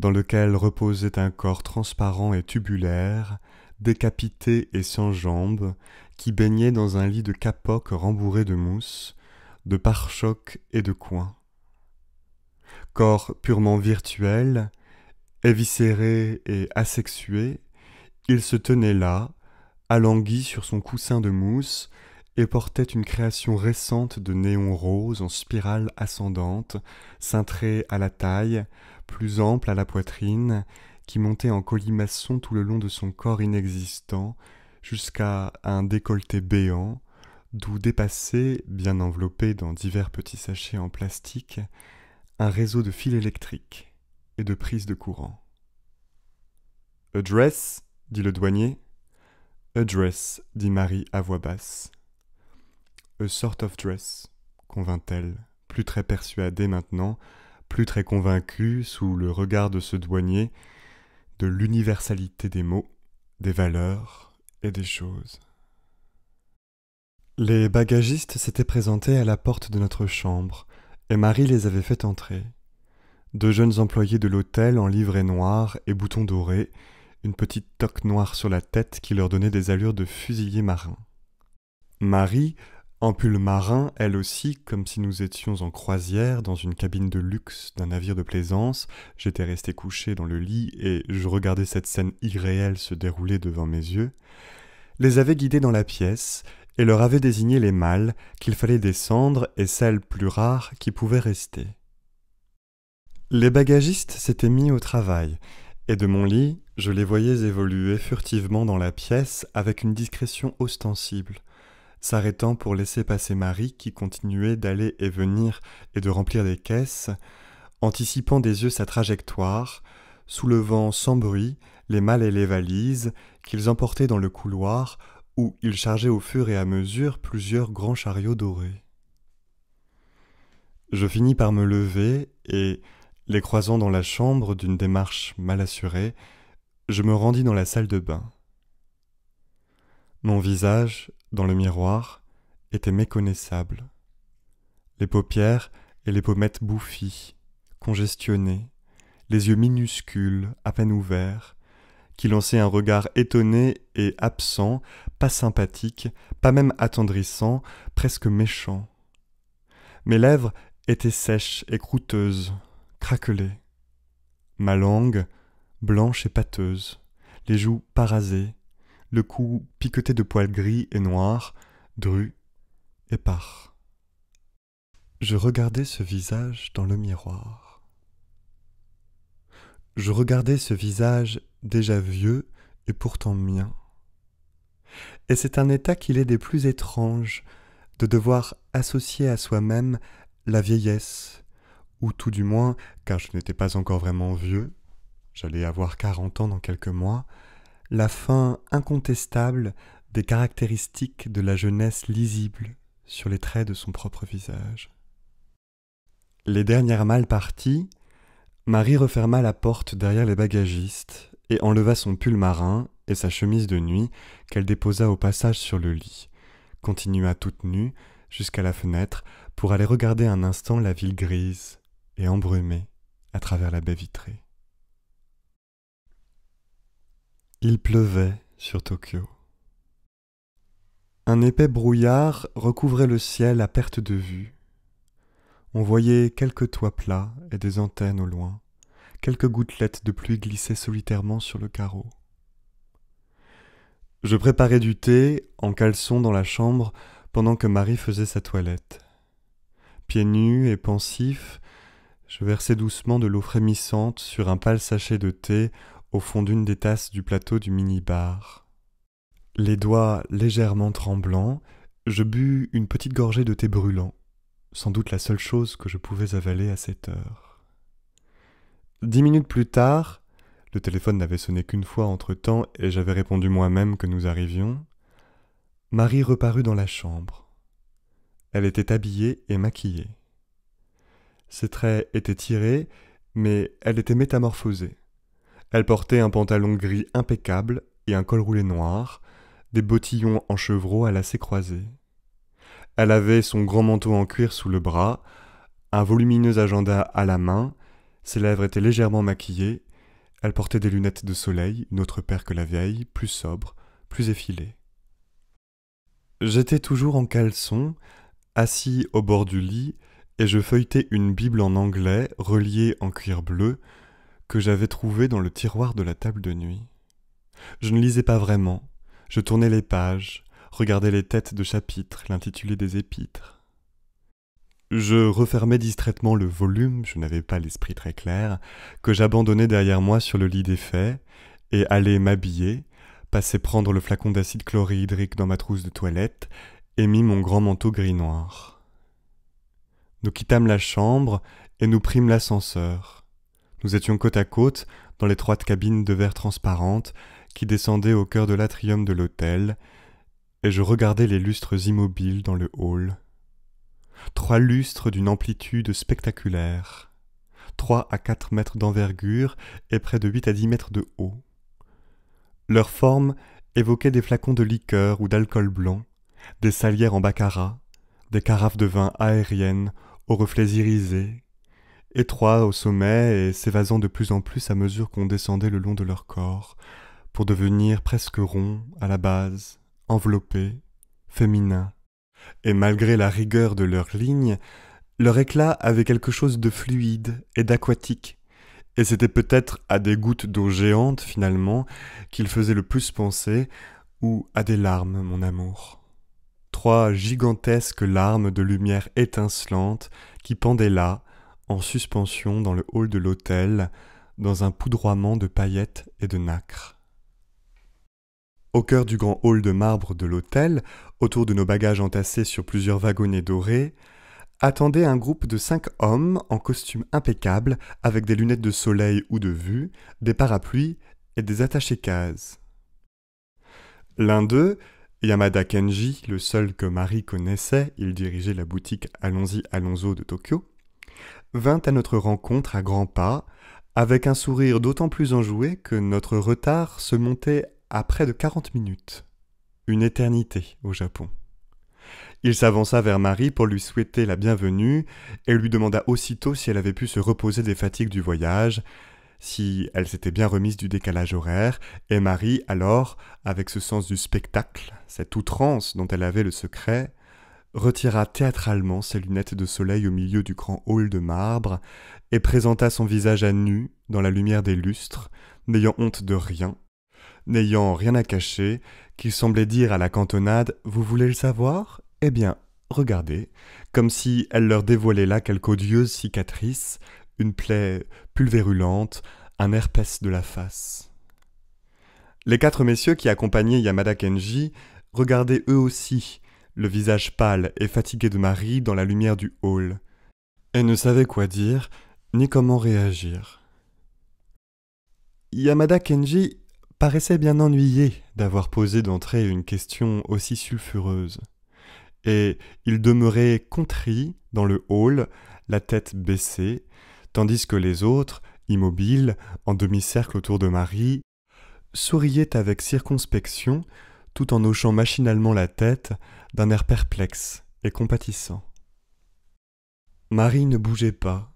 dans lequel reposait un corps transparent et tubulaire, décapité et sans jambes, qui baignait dans un lit de capoc rembourré de mousse, de pare-chocs et de coins. Corps purement virtuel, éviscéré et asexué, il se tenait là, alangui sur son coussin de mousse, et portait une création récente de néon rose en spirale ascendante, cintrée à la taille, plus ample à la poitrine, qui montait en colimaçon tout le long de son corps inexistant, jusqu'à un décolleté béant, d'où dépassait, bien enveloppé dans divers petits sachets en plastique, un réseau de fils électriques et de prises de courant. A dress ?» dit le douanier. A dress ?» dit Marie à voix basse. A sort of dress, convint-elle, plus très persuadée maintenant, plus très convaincue sous le regard de ce douanier de l'universalité des mots, des valeurs et des choses. Les bagagistes s'étaient présentés à la porte de notre chambre, et Marie les avait fait entrer. Deux jeunes employés de l'hôtel en livrée noire et boutons dorés, une petite toque noire sur la tête qui leur donnait des allures de fusiliers marins. Marie, en pull marin, elle aussi, comme si nous étions en croisière dans une cabine de luxe d'un navire de plaisance, j'étais resté couché dans le lit et je regardais cette scène irréelle se dérouler devant mes yeux, les avait guidés dans la pièce et leur avait désigné les mâles qu'il fallait descendre et celles plus rares qui pouvaient rester. Les bagagistes s'étaient mis au travail, et de mon lit, je les voyais évoluer furtivement dans la pièce avec une discrétion ostensible s'arrêtant pour laisser passer Marie qui continuait d'aller et venir et de remplir des caisses, anticipant des yeux sa trajectoire, soulevant sans bruit les malles et les valises qu'ils emportaient dans le couloir où ils chargeaient au fur et à mesure plusieurs grands chariots dorés. Je finis par me lever et, les croisant dans la chambre d'une démarche mal assurée, je me rendis dans la salle de bain. Mon visage, dans le miroir, était méconnaissable. Les paupières et les pommettes bouffies, congestionnées, les yeux minuscules, à peine ouverts, qui lançaient un regard étonné et absent, pas sympathique, pas même attendrissant, presque méchant. Mes lèvres étaient sèches et croûteuses, craquelées. Ma langue, blanche et pâteuse, les joues parasées, le cou piqueté de poils gris et noirs, dru, épars. Je regardais ce visage dans le miroir. Je regardais ce visage déjà vieux et pourtant mien. Et c'est un état qu'il est des plus étranges de devoir associer à soi-même la vieillesse, ou tout du moins, car je n'étais pas encore vraiment vieux, j'allais avoir quarante ans dans quelques mois, la fin incontestable des caractéristiques de la jeunesse lisible sur les traits de son propre visage. Les dernières malles parties, Marie referma la porte derrière les bagagistes et enleva son pull marin et sa chemise de nuit qu'elle déposa au passage sur le lit, continua toute nue jusqu'à la fenêtre pour aller regarder un instant la ville grise et embrumée à travers la baie vitrée. Il pleuvait sur Tokyo. Un épais brouillard recouvrait le ciel à perte de vue. On voyait quelques toits plats et des antennes au loin. Quelques gouttelettes de pluie glissaient solitairement sur le carreau. Je préparais du thé en caleçon dans la chambre pendant que Marie faisait sa toilette. Pieds nus et pensifs, je versais doucement de l'eau frémissante sur un pâle sachet de thé au fond d'une des tasses du plateau du mini-bar. Les doigts légèrement tremblants, je bus une petite gorgée de thé brûlant, sans doute la seule chose que je pouvais avaler à cette heure. Dix minutes plus tard, le téléphone n'avait sonné qu'une fois entre-temps et j'avais répondu moi-même que nous arrivions, Marie reparut dans la chambre. Elle était habillée et maquillée. Ses traits étaient tirés, mais elle était métamorphosée. Elle portait un pantalon gris impeccable et un col roulé noir, des bottillons en chevreau à lacets croisés. Elle avait son grand manteau en cuir sous le bras, un volumineux agenda à la main, ses lèvres étaient légèrement maquillées, elle portait des lunettes de soleil, notre père que la vieille, plus sobre, plus effilée. J'étais toujours en caleçon, assis au bord du lit, et je feuilletais une Bible en anglais reliée en cuir bleu, que j'avais trouvé dans le tiroir de la table de nuit. Je ne lisais pas vraiment, je tournais les pages, regardais les têtes de chapitres, l'intitulé des épîtres. Je refermais distraitement le volume, je n'avais pas l'esprit très clair, que j'abandonnais derrière moi sur le lit des faits, et allais m'habiller, passer prendre le flacon d'acide chlorhydrique dans ma trousse de toilette, et mis mon grand manteau gris noir. Nous quittâmes la chambre et nous prîmes l'ascenseur. Nous étions côte à côte dans l'étroite cabine de verre transparente qui descendait au cœur de l'atrium de l'hôtel, et je regardais les lustres immobiles dans le hall. Trois lustres d'une amplitude spectaculaire, trois à quatre mètres d'envergure et près de huit à dix mètres de haut. Leur forme évoquait des flacons de liqueur ou d'alcool blanc, des salières en baccarat, des carafes de vin aériennes aux reflets irisés étroits au sommet et s'évasant de plus en plus à mesure qu'on descendait le long de leur corps, pour devenir presque ronds à la base, enveloppés, féminins. Et malgré la rigueur de leurs lignes, leur éclat avait quelque chose de fluide et d'aquatique, et c'était peut-être à des gouttes d'eau géante, finalement, qu'il faisait le plus penser, ou à des larmes, mon amour. Trois gigantesques larmes de lumière étincelante qui pendaient là, en suspension dans le hall de l'hôtel, dans un poudroiement de paillettes et de nacre. Au cœur du grand hall de marbre de l'hôtel, autour de nos bagages entassés sur plusieurs wagonnets dorés, attendait un groupe de cinq hommes en costume impeccable, avec des lunettes de soleil ou de vue, des parapluies et des attachés cases. L'un d'eux, Yamada Kenji, le seul que Marie connaissait, il dirigeait la boutique Allons-y Alonso de Tokyo, vint à notre rencontre à grands pas, avec un sourire d'autant plus enjoué que notre retard se montait à près de quarante minutes. Une éternité au Japon. Il s'avança vers Marie pour lui souhaiter la bienvenue et lui demanda aussitôt si elle avait pu se reposer des fatigues du voyage, si elle s'était bien remise du décalage horaire, et Marie alors, avec ce sens du spectacle, cette outrance dont elle avait le secret, retira théâtralement ses lunettes de soleil au milieu du grand hall de marbre, et présenta son visage à nu dans la lumière des lustres, n'ayant honte de rien, n'ayant rien à cacher, qu'il semblait dire à la cantonade Vous voulez le savoir Eh bien, regardez, comme si elle leur dévoilait là quelque odieuse cicatrice, une plaie pulvérulente, un herpès de la face. Les quatre messieurs qui accompagnaient Yamada Kenji regardaient eux aussi, le visage pâle et fatigué de Marie dans la lumière du hall. Elle ne savait quoi dire, ni comment réagir. Yamada Kenji paraissait bien ennuyé d'avoir posé d'entrée une question aussi sulfureuse. Et il demeurait contrit dans le hall, la tête baissée, tandis que les autres, immobiles, en demi-cercle autour de Marie, souriaient avec circonspection, tout en hochant machinalement la tête, d'un air perplexe et compatissant. Marie ne bougeait pas,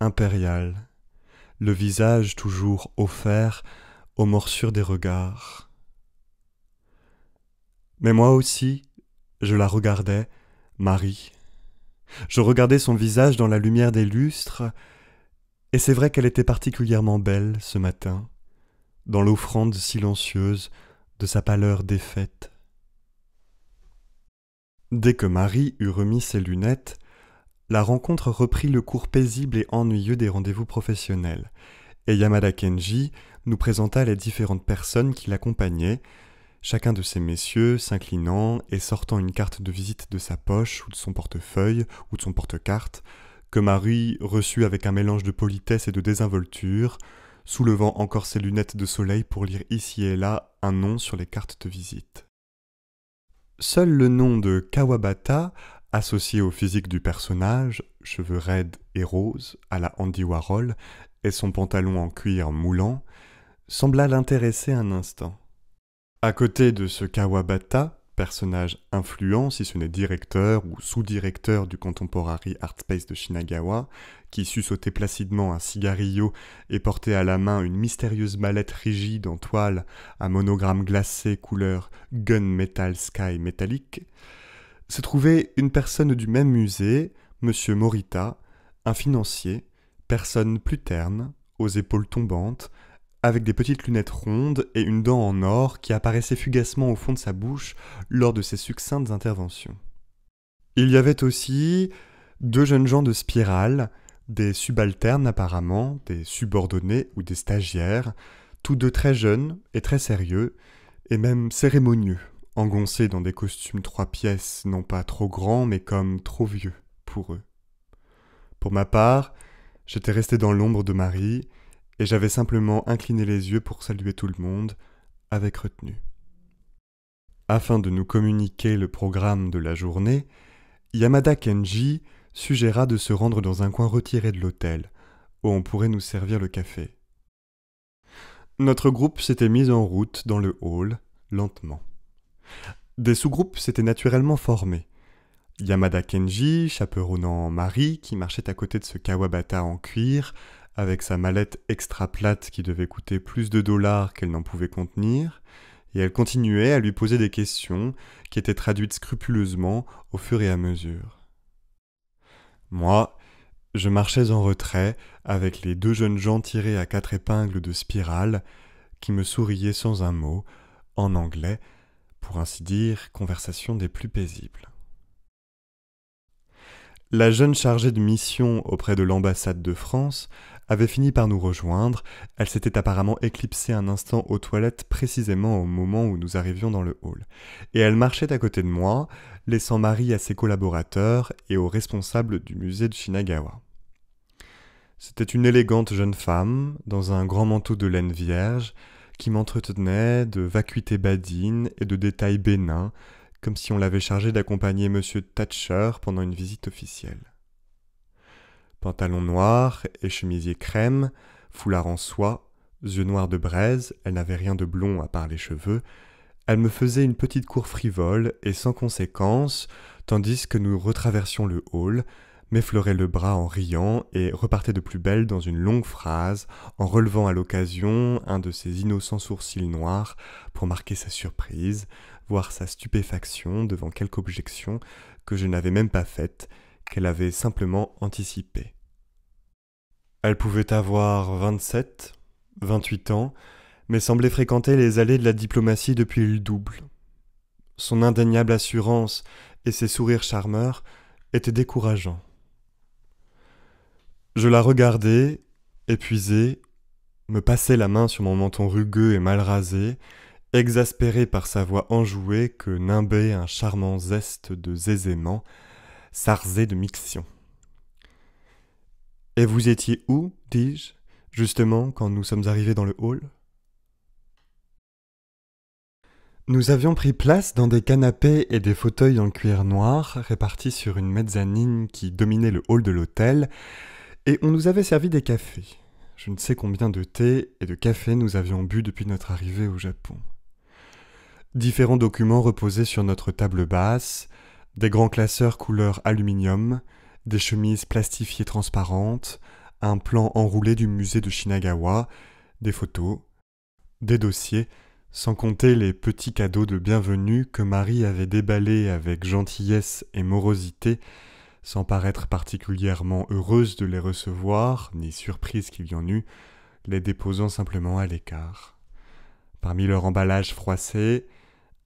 impériale, le visage toujours offert aux morsures des regards. Mais moi aussi, je la regardais, Marie. Je regardais son visage dans la lumière des lustres, et c'est vrai qu'elle était particulièrement belle ce matin, dans l'offrande silencieuse de sa pâleur défaite. Dès que Marie eut remis ses lunettes, la rencontre reprit le cours paisible et ennuyeux des rendez-vous professionnels, et Yamada Kenji nous présenta les différentes personnes qui l'accompagnaient, chacun de ces messieurs s'inclinant et sortant une carte de visite de sa poche ou de son portefeuille ou de son porte-carte, que Marie reçut avec un mélange de politesse et de désinvolture, soulevant encore ses lunettes de soleil pour lire ici et là un nom sur les cartes de visite. Seul le nom de Kawabata, associé au physique du personnage, cheveux raides et roses, à la Andy Warhol, et son pantalon en cuir moulant, sembla l'intéresser un instant. À côté de ce Kawabata, personnage influent, si ce n'est directeur ou sous-directeur du Contemporary Art Space de Shinagawa, qui sut sauter placidement un cigarillo et portait à la main une mystérieuse mallette rigide en toile à monogramme glacé couleur gun metal sky métallique, se trouvait une personne du même musée, M. Morita, un financier, personne plus terne, aux épaules tombantes, avec des petites lunettes rondes et une dent en or qui apparaissait fugacement au fond de sa bouche lors de ses succinctes interventions. Il y avait aussi deux jeunes gens de spirale, des subalternes apparemment, des subordonnés ou des stagiaires, tous deux très jeunes et très sérieux, et même cérémonieux, engoncés dans des costumes trois pièces, non pas trop grands, mais comme trop vieux pour eux. Pour ma part, j'étais resté dans l'ombre de Marie, et j'avais simplement incliné les yeux pour saluer tout le monde, avec retenue. Afin de nous communiquer le programme de la journée, Yamada Kenji suggéra de se rendre dans un coin retiré de l'hôtel, où on pourrait nous servir le café. Notre groupe s'était mis en route dans le hall, lentement. Des sous-groupes s'étaient naturellement formés. Yamada Kenji, chaperonnant Marie, qui marchait à côté de ce kawabata en cuir, avec sa mallette extra plate qui devait coûter plus de dollars qu'elle n'en pouvait contenir, et elle continuait à lui poser des questions qui étaient traduites scrupuleusement au fur et à mesure. Moi, je marchais en retrait avec les deux jeunes gens tirés à quatre épingles de spirale qui me souriaient sans un mot, en anglais, pour ainsi dire, conversation des plus paisibles. La jeune chargée de mission auprès de l'ambassade de France avait fini par nous rejoindre, elle s'était apparemment éclipsée un instant aux toilettes précisément au moment où nous arrivions dans le hall, et elle marchait à côté de moi, laissant Marie à ses collaborateurs et aux responsables du musée de Shinagawa. C'était une élégante jeune femme, dans un grand manteau de laine vierge, qui m'entretenait de vacuité badine et de détails bénins, comme si on l'avait chargée d'accompagner M. Thatcher pendant une visite officielle. Pantalon noir et chemisier crème, foulard en soie, yeux noirs de braise, elle n'avait rien de blond à part les cheveux, elle me faisait une petite cour frivole et sans conséquence, tandis que nous retraversions le hall, m'effleurait le bras en riant et repartait de plus belle dans une longue phrase, en relevant à l'occasion un de ses innocents sourcils noirs pour marquer sa surprise, voire sa stupéfaction devant quelque objection que je n'avais même pas faite, qu'elle avait simplement anticipé. Elle pouvait avoir vingt-sept, vingt-huit ans, mais semblait fréquenter les allées de la diplomatie depuis le double. Son indéniable assurance et ses sourires charmeurs étaient décourageants. Je la regardais, épuisée, me passait la main sur mon menton rugueux et mal rasé, exaspéré par sa voix enjouée que nimbait un charmant zeste de zézément, Sarzé de mixtion. « Et vous étiez où, dis-je, justement, quand nous sommes arrivés dans le hall Nous avions pris place dans des canapés et des fauteuils en cuir noir répartis sur une mezzanine qui dominait le hall de l'hôtel, et on nous avait servi des cafés. Je ne sais combien de thé et de café nous avions bu depuis notre arrivée au Japon. Différents documents reposaient sur notre table basse, des grands classeurs couleur aluminium, des chemises plastifiées transparentes, un plan enroulé du musée de Shinagawa, des photos, des dossiers, sans compter les petits cadeaux de bienvenue que Marie avait déballés avec gentillesse et morosité, sans paraître particulièrement heureuse de les recevoir, ni surprise qu'il y en eût, les déposant simplement à l'écart. Parmi leur emballage froissé,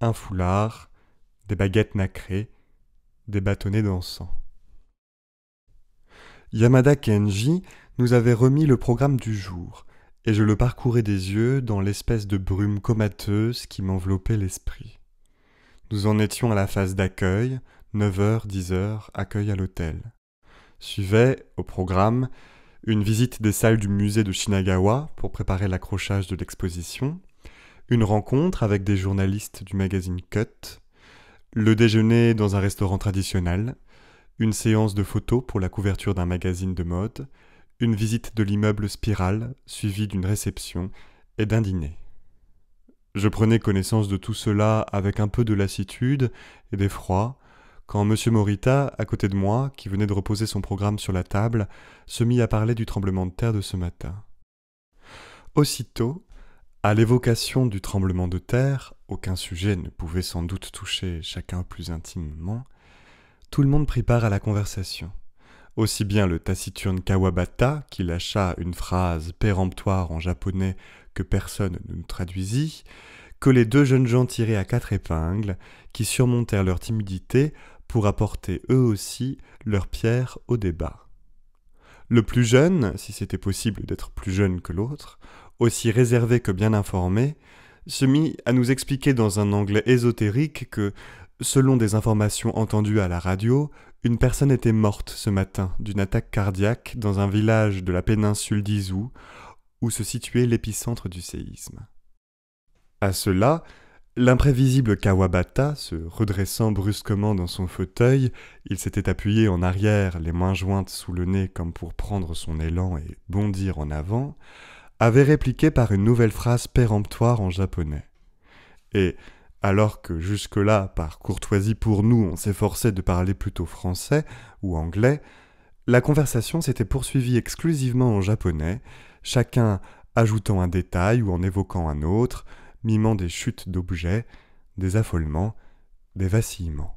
un foulard, des baguettes nacrées, des bâtonnets d'encens Yamada Kenji nous avait remis le programme du jour, et je le parcourais des yeux dans l'espèce de brume comateuse qui m'enveloppait l'esprit. Nous en étions à la phase d'accueil, 9h, 10h, accueil à l'hôtel. Suivait, au programme, une visite des salles du musée de Shinagawa pour préparer l'accrochage de l'exposition, une rencontre avec des journalistes du magazine Cut, le déjeuner dans un restaurant traditionnel, une séance de photos pour la couverture d'un magazine de mode, une visite de l'immeuble Spirale suivie d'une réception et d'un dîner. Je prenais connaissance de tout cela avec un peu de lassitude et d'effroi, quand M. Morita, à côté de moi, qui venait de reposer son programme sur la table, se mit à parler du tremblement de terre de ce matin. Aussitôt, à l'évocation du tremblement de terre, aucun sujet ne pouvait sans doute toucher chacun plus intimement, tout le monde prit part à la conversation. Aussi bien le taciturne Kawabata, qui lâcha une phrase péremptoire en japonais que personne ne nous traduisit, que les deux jeunes gens tirés à quatre épingles, qui surmontèrent leur timidité pour apporter eux aussi leur pierre au débat. Le plus jeune, si c'était possible d'être plus jeune que l'autre, aussi réservé que bien informé, se mit à nous expliquer dans un anglais ésotérique que, selon des informations entendues à la radio, une personne était morte ce matin d'une attaque cardiaque dans un village de la péninsule d'Izu, où se situait l'épicentre du séisme. À cela, L'imprévisible Kawabata, se redressant brusquement dans son fauteuil, il s'était appuyé en arrière, les mains jointes sous le nez comme pour prendre son élan et bondir en avant, avait répliqué par une nouvelle phrase péremptoire en japonais. Et, alors que jusque-là, par courtoisie pour nous, on s'efforçait de parler plutôt français ou anglais, la conversation s'était poursuivie exclusivement en japonais, chacun ajoutant un détail ou en évoquant un autre, mimant des chutes d'objets, des affolements, des vacillements.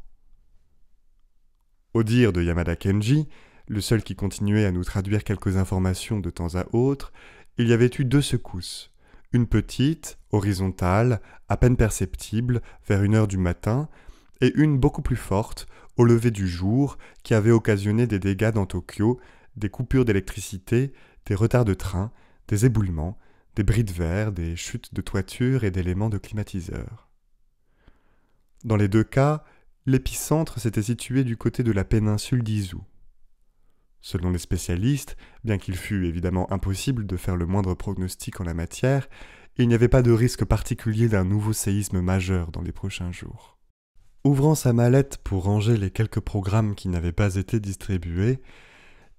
Au dire de Yamada Kenji, le seul qui continuait à nous traduire quelques informations de temps à autre, il y avait eu deux secousses. Une petite, horizontale, à peine perceptible, vers une heure du matin, et une beaucoup plus forte, au lever du jour, qui avait occasionné des dégâts dans Tokyo, des coupures d'électricité, des retards de train, des éboulements, des bris de verre, des chutes de toiture et d'éléments de climatiseurs. Dans les deux cas, l'épicentre s'était situé du côté de la péninsule d'Izu. Selon les spécialistes, bien qu'il fût évidemment impossible de faire le moindre prognostic en la matière, il n'y avait pas de risque particulier d'un nouveau séisme majeur dans les prochains jours. Ouvrant sa mallette pour ranger les quelques programmes qui n'avaient pas été distribués,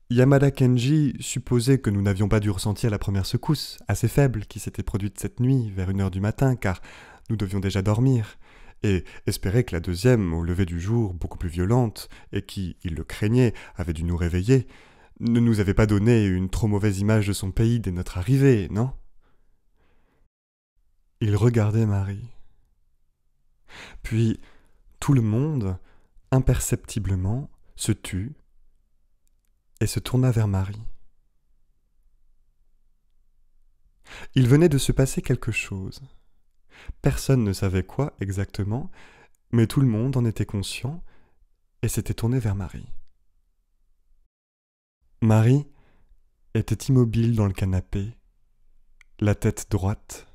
Yamada Kenji supposait que nous n'avions pas dû ressentir la première secousse, assez faible, qui s'était produite cette nuit vers une heure du matin, car nous devions déjà dormir et espérait que la deuxième, au lever du jour, beaucoup plus violente, et qui, il le craignait, avait dû nous réveiller, ne nous avait pas donné une trop mauvaise image de son pays dès notre arrivée, non Il regardait Marie. Puis, tout le monde, imperceptiblement, se tut et se tourna vers Marie. Il venait de se passer quelque chose. Personne ne savait quoi exactement, mais tout le monde en était conscient et s'était tourné vers Marie. Marie était immobile dans le canapé, la tête droite,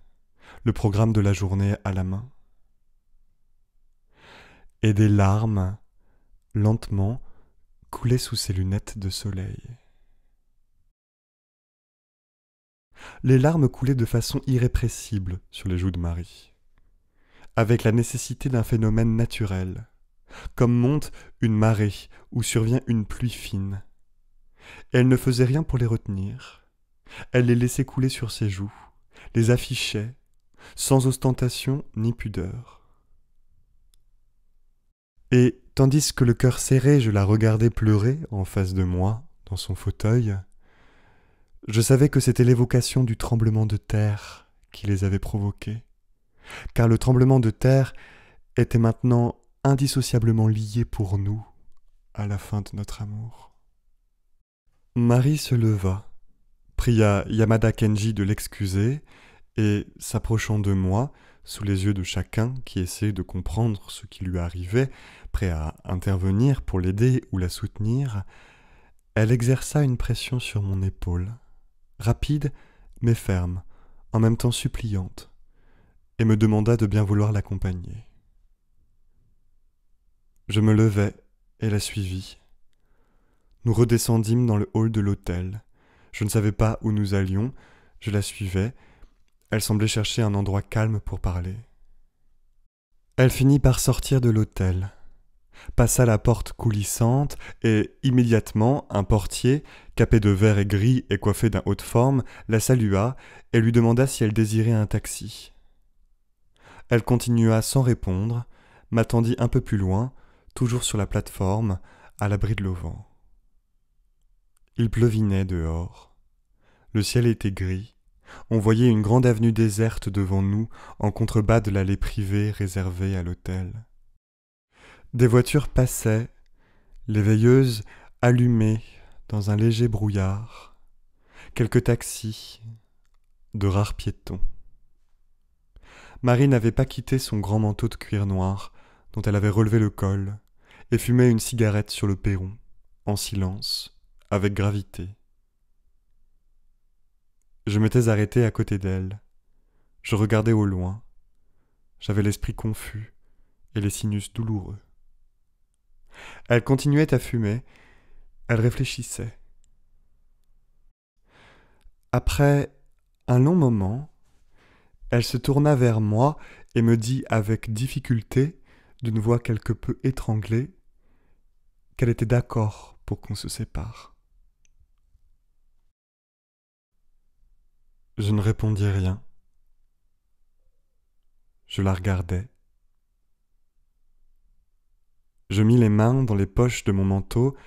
le programme de la journée à la main. Et des larmes, lentement, coulaient sous ses lunettes de soleil. les larmes coulaient de façon irrépressible sur les joues de Marie, avec la nécessité d'un phénomène naturel, comme monte une marée ou survient une pluie fine. Elle ne faisait rien pour les retenir. Elle les laissait couler sur ses joues, les affichait, sans ostentation ni pudeur. Et, tandis que le cœur serré, je la regardais pleurer en face de moi, dans son fauteuil, je savais que c'était l'évocation du tremblement de terre qui les avait provoqués, car le tremblement de terre était maintenant indissociablement lié pour nous à la fin de notre amour. Marie se leva, pria Yamada Kenji de l'excuser, et, s'approchant de moi, sous les yeux de chacun qui essayait de comprendre ce qui lui arrivait, prêt à intervenir pour l'aider ou la soutenir, elle exerça une pression sur mon épaule, rapide mais ferme, en même temps suppliante, et me demanda de bien vouloir l'accompagner. Je me levai et la suivis. Nous redescendîmes dans le hall de l'hôtel. Je ne savais pas où nous allions, je la suivais. Elle semblait chercher un endroit calme pour parler. Elle finit par sortir de l'hôtel passa la porte coulissante, et immédiatement un portier, capé de vert et gris et coiffé d'un haut de forme, la salua et lui demanda si elle désirait un taxi. Elle continua sans répondre, m'attendit un peu plus loin, toujours sur la plateforme, à l'abri de l'auvent. Il pleuvinait dehors. Le ciel était gris. On voyait une grande avenue déserte devant nous, en contrebas de l'allée privée réservée à l'hôtel. Des voitures passaient, les veilleuses allumées dans un léger brouillard, quelques taxis, de rares piétons. Marie n'avait pas quitté son grand manteau de cuir noir, dont elle avait relevé le col, et fumait une cigarette sur le perron, en silence, avec gravité. Je m'étais arrêté à côté d'elle. Je regardais au loin. J'avais l'esprit confus et les sinus douloureux. Elle continuait à fumer, elle réfléchissait. Après un long moment, elle se tourna vers moi et me dit avec difficulté, d'une voix quelque peu étranglée, qu'elle était d'accord pour qu'on se sépare. Je ne répondis rien. Je la regardais. Je mis les mains dans les poches de mon manteau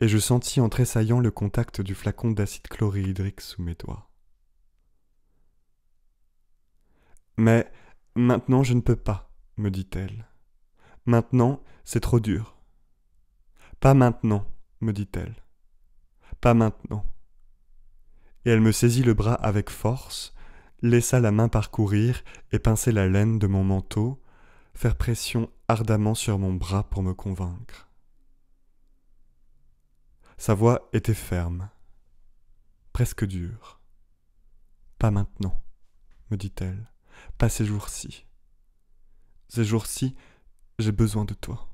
et je sentis en tressaillant le contact du flacon d'acide chlorhydrique sous mes doigts. Mais maintenant je ne peux pas, me dit-elle. Maintenant c'est trop dur. Pas maintenant, me dit-elle. Pas maintenant. Et elle me saisit le bras avec force, laissa la main parcourir et pincer la laine de mon manteau, faire pression ardemment sur mon bras pour me convaincre. Sa voix était ferme, presque dure. Pas maintenant, me dit-elle, pas ces jours-ci. Ces jours-ci, j'ai besoin de toi.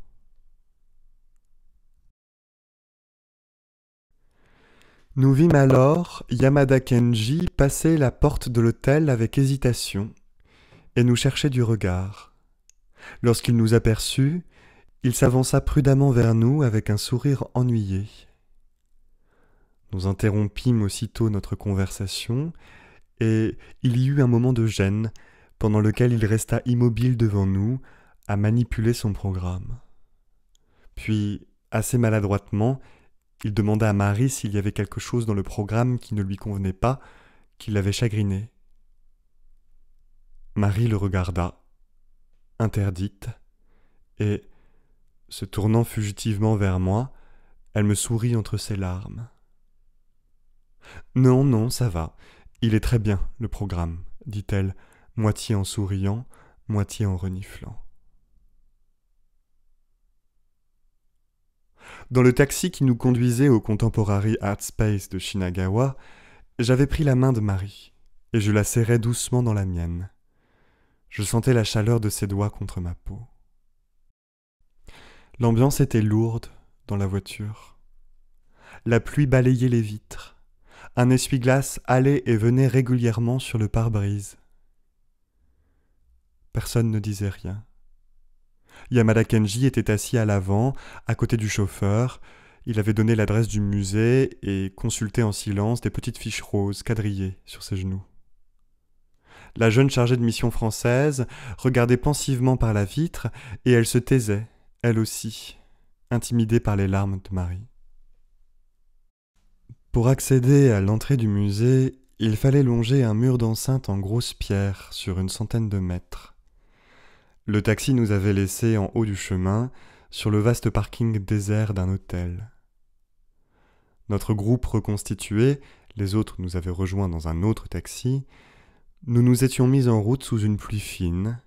Nous vîmes alors Yamada Kenji passer la porte de l'hôtel avec hésitation et nous chercher du regard lorsqu'il nous aperçut il s'avança prudemment vers nous avec un sourire ennuyé nous interrompîmes aussitôt notre conversation et il y eut un moment de gêne pendant lequel il resta immobile devant nous à manipuler son programme puis assez maladroitement il demanda à Marie s'il y avait quelque chose dans le programme qui ne lui convenait pas, qui l'avait chagriné. Marie le regarda interdite, et, se tournant fugitivement vers moi, elle me sourit entre ses larmes. Non, non, ça va. Il est très bien, le programme, dit-elle, moitié en souriant, moitié en reniflant. Dans le taxi qui nous conduisait au Contemporary Art Space de Shinagawa, j'avais pris la main de Marie, et je la serrais doucement dans la mienne. Je sentais la chaleur de ses doigts contre ma peau. L'ambiance était lourde dans la voiture. La pluie balayait les vitres. Un essuie-glace allait et venait régulièrement sur le pare-brise. Personne ne disait rien. Yamada Kenji était assis à l'avant, à côté du chauffeur. Il avait donné l'adresse du musée et consultait en silence des petites fiches roses quadrillées sur ses genoux. La jeune chargée de mission française regardait pensivement par la vitre, et elle se taisait, elle aussi, intimidée par les larmes de Marie. Pour accéder à l'entrée du musée, il fallait longer un mur d'enceinte en grosses pierres sur une centaine de mètres. Le taxi nous avait laissés en haut du chemin, sur le vaste parking désert d'un hôtel. Notre groupe reconstitué, les autres nous avaient rejoints dans un autre taxi, nous nous étions mis en route sous une pluie fine.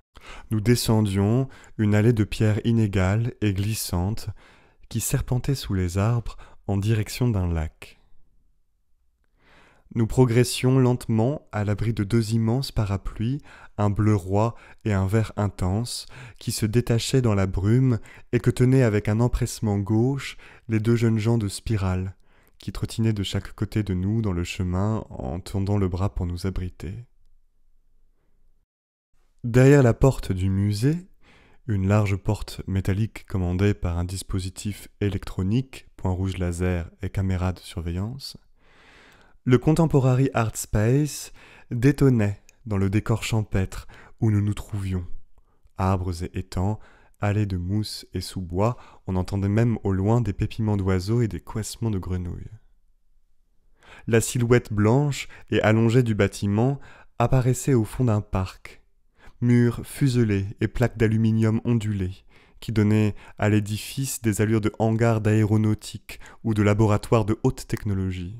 Nous descendions une allée de pierres inégales et glissantes qui serpentait sous les arbres en direction d'un lac. Nous progressions lentement à l'abri de deux immenses parapluies, un bleu roi et un vert intense, qui se détachaient dans la brume et que tenaient avec un empressement gauche les deux jeunes gens de spirale, qui trottinaient de chaque côté de nous dans le chemin en tendant le bras pour nous abriter. Derrière la porte du musée, une large porte métallique commandée par un dispositif électronique, point rouge laser et caméra de surveillance, le Contemporary Art Space détonnait dans le décor champêtre où nous nous trouvions. Arbres et étangs, allées de mousse et sous-bois, on entendait même au loin des pépiments d'oiseaux et des coissements de grenouilles. La silhouette blanche et allongée du bâtiment apparaissait au fond d'un parc, murs fuselés et plaques d'aluminium ondulées, qui donnaient à l'édifice des allures de hangar d'aéronautique ou de laboratoire de haute technologie.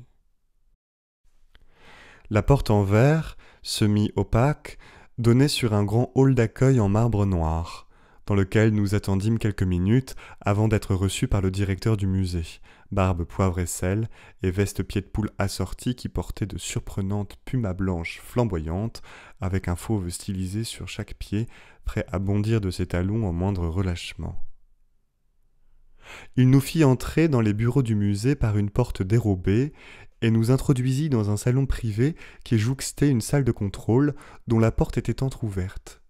La porte en verre, semi-opaque, donnait sur un grand hall d'accueil en marbre noir, dans lequel nous attendîmes quelques minutes avant d'être reçus par le directeur du musée, barbe poivre et sel, et veste pied de poule assortie qui portait de surprenantes pumas blanches flamboyantes, avec un fauve stylisé sur chaque pied, prêt à bondir de ses talons en moindre relâchement. Il nous fit entrer dans les bureaux du musée par une porte dérobée, et nous introduisit dans un salon privé qui jouxtait une salle de contrôle dont la porte était entr'ouverte.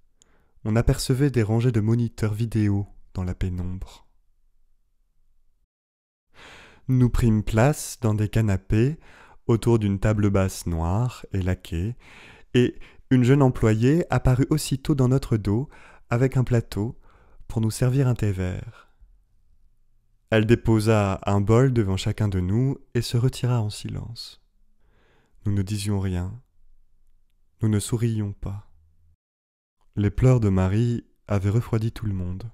On apercevait des rangées de moniteurs vidéo dans la pénombre nous prîmes place dans des canapés autour d'une table basse noire et laquée, et une jeune employée apparut aussitôt dans notre dos avec un plateau pour nous servir un thé vert. Elle déposa un bol devant chacun de nous et se retira en silence. Nous ne disions rien. Nous ne sourions pas. Les pleurs de Marie avaient refroidi tout le monde.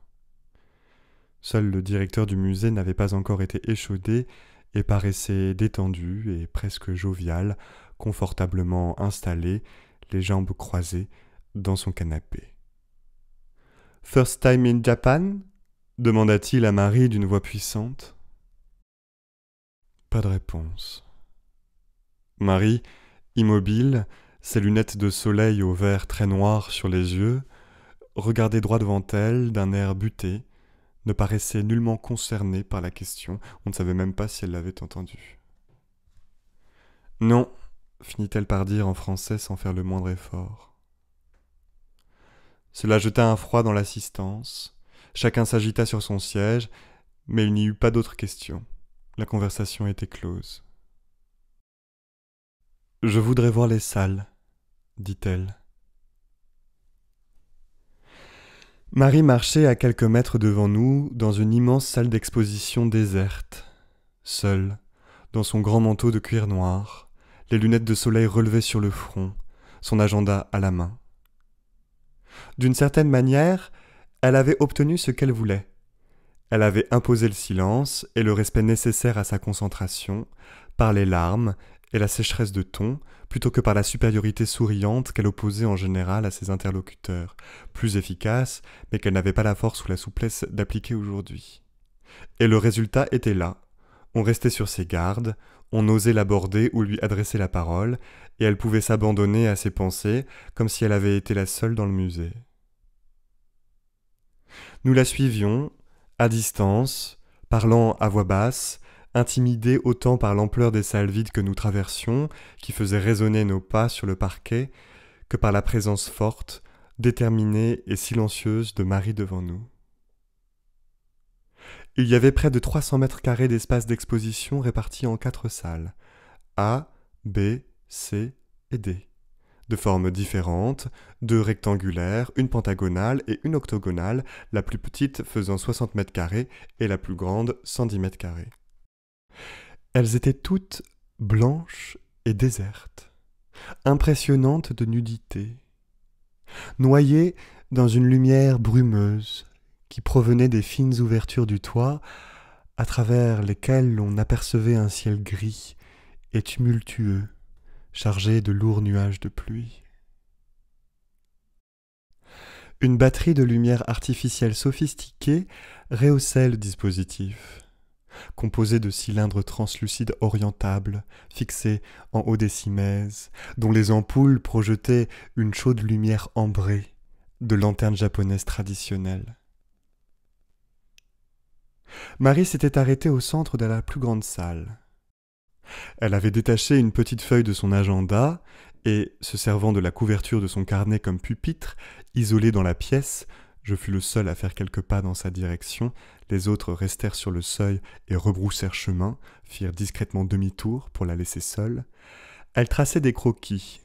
Seul le directeur du musée n'avait pas encore été échaudé et paraissait détendu et presque jovial, confortablement installé, les jambes croisées, dans son canapé. First time in Japan demanda-t-il à Marie d'une voix puissante. Pas de réponse. Marie, immobile, ses lunettes de soleil au vert très noir sur les yeux, regardait droit devant elle d'un air buté, ne paraissait nullement concernée par la question, on ne savait même pas si elle l'avait entendue. Non, finit-elle par dire en français sans faire le moindre effort. Cela jeta un froid dans l'assistance, chacun s'agita sur son siège, mais il n'y eut pas d'autres questions. La conversation était close. Je voudrais voir les salles, dit-elle. Marie marchait à quelques mètres devant nous, dans une immense salle d'exposition déserte, seule, dans son grand manteau de cuir noir, les lunettes de soleil relevées sur le front, son agenda à la main. D'une certaine manière, elle avait obtenu ce qu'elle voulait. Elle avait imposé le silence et le respect nécessaire à sa concentration, par les larmes et la sécheresse de ton, plutôt que par la supériorité souriante qu'elle opposait en général à ses interlocuteurs, plus efficace, mais qu'elle n'avait pas la force ou la souplesse d'appliquer aujourd'hui. Et le résultat était là. On restait sur ses gardes, on osait l'aborder ou lui adresser la parole, et elle pouvait s'abandonner à ses pensées comme si elle avait été la seule dans le musée. Nous la suivions, à distance, parlant à voix basse, intimidés autant par l'ampleur des salles vides que nous traversions, qui faisaient résonner nos pas sur le parquet, que par la présence forte, déterminée et silencieuse de Marie devant nous. Il y avait près de 300 mètres carrés d'espace d'exposition répartis en quatre salles A, B, C et D, de formes différentes, deux rectangulaires, une pentagonale et une octogonale, la plus petite faisant 60 mètres carrés et la plus grande 110 mètres carrés. Elles étaient toutes blanches et désertes, impressionnantes de nudité, noyées dans une lumière brumeuse qui provenait des fines ouvertures du toit, à travers lesquelles l'on apercevait un ciel gris et tumultueux, chargé de lourds nuages de pluie. Une batterie de lumière artificielle sophistiquée rehaussait le dispositif composé de cylindres translucides orientables, fixés en haut des cimaises, dont les ampoules projetaient une chaude lumière ambrée de lanternes japonaises traditionnelles. Marie s'était arrêtée au centre de la plus grande salle. Elle avait détaché une petite feuille de son agenda et, se servant de la couverture de son carnet comme pupitre, isolée dans la pièce, je fus le seul à faire quelques pas dans sa direction, les autres restèrent sur le seuil et rebroussèrent chemin, firent discrètement demi-tour pour la laisser seule. Elle traçait des croquis,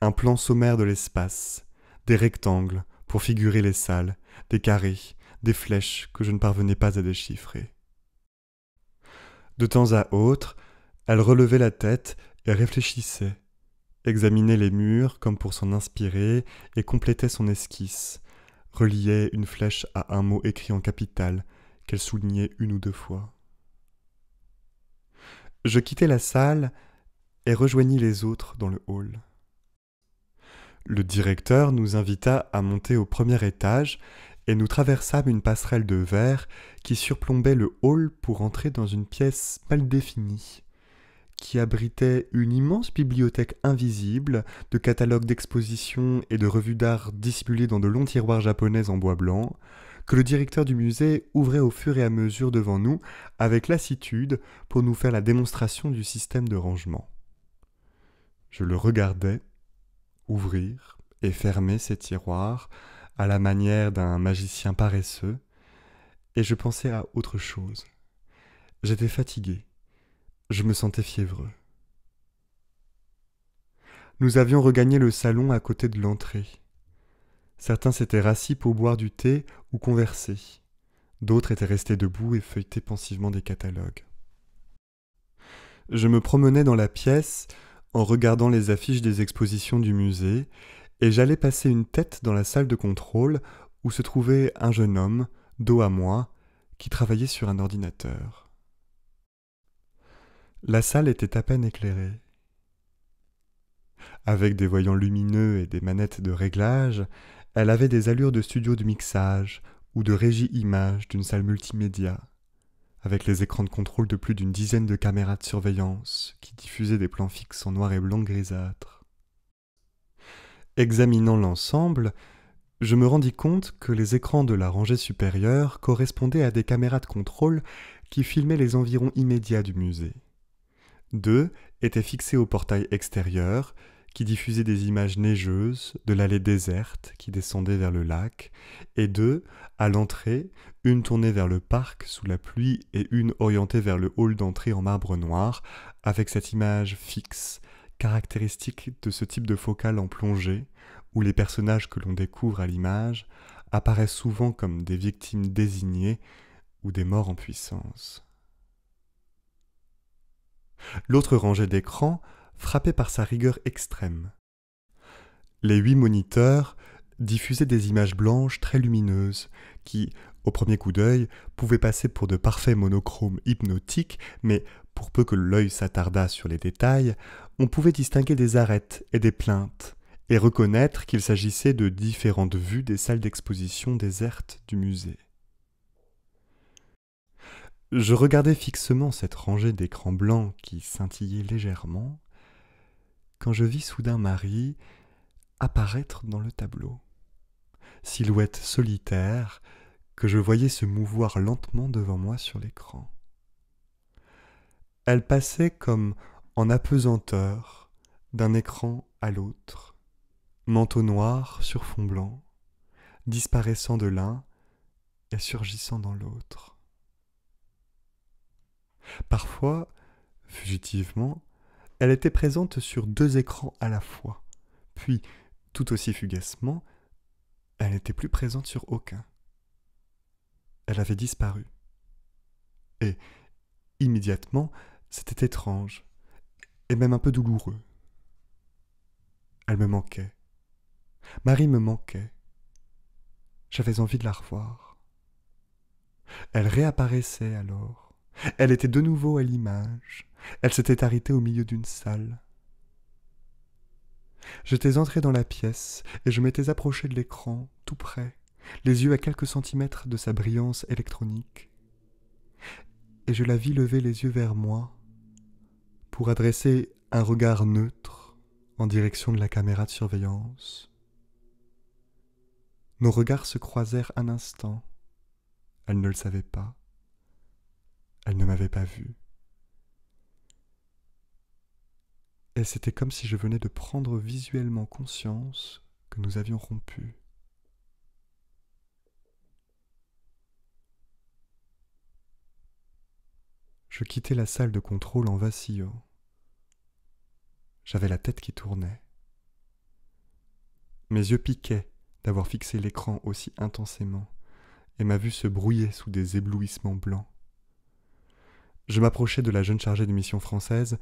un plan sommaire de l'espace, des rectangles pour figurer les salles, des carrés, des flèches que je ne parvenais pas à déchiffrer. De temps à autre, elle relevait la tête et réfléchissait, examinait les murs comme pour s'en inspirer et complétait son esquisse, reliait une flèche à un mot écrit en capitale qu'elle soulignait une ou deux fois. Je quittai la salle et rejoignis les autres dans le hall. Le directeur nous invita à monter au premier étage et nous traversâmes une passerelle de verre qui surplombait le hall pour entrer dans une pièce mal définie, qui abritait une immense bibliothèque invisible de catalogues d'expositions et de revues d'art dissimulées dans de longs tiroirs japonais en bois blanc, que le directeur du musée ouvrait au fur et à mesure devant nous avec lassitude pour nous faire la démonstration du système de rangement. Je le regardais ouvrir et fermer ces tiroirs à la manière d'un magicien paresseux, et je pensais à autre chose. J'étais fatigué je me sentais fiévreux. Nous avions regagné le salon à côté de l'entrée. Certains s'étaient rassis pour boire du thé ou converser. D'autres étaient restés debout et feuilletaient pensivement des catalogues. Je me promenais dans la pièce en regardant les affiches des expositions du musée, et j'allais passer une tête dans la salle de contrôle où se trouvait un jeune homme, dos à moi, qui travaillait sur un ordinateur. La salle était à peine éclairée. Avec des voyants lumineux et des manettes de réglage, elle avait des allures de studio de mixage ou de régie image d'une salle multimédia, avec les écrans de contrôle de plus d'une dizaine de caméras de surveillance qui diffusaient des plans fixes en noir et blanc grisâtre. Examinant l'ensemble, je me rendis compte que les écrans de la rangée supérieure correspondaient à des caméras de contrôle qui filmaient les environs immédiats du musée. Deux étaient fixés au portail extérieur, qui diffusait des images neigeuses de l'allée déserte qui descendait vers le lac, et deux, à l'entrée, une tournée vers le parc sous la pluie et une orientée vers le hall d'entrée en marbre noir, avec cette image fixe, caractéristique de ce type de focale en plongée, où les personnages que l'on découvre à l'image apparaissent souvent comme des victimes désignées ou des morts en puissance. L'autre rangée d'écrans frappait par sa rigueur extrême. Les huit moniteurs diffusaient des images blanches très lumineuses qui, au premier coup d'œil, pouvaient passer pour de parfaits monochromes hypnotiques, mais pour peu que l'œil s'attardât sur les détails, on pouvait distinguer des arêtes et des plaintes, et reconnaître qu'il s'agissait de différentes vues des salles d'exposition désertes du musée. Je regardais fixement cette rangée d'écrans blancs qui scintillaient légèrement, quand je vis soudain Marie apparaître dans le tableau. Silhouette solitaire que je voyais se mouvoir lentement devant moi sur l'écran. Elle passait comme en apesanteur d'un écran à l'autre, manteau noir sur fond blanc, disparaissant de l'un et surgissant dans l'autre. Parfois, fugitivement, elle était présente sur deux écrans à la fois, puis, tout aussi fugacement, elle n'était plus présente sur aucun. Elle avait disparu. Et, immédiatement, c'était étrange, et même un peu douloureux. Elle me manquait. Marie me manquait. J'avais envie de la revoir. Elle réapparaissait alors, elle était de nouveau à l'image. Elle s'était arrêtée au milieu d'une salle. J'étais entré dans la pièce et je m'étais approché de l'écran, tout près, les yeux à quelques centimètres de sa brillance électronique. Et je la vis lever les yeux vers moi pour adresser un regard neutre en direction de la caméra de surveillance. Nos regards se croisèrent un instant. Elle ne le savait pas. Elle ne m'avait pas vu. Et c'était comme si je venais de prendre visuellement conscience que nous avions rompu. Je quittais la salle de contrôle en vacillant. J'avais la tête qui tournait. Mes yeux piquaient d'avoir fixé l'écran aussi intensément, et ma vue se brouillait sous des éblouissements blancs. Je m'approchais de la jeune chargée de mission française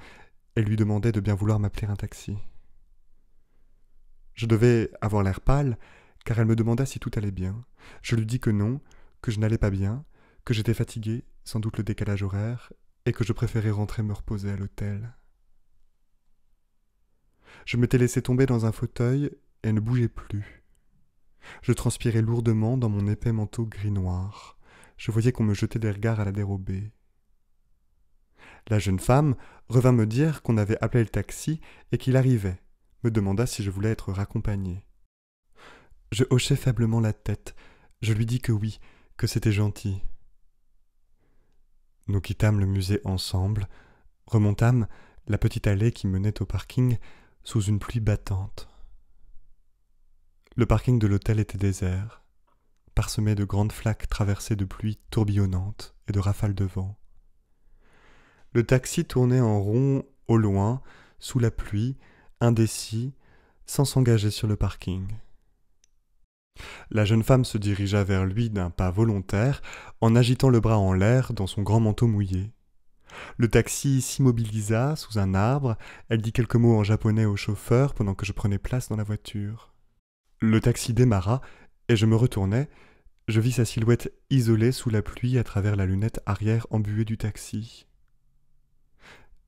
et lui demandai de bien vouloir m'appeler un taxi. Je devais avoir l'air pâle, car elle me demanda si tout allait bien. Je lui dis que non, que je n'allais pas bien, que j'étais fatigué, sans doute le décalage horaire, et que je préférais rentrer me reposer à l'hôtel. Je m'étais laissé tomber dans un fauteuil et ne bougeais plus. Je transpirais lourdement dans mon épais manteau gris noir. Je voyais qu'on me jetait des regards à la dérobée. La jeune femme revint me dire qu'on avait appelé le taxi et qu'il arrivait, me demanda si je voulais être raccompagné. Je hochai faiblement la tête. Je lui dis que oui, que c'était gentil. Nous quittâmes le musée ensemble, remontâmes la petite allée qui menait au parking sous une pluie battante. Le parking de l'hôtel était désert, parsemé de grandes flaques traversées de pluie tourbillonnante et de rafales de vent. Le taxi tournait en rond au loin, sous la pluie, indécis, sans s'engager sur le parking. La jeune femme se dirigea vers lui d'un pas volontaire, en agitant le bras en l'air dans son grand manteau mouillé. Le taxi s'immobilisa sous un arbre, elle dit quelques mots en japonais au chauffeur pendant que je prenais place dans la voiture. Le taxi démarra, et je me retournai, je vis sa silhouette isolée sous la pluie à travers la lunette arrière embuée du taxi.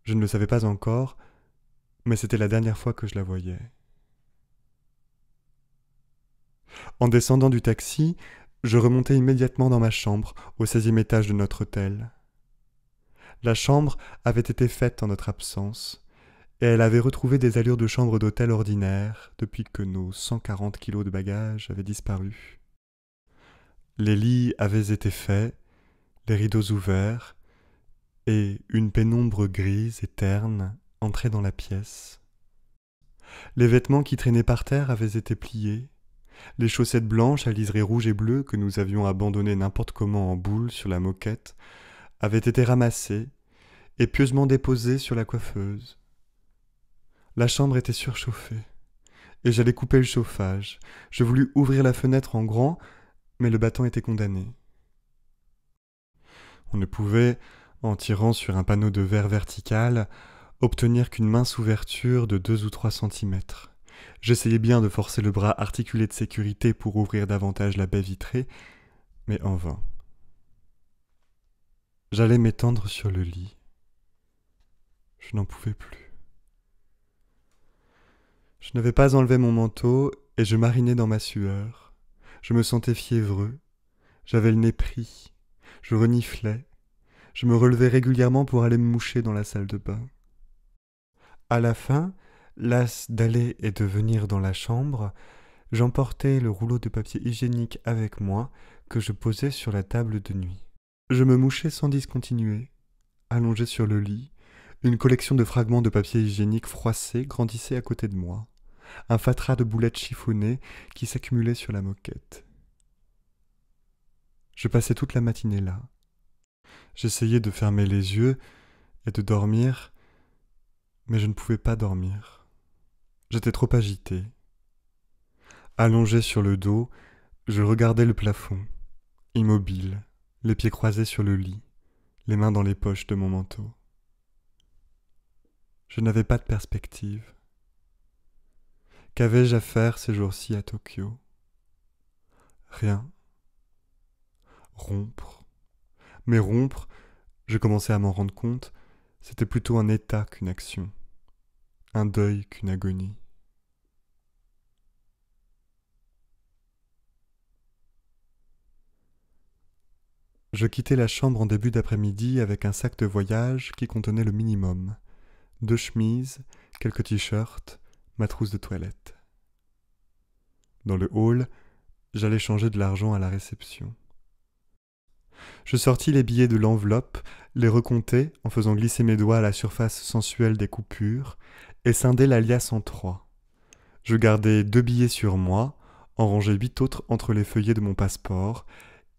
Je ne le savais pas encore, mais c'était la dernière fois que je la voyais. En descendant du taxi, je remontai immédiatement dans ma chambre, au 16e étage de notre hôtel. La chambre avait été faite en notre absence, et elle avait retrouvé des allures de chambre d'hôtel ordinaire depuis que nos 140 kilos de bagages avaient disparu. Les lits avaient été faits, les rideaux ouverts, et une pénombre grise et terne entrait dans la pièce. Les vêtements qui traînaient par terre avaient été pliés, les chaussettes blanches à liseré rouge et bleu que nous avions abandonnées n'importe comment en boule sur la moquette avaient été ramassées et pieusement déposées sur la coiffeuse. La chambre était surchauffée, et j'allais couper le chauffage. Je voulus ouvrir la fenêtre en grand, mais le battant était condamné. On ne pouvait, en tirant sur un panneau de verre vertical, obtenir qu'une mince ouverture de 2 ou 3 centimètres. J'essayais bien de forcer le bras articulé de sécurité pour ouvrir davantage la baie vitrée, mais en vain. J'allais m'étendre sur le lit. Je n'en pouvais plus. Je n'avais pas enlevé mon manteau et je marinais dans ma sueur. Je me sentais fiévreux. J'avais le nez pris. Je reniflais je me relevais régulièrement pour aller me moucher dans la salle de bain. À la fin, las d'aller et de venir dans la chambre, j'emportais le rouleau de papier hygiénique avec moi que je posais sur la table de nuit. Je me mouchais sans discontinuer, allongé sur le lit, une collection de fragments de papier hygiénique froissés grandissait à côté de moi, un fatras de boulettes chiffonnées qui s'accumulait sur la moquette. Je passais toute la matinée là, J'essayais de fermer les yeux et de dormir, mais je ne pouvais pas dormir. J'étais trop agité. Allongé sur le dos, je regardais le plafond, immobile, les pieds croisés sur le lit, les mains dans les poches de mon manteau. Je n'avais pas de perspective. Qu'avais-je à faire ces jours-ci à Tokyo Rien. Rompre mais rompre, je commençais à m'en rendre compte, c'était plutôt un état qu'une action, un deuil qu'une agonie. Je quittai la chambre en début d'après-midi avec un sac de voyage qui contenait le minimum deux chemises, quelques t-shirts, ma trousse de toilette. Dans le hall, j'allais changer de l'argent à la réception. Je sortis les billets de l'enveloppe, les recomptai en faisant glisser mes doigts à la surface sensuelle des coupures, et scindai l'alias en trois. Je gardai deux billets sur moi, en rangeai huit autres entre les feuillets de mon passeport,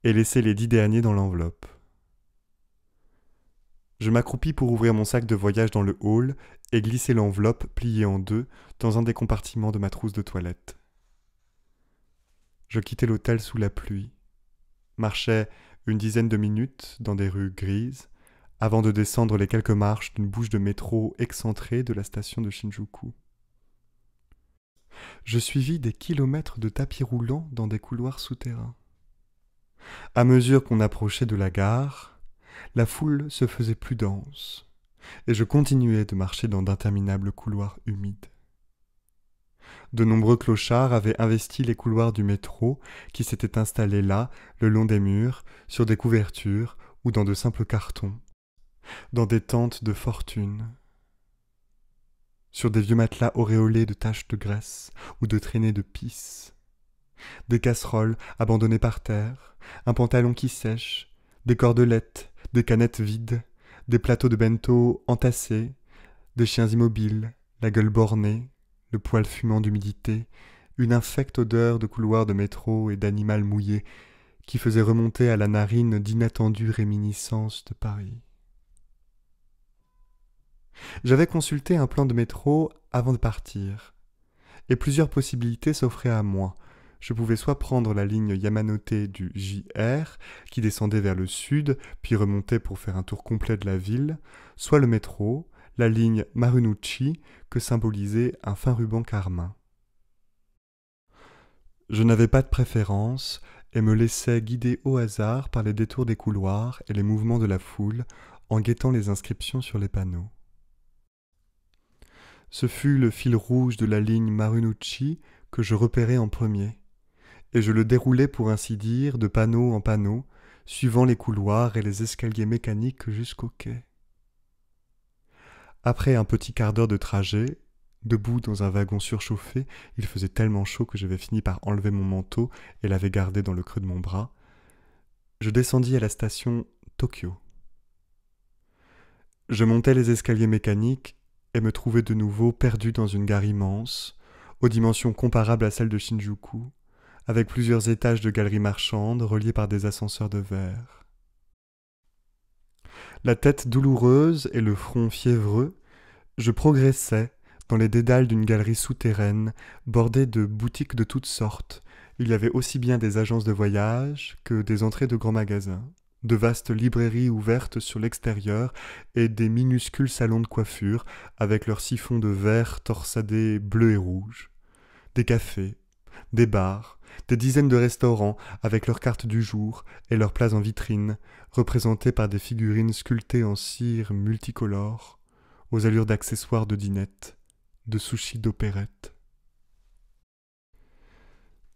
et laissai les dix derniers dans l'enveloppe. Je m'accroupis pour ouvrir mon sac de voyage dans le hall et glisser l'enveloppe pliée en deux dans un des compartiments de ma trousse de toilette. Je quittai l'hôtel sous la pluie, marchais une dizaine de minutes dans des rues grises, avant de descendre les quelques marches d'une bouche de métro excentrée de la station de Shinjuku. Je suivis des kilomètres de tapis roulants dans des couloirs souterrains. À mesure qu'on approchait de la gare, la foule se faisait plus dense, et je continuais de marcher dans d'interminables couloirs humides. De nombreux clochards avaient investi les couloirs du métro, qui s'étaient installés là, le long des murs, sur des couvertures ou dans de simples cartons, dans des tentes de fortune, sur des vieux matelas auréolés de taches de graisse ou de traînées de pisse, des casseroles abandonnées par terre, un pantalon qui sèche, des cordelettes, des canettes vides, des plateaux de bento entassés, des chiens immobiles, la gueule bornée, le poil fumant d'humidité, une infecte odeur de couloir de métro et d'animal mouillé qui faisait remonter à la narine d'inattendues réminiscences de Paris. J'avais consulté un plan de métro avant de partir, et plusieurs possibilités s'offraient à moi. Je pouvais soit prendre la ligne Yamanote du JR, qui descendait vers le sud, puis remontait pour faire un tour complet de la ville, soit le métro, la ligne Marunucci que symbolisait un fin ruban carmin. Je n'avais pas de préférence et me laissais guider au hasard par les détours des couloirs et les mouvements de la foule en guettant les inscriptions sur les panneaux. Ce fut le fil rouge de la ligne Marunucci que je repérais en premier, et je le déroulais pour ainsi dire de panneau en panneau, suivant les couloirs et les escaliers mécaniques jusqu'au quai. Après un petit quart d'heure de trajet, debout dans un wagon surchauffé, il faisait tellement chaud que j'avais fini par enlever mon manteau et l'avais gardé dans le creux de mon bras, je descendis à la station Tokyo. Je montais les escaliers mécaniques et me trouvai de nouveau perdu dans une gare immense, aux dimensions comparables à celles de Shinjuku, avec plusieurs étages de galeries marchandes reliées par des ascenseurs de verre la tête douloureuse et le front fiévreux, je progressais dans les dédales d'une galerie souterraine bordée de boutiques de toutes sortes. Il y avait aussi bien des agences de voyage que des entrées de grands magasins, de vastes librairies ouvertes sur l'extérieur et des minuscules salons de coiffure avec leurs siphons de verre torsadés bleus et rouge, des cafés, des bars, des dizaines de restaurants avec leurs cartes du jour et leurs plats en vitrine, représentés par des figurines sculptées en cire multicolore, aux allures d'accessoires de dinette, de sushis d'opérette.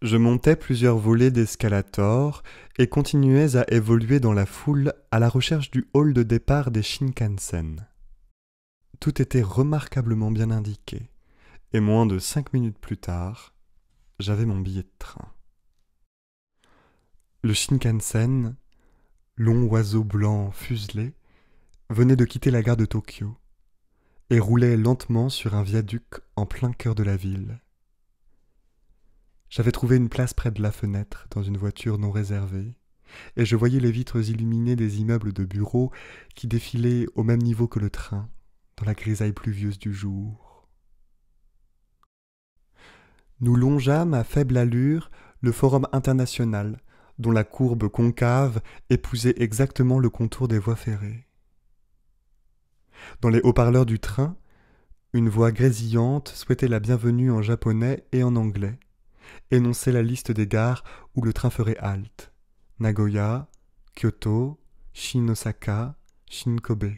Je montais plusieurs volets d'escalator et continuais à évoluer dans la foule à la recherche du hall de départ des Shinkansen. Tout était remarquablement bien indiqué, et moins de cinq minutes plus tard, j'avais mon billet de train. Le Shinkansen, long oiseau blanc fuselé, venait de quitter la gare de Tokyo et roulait lentement sur un viaduc en plein cœur de la ville. J'avais trouvé une place près de la fenêtre dans une voiture non réservée, et je voyais les vitres illuminées des immeubles de bureaux qui défilaient au même niveau que le train, dans la grisaille pluvieuse du jour. Nous longeâmes à faible allure le Forum international, dont la courbe concave épousait exactement le contour des voies ferrées. Dans les haut-parleurs du train, une voix grésillante souhaitait la bienvenue en japonais et en anglais, énonçait la liste des gares où le train ferait halte Nagoya, Kyoto, Shinosaka, Shinkobe.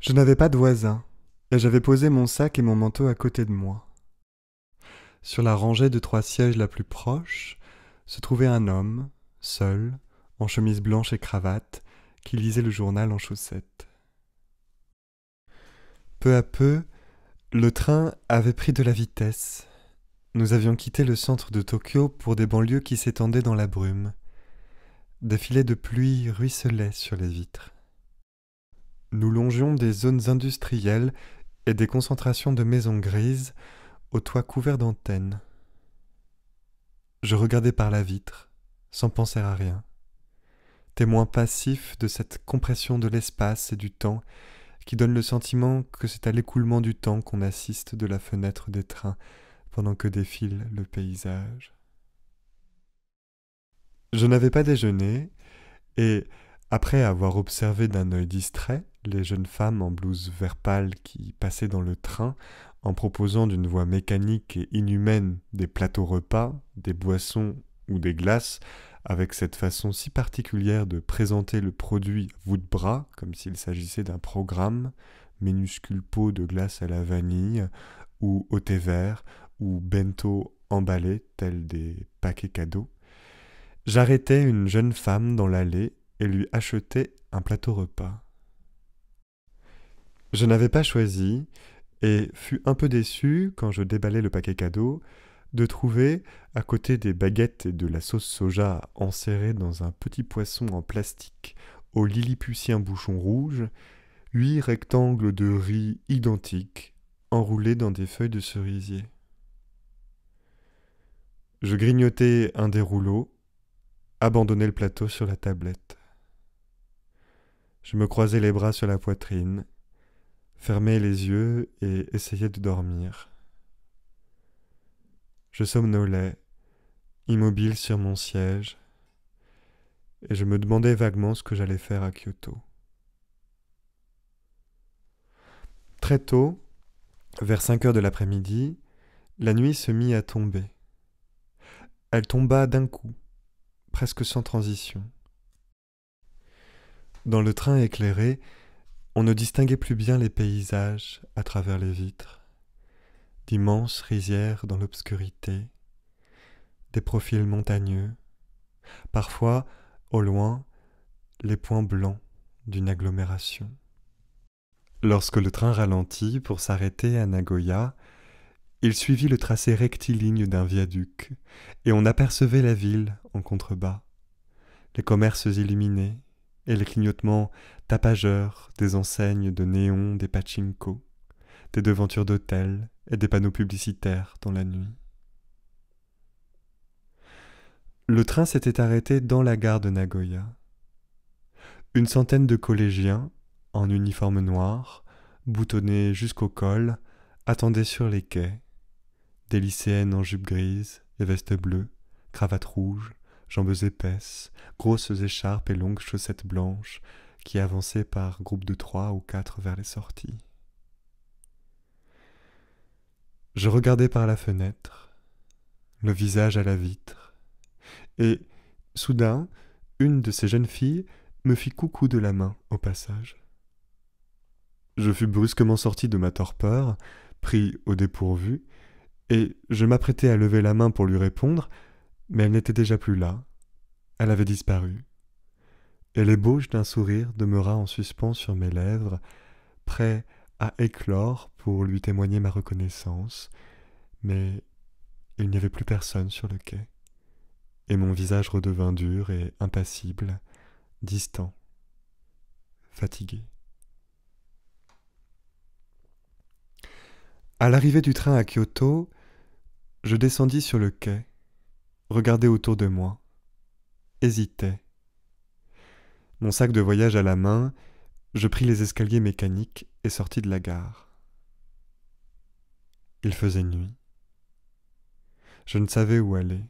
Je n'avais pas de voisin et j'avais posé mon sac et mon manteau à côté de moi. Sur la rangée de trois sièges la plus proche se trouvait un homme, seul, en chemise blanche et cravate, qui lisait le journal en chaussettes. Peu à peu, le train avait pris de la vitesse. Nous avions quitté le centre de Tokyo pour des banlieues qui s'étendaient dans la brume. Des filets de pluie ruisselaient sur les vitres. Nous longions des zones industrielles et des concentrations de maisons grises aux toits couverts d'antennes. Je regardais par la vitre, sans penser à rien, témoin passif de cette compression de l'espace et du temps qui donne le sentiment que c'est à l'écoulement du temps qu'on assiste de la fenêtre des trains pendant que défile le paysage. Je n'avais pas déjeuné, et après avoir observé d'un œil distrait les jeunes femmes en blouse vert pâle qui passaient dans le train en proposant d'une voix mécanique et inhumaine des plateaux repas, des boissons ou des glaces, avec cette façon si particulière de présenter le produit vous de bras, comme s'il s'agissait d'un programme, minuscule pot de glace à la vanille, ou au thé vert, ou bento emballé tel des paquets cadeaux. j'arrêtais une jeune femme dans l'allée et lui acheter un plateau repas. Je n'avais pas choisi, et fus un peu déçu, quand je déballais le paquet cadeau, de trouver, à côté des baguettes et de la sauce soja enserrées dans un petit poisson en plastique au lilliputien bouchon rouge, huit rectangles de riz identiques, enroulés dans des feuilles de cerisier. Je grignotai un des rouleaux, abandonnai le plateau sur la tablette. Je me croisais les bras sur la poitrine, fermais les yeux et essayais de dormir. Je somnolais, immobile sur mon siège, et je me demandais vaguement ce que j'allais faire à Kyoto. Très tôt, vers 5 heures de l'après-midi, la nuit se mit à tomber. Elle tomba d'un coup, presque sans transition. Dans le train éclairé, on ne distinguait plus bien les paysages à travers les vitres, d'immenses rizières dans l'obscurité, des profils montagneux, parfois, au loin, les points blancs d'une agglomération. Lorsque le train ralentit pour s'arrêter à Nagoya, il suivit le tracé rectiligne d'un viaduc, et on apercevait la ville en contrebas, les commerces illuminés, et les clignotements tapageurs des enseignes de néons des pachinko, des devantures d'hôtels et des panneaux publicitaires dans la nuit. Le train s'était arrêté dans la gare de Nagoya. Une centaine de collégiens, en uniforme noir, boutonnés jusqu'au col, attendaient sur les quais. Des lycéennes en jupe grise et veste bleue, cravate rouge, jambes épaisses, grosses écharpes et longues chaussettes blanches, qui avançaient par groupes de trois ou quatre vers les sorties. Je regardais par la fenêtre, le visage à la vitre, et, soudain, une de ces jeunes filles me fit coucou de la main au passage. Je fus brusquement sorti de ma torpeur, pris au dépourvu, et je m'apprêtais à lever la main pour lui répondre mais elle n'était déjà plus là, elle avait disparu, et l'ébauche d'un sourire demeura en suspens sur mes lèvres, prêt à éclore pour lui témoigner ma reconnaissance, mais il n'y avait plus personne sur le quai, et mon visage redevint dur et impassible, distant, fatigué. À l'arrivée du train à Kyoto, je descendis sur le quai regardais autour de moi, hésitais. Mon sac de voyage à la main, je pris les escaliers mécaniques et sortis de la gare. Il faisait nuit. Je ne savais où aller.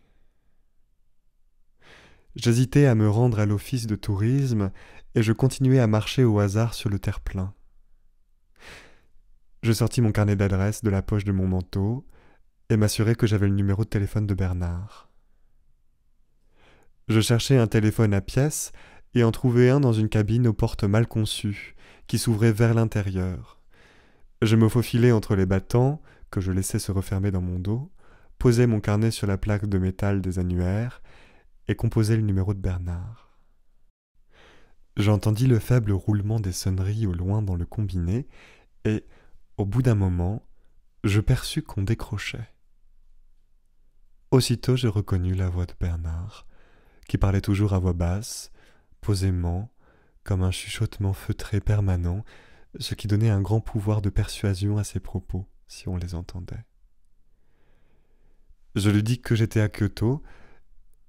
J'hésitais à me rendre à l'office de tourisme et je continuais à marcher au hasard sur le terre-plein. Je sortis mon carnet d'adresse de la poche de mon manteau et m'assurai que j'avais le numéro de téléphone de Bernard. Je cherchai un téléphone à pièces et en trouvai un dans une cabine aux portes mal conçues, qui s'ouvraient vers l'intérieur. Je me faufilai entre les battants, que je laissais se refermer dans mon dos, posai mon carnet sur la plaque de métal des annuaires et composai le numéro de Bernard. J'entendis le faible roulement des sonneries au loin dans le combiné, et, au bout d'un moment, je perçus qu'on décrochait. Aussitôt je reconnus la voix de Bernard qui parlait toujours à voix basse, posément, comme un chuchotement feutré permanent, ce qui donnait un grand pouvoir de persuasion à ses propos, si on les entendait. Je lui dis que j'étais à Kyoto,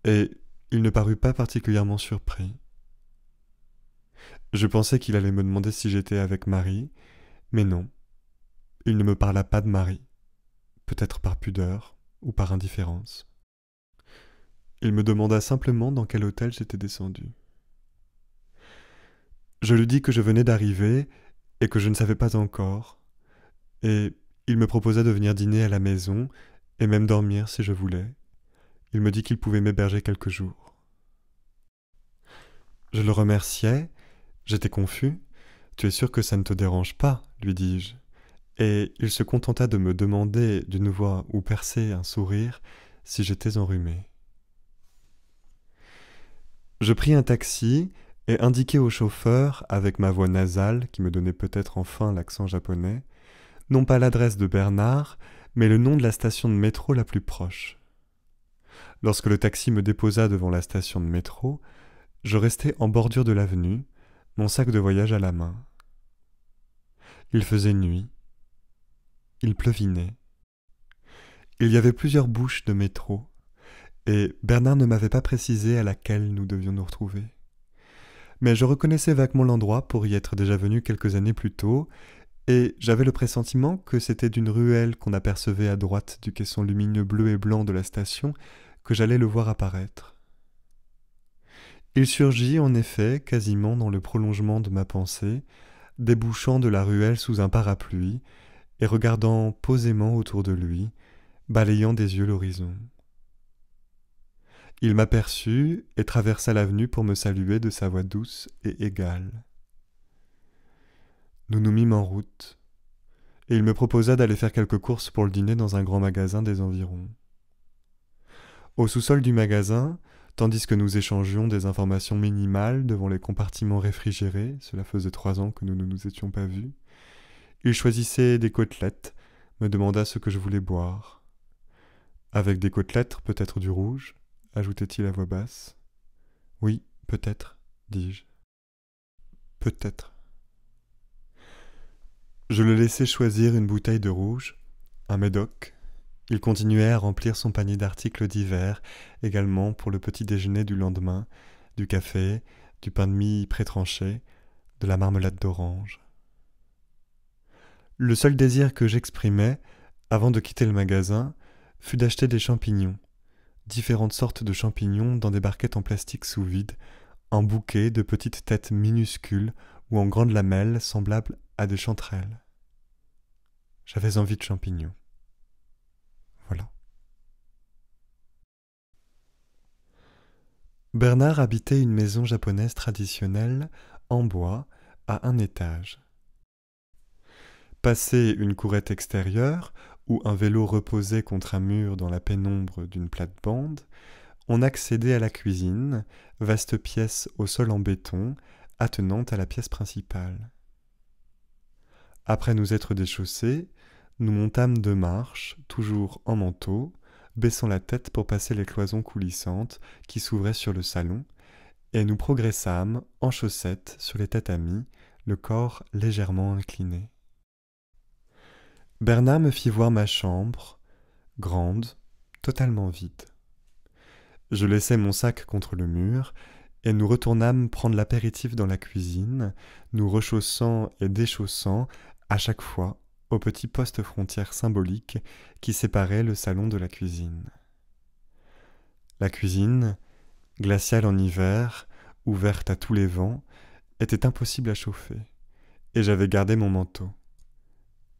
et il ne parut pas particulièrement surpris. Je pensais qu'il allait me demander si j'étais avec Marie, mais non. Il ne me parla pas de Marie, peut-être par pudeur ou par indifférence. Il me demanda simplement dans quel hôtel j'étais descendu. Je lui dis que je venais d'arriver et que je ne savais pas encore, et il me proposa de venir dîner à la maison et même dormir si je voulais. Il me dit qu'il pouvait m'héberger quelques jours. Je le remerciai, j'étais confus. Tu es sûr que ça ne te dérange pas lui dis-je. Et il se contenta de me demander d'une voix ou percer un sourire si j'étais enrhumé. Je pris un taxi et indiquai au chauffeur, avec ma voix nasale qui me donnait peut-être enfin l'accent japonais, non pas l'adresse de Bernard, mais le nom de la station de métro la plus proche. Lorsque le taxi me déposa devant la station de métro, je restai en bordure de l'avenue, mon sac de voyage à la main. Il faisait nuit. Il pleuvinait. Il y avait plusieurs bouches de métro et Bernard ne m'avait pas précisé à laquelle nous devions nous retrouver. Mais je reconnaissais vaguement l'endroit pour y être déjà venu quelques années plus tôt, et j'avais le pressentiment que c'était d'une ruelle qu'on apercevait à droite du caisson lumineux bleu et blanc de la station que j'allais le voir apparaître. Il surgit en effet quasiment dans le prolongement de ma pensée, débouchant de la ruelle sous un parapluie, et regardant posément autour de lui, balayant des yeux l'horizon. Il m'aperçut et traversa l'avenue pour me saluer de sa voix douce et égale. Nous nous mîmes en route, et il me proposa d'aller faire quelques courses pour le dîner dans un grand magasin des environs. Au sous-sol du magasin, tandis que nous échangions des informations minimales devant les compartiments réfrigérés, cela faisait trois ans que nous ne nous étions pas vus, il choisissait des côtelettes, me demanda ce que je voulais boire. Avec des côtelettes, peut-être du rouge, ajoutait-il à voix basse. Oui, peut-être, dis-je. Peut-être. Je le laissai choisir une bouteille de rouge, un médoc. Il continuait à remplir son panier d'articles divers, également pour le petit déjeuner du lendemain, du café, du pain de mie prétranché, de la marmelade d'orange. Le seul désir que j'exprimais, avant de quitter le magasin, fut d'acheter des champignons différentes sortes de champignons dans des barquettes en plastique sous vide, en bouquets de petites têtes minuscules ou en grandes lamelles semblables à des chanterelles. J'avais envie de champignons. Voilà. Bernard habitait une maison japonaise traditionnelle en bois à un étage. passer une courette extérieure, où un vélo reposait contre un mur dans la pénombre d'une plate-bande, on accédait à la cuisine, vaste pièce au sol en béton, attenante à la pièce principale. Après nous être déchaussés, nous montâmes deux marches, toujours en manteau, baissant la tête pour passer les cloisons coulissantes qui s'ouvraient sur le salon, et nous progressâmes en chaussettes sur les tatamis, le corps légèrement incliné. Bernard me fit voir ma chambre, grande, totalement vide. Je laissai mon sac contre le mur, et nous retournâmes prendre l'apéritif dans la cuisine, nous rechaussant et déchaussant, à chaque fois, au petit poste frontière symbolique qui séparait le salon de la cuisine. La cuisine, glaciale en hiver, ouverte à tous les vents, était impossible à chauffer, et j'avais gardé mon manteau.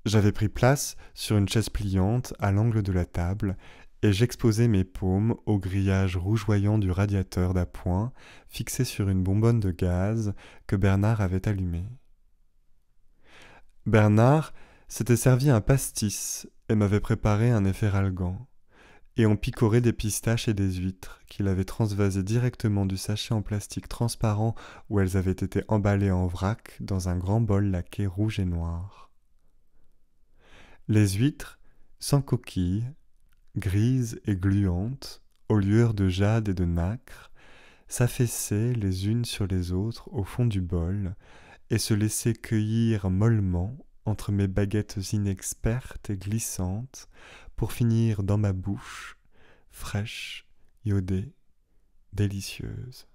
J'avais pris place sur une chaise pliante à l'angle de la table et j'exposais mes paumes au grillage rougeoyant du radiateur d'appoint fixé sur une bonbonne de gaz que Bernard avait allumée. Bernard s'était servi un pastis et m'avait préparé un effet algan, et on picorait des pistaches et des huîtres qu'il avait transvasées directement du sachet en plastique transparent où elles avaient été emballées en vrac dans un grand bol laqué rouge et noir les huîtres, sans coquilles, grises et gluantes, aux lueurs de jade et de nacre, s'affaissaient les unes sur les autres au fond du bol et se laissaient cueillir mollement entre mes baguettes inexpertes et glissantes pour finir dans ma bouche, fraîche, iodée, délicieuse.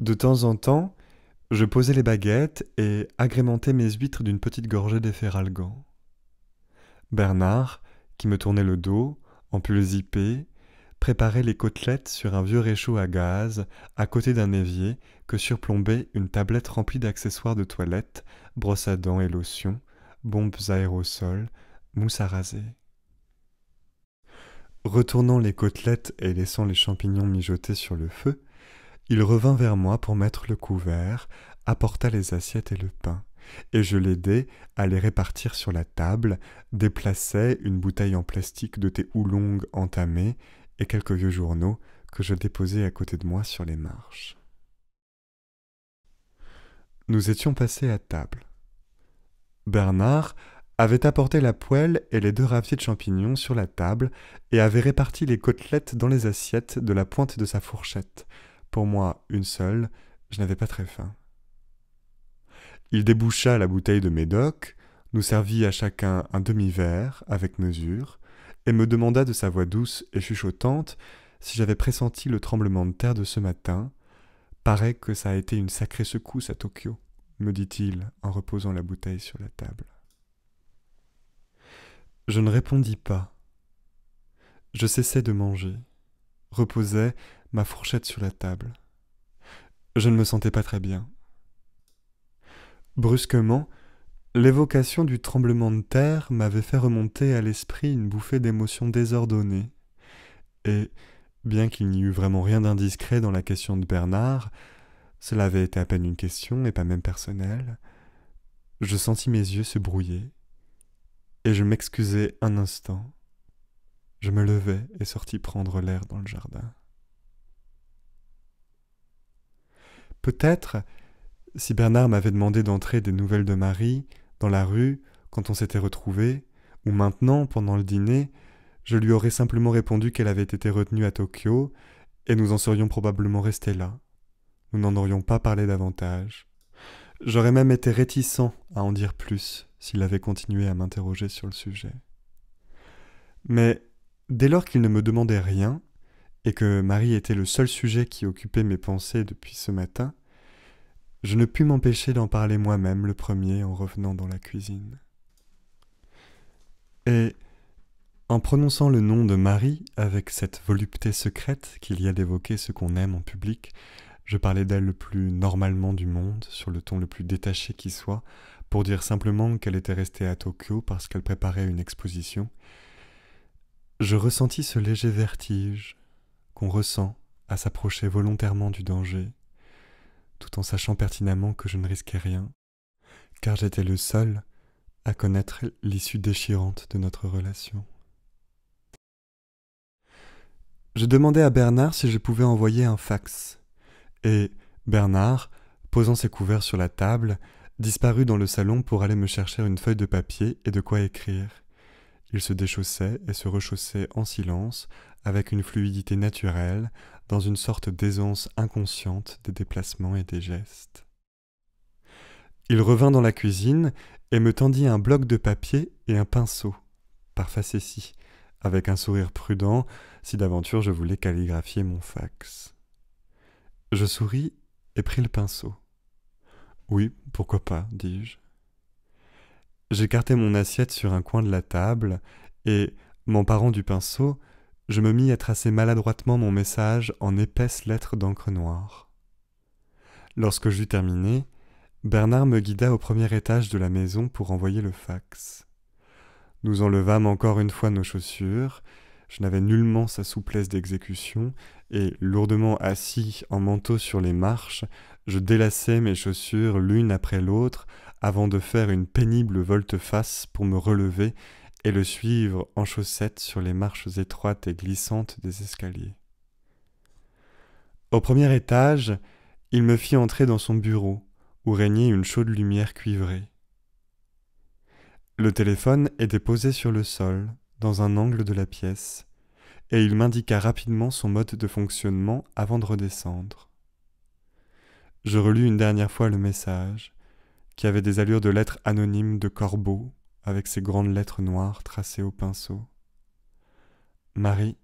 De temps en temps, je posai les baguettes et agrémentais mes huîtres d'une petite gorgée d'efferalgan. Bernard, qui me tournait le dos, en pull zippé, préparait les côtelettes sur un vieux réchaud à gaz, à côté d'un évier que surplombait une tablette remplie d'accessoires de toilette, brosses à dents et lotions, bombes aérosols, mousse à raser. Retournant les côtelettes et laissant les champignons mijoter sur le feu, il revint vers moi pour mettre le couvert, apporta les assiettes et le pain, et je l'aidai à les répartir sur la table, déplaçai une bouteille en plastique de thé oolong entamée et quelques vieux journaux que je déposai à côté de moi sur les marches. Nous étions passés à table. Bernard avait apporté la poêle et les deux raviers de champignons sur la table et avait réparti les côtelettes dans les assiettes de la pointe de sa fourchette, pour moi une seule, je n'avais pas très faim. Il déboucha la bouteille de médoc, nous servit à chacun un demi-verre, avec mesure, et me demanda de sa voix douce et chuchotante si j'avais pressenti le tremblement de terre de ce matin. Paraît que ça a été une sacrée secousse à Tokyo, me dit-il en reposant la bouteille sur la table. Je ne répondis pas. Je cessai de manger, reposais ma fourchette sur la table. Je ne me sentais pas très bien. Brusquement, l'évocation du tremblement de terre m'avait fait remonter à l'esprit une bouffée d'émotions désordonnées, et, bien qu'il n'y eût vraiment rien d'indiscret dans la question de Bernard, cela avait été à peine une question et pas même personnelle, je sentis mes yeux se brouiller, et je m'excusai un instant. Je me levai et sortis prendre l'air dans le jardin. Peut-être, si Bernard m'avait demandé d'entrer des nouvelles de Marie, dans la rue, quand on s'était retrouvés, ou maintenant, pendant le dîner, je lui aurais simplement répondu qu'elle avait été retenue à Tokyo, et nous en serions probablement restés là. Nous n'en aurions pas parlé davantage. J'aurais même été réticent à en dire plus s'il avait continué à m'interroger sur le sujet. Mais dès lors qu'il ne me demandait rien, et que Marie était le seul sujet qui occupait mes pensées depuis ce matin, je ne pus m'empêcher d'en parler moi-même le premier en revenant dans la cuisine. Et, en prononçant le nom de Marie avec cette volupté secrète qu'il y a d'évoquer ce qu'on aime en public, je parlais d'elle le plus normalement du monde, sur le ton le plus détaché qui soit, pour dire simplement qu'elle était restée à Tokyo parce qu'elle préparait une exposition. Je ressentis ce léger vertige, qu'on ressent à s'approcher volontairement du danger, tout en sachant pertinemment que je ne risquais rien, car j'étais le seul à connaître l'issue déchirante de notre relation. Je demandai à Bernard si je pouvais envoyer un fax, et Bernard, posant ses couverts sur la table, disparut dans le salon pour aller me chercher une feuille de papier et de quoi écrire il se déchaussait et se rechaussait en silence, avec une fluidité naturelle, dans une sorte d'aisance inconsciente des déplacements et des gestes. Il revint dans la cuisine et me tendit un bloc de papier et un pinceau, par facétie, avec un sourire prudent, si d'aventure je voulais calligraphier mon fax. Je souris et pris le pinceau. Oui, pourquoi pas, dis-je. J'écartai mon assiette sur un coin de la table, et, m'emparant du pinceau, je me mis à tracer maladroitement mon message en épaisses lettres d'encre noire. Lorsque j'eus terminé, Bernard me guida au premier étage de la maison pour envoyer le fax. Nous enlevâmes encore une fois nos chaussures, je n'avais nullement sa souplesse d'exécution, et, lourdement assis en manteau sur les marches, je délassais mes chaussures l'une après l'autre avant de faire une pénible volte-face pour me relever et le suivre en chaussettes sur les marches étroites et glissantes des escaliers. Au premier étage, il me fit entrer dans son bureau, où régnait une chaude lumière cuivrée. Le téléphone était posé sur le sol, dans un angle de la pièce, et il m'indiqua rapidement son mode de fonctionnement avant de redescendre. Je relus une dernière fois le message, qui avait des allures de lettres anonymes de corbeau, avec ses grandes lettres noires tracées au pinceau. Marie,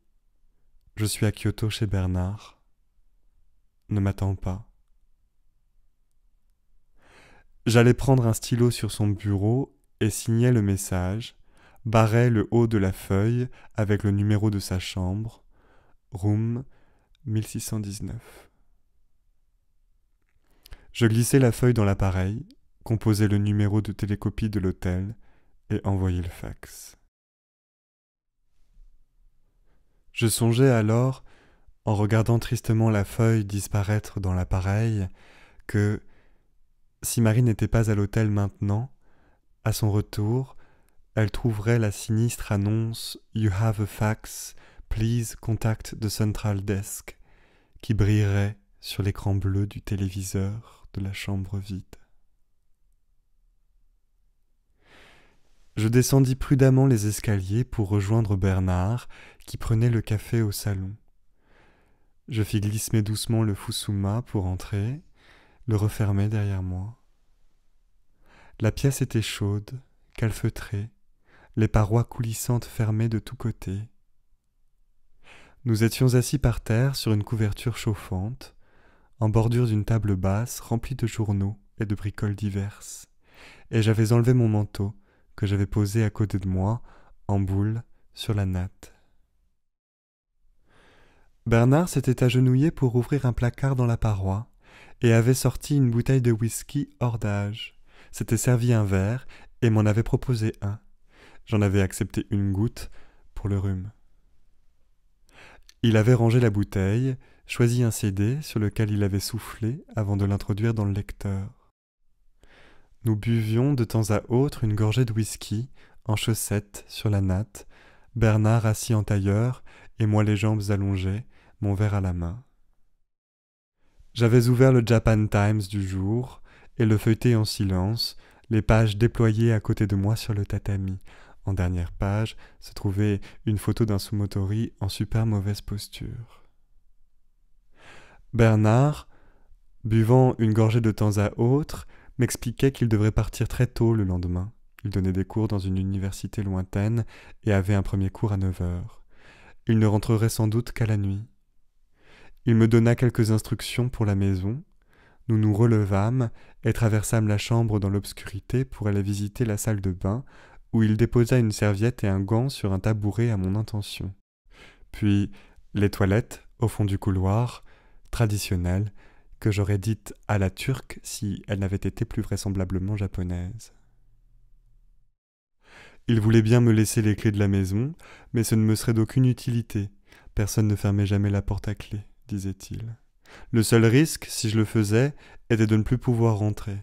je suis à Kyoto chez Bernard. Ne m'attends pas. J'allais prendre un stylo sur son bureau et signer le message, barrais le haut de la feuille avec le numéro de sa chambre, room 1619. Je glissais la feuille dans l'appareil, composer le numéro de télécopie de l'hôtel et envoyer le fax. Je songeais alors, en regardant tristement la feuille disparaître dans l'appareil, que si Marie n'était pas à l'hôtel maintenant, à son retour, elle trouverait la sinistre annonce You have a fax, please contact the central desk qui brillerait sur l'écran bleu du téléviseur de la chambre vide. Je descendis prudemment les escaliers pour rejoindre Bernard, qui prenait le café au salon. Je fis glisser doucement le Fusuma pour entrer, le refermai derrière moi. La pièce était chaude, calfeutrée, les parois coulissantes fermées de tous côtés. Nous étions assis par terre sur une couverture chauffante, en bordure d'une table basse remplie de journaux et de bricoles diverses, et j'avais enlevé mon manteau que j'avais posé à côté de moi, en boule, sur la natte. Bernard s'était agenouillé pour ouvrir un placard dans la paroi, et avait sorti une bouteille de whisky hors d'âge, s'était servi un verre, et m'en avait proposé un. J'en avais accepté une goutte pour le rhume. Il avait rangé la bouteille, choisi un CD sur lequel il avait soufflé avant de l'introduire dans le lecteur. Nous buvions de temps à autre une gorgée de whisky, en chaussettes, sur la natte, Bernard assis en tailleur, et moi les jambes allongées, mon verre à la main. J'avais ouvert le Japan Times du jour, et le feuilleté en silence, les pages déployées à côté de moi sur le tatami. En dernière page se trouvait une photo d'un Sumotori en super mauvaise posture. Bernard, buvant une gorgée de temps à autre, m'expliquait qu'il devrait partir très tôt le lendemain. Il donnait des cours dans une université lointaine et avait un premier cours à 9 heures. Il ne rentrerait sans doute qu'à la nuit. Il me donna quelques instructions pour la maison. Nous nous relevâmes et traversâmes la chambre dans l'obscurité pour aller visiter la salle de bain, où il déposa une serviette et un gant sur un tabouret à mon intention. Puis les toilettes, au fond du couloir, traditionnelles, que j'aurais dite à la turque si elle n'avait été plus vraisemblablement japonaise. Il voulait bien me laisser les clés de la maison, mais ce ne me serait d'aucune utilité. Personne ne fermait jamais la porte à clé, disait-il. Le seul risque, si je le faisais, était de ne plus pouvoir rentrer.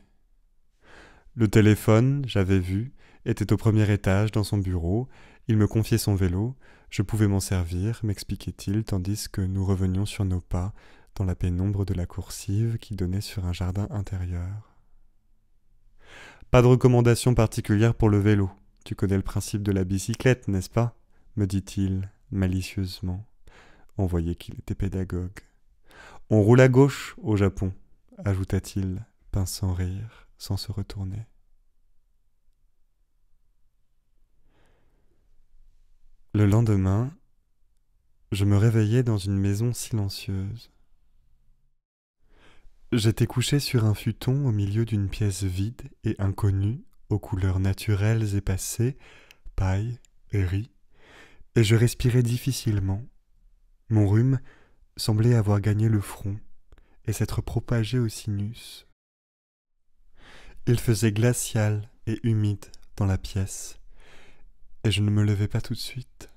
Le téléphone, j'avais vu, était au premier étage dans son bureau, il me confiait son vélo, je pouvais m'en servir, m'expliquait-il, tandis que nous revenions sur nos pas, dans la pénombre de la coursive qui donnait sur un jardin intérieur. Pas de recommandation particulière pour le vélo. Tu connais le principe de la bicyclette, n'est-ce pas me dit-il malicieusement. On voyait qu'il était pédagogue. On roule à gauche au Japon, ajouta-t-il, pinçant rire, sans se retourner. Le lendemain, je me réveillais dans une maison silencieuse. J'étais couché sur un futon au milieu d'une pièce vide et inconnue, aux couleurs naturelles et passées, paille et riz, et je respirais difficilement. Mon rhume semblait avoir gagné le front et s'être propagé au sinus. Il faisait glacial et humide dans la pièce, et je ne me levais pas tout de suite.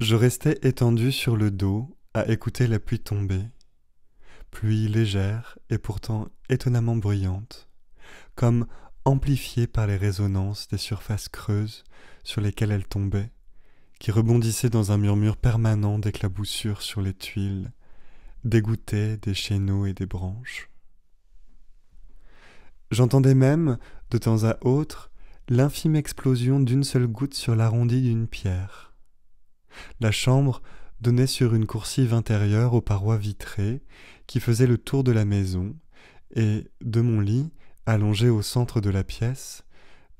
Je restais étendu sur le dos à écouter la pluie tomber, pluie légère et pourtant étonnamment bruyante, comme amplifiée par les résonances des surfaces creuses sur lesquelles elle tombait, qui rebondissaient dans un murmure permanent d'éclaboussures sur les tuiles, dégoûtées des chéneaux et des branches. J'entendais même, de temps à autre, l'infime explosion d'une seule goutte sur l'arrondi d'une pierre. La chambre donnait sur une coursive intérieure aux parois vitrées qui faisait le tour de la maison, et, de mon lit, allongé au centre de la pièce,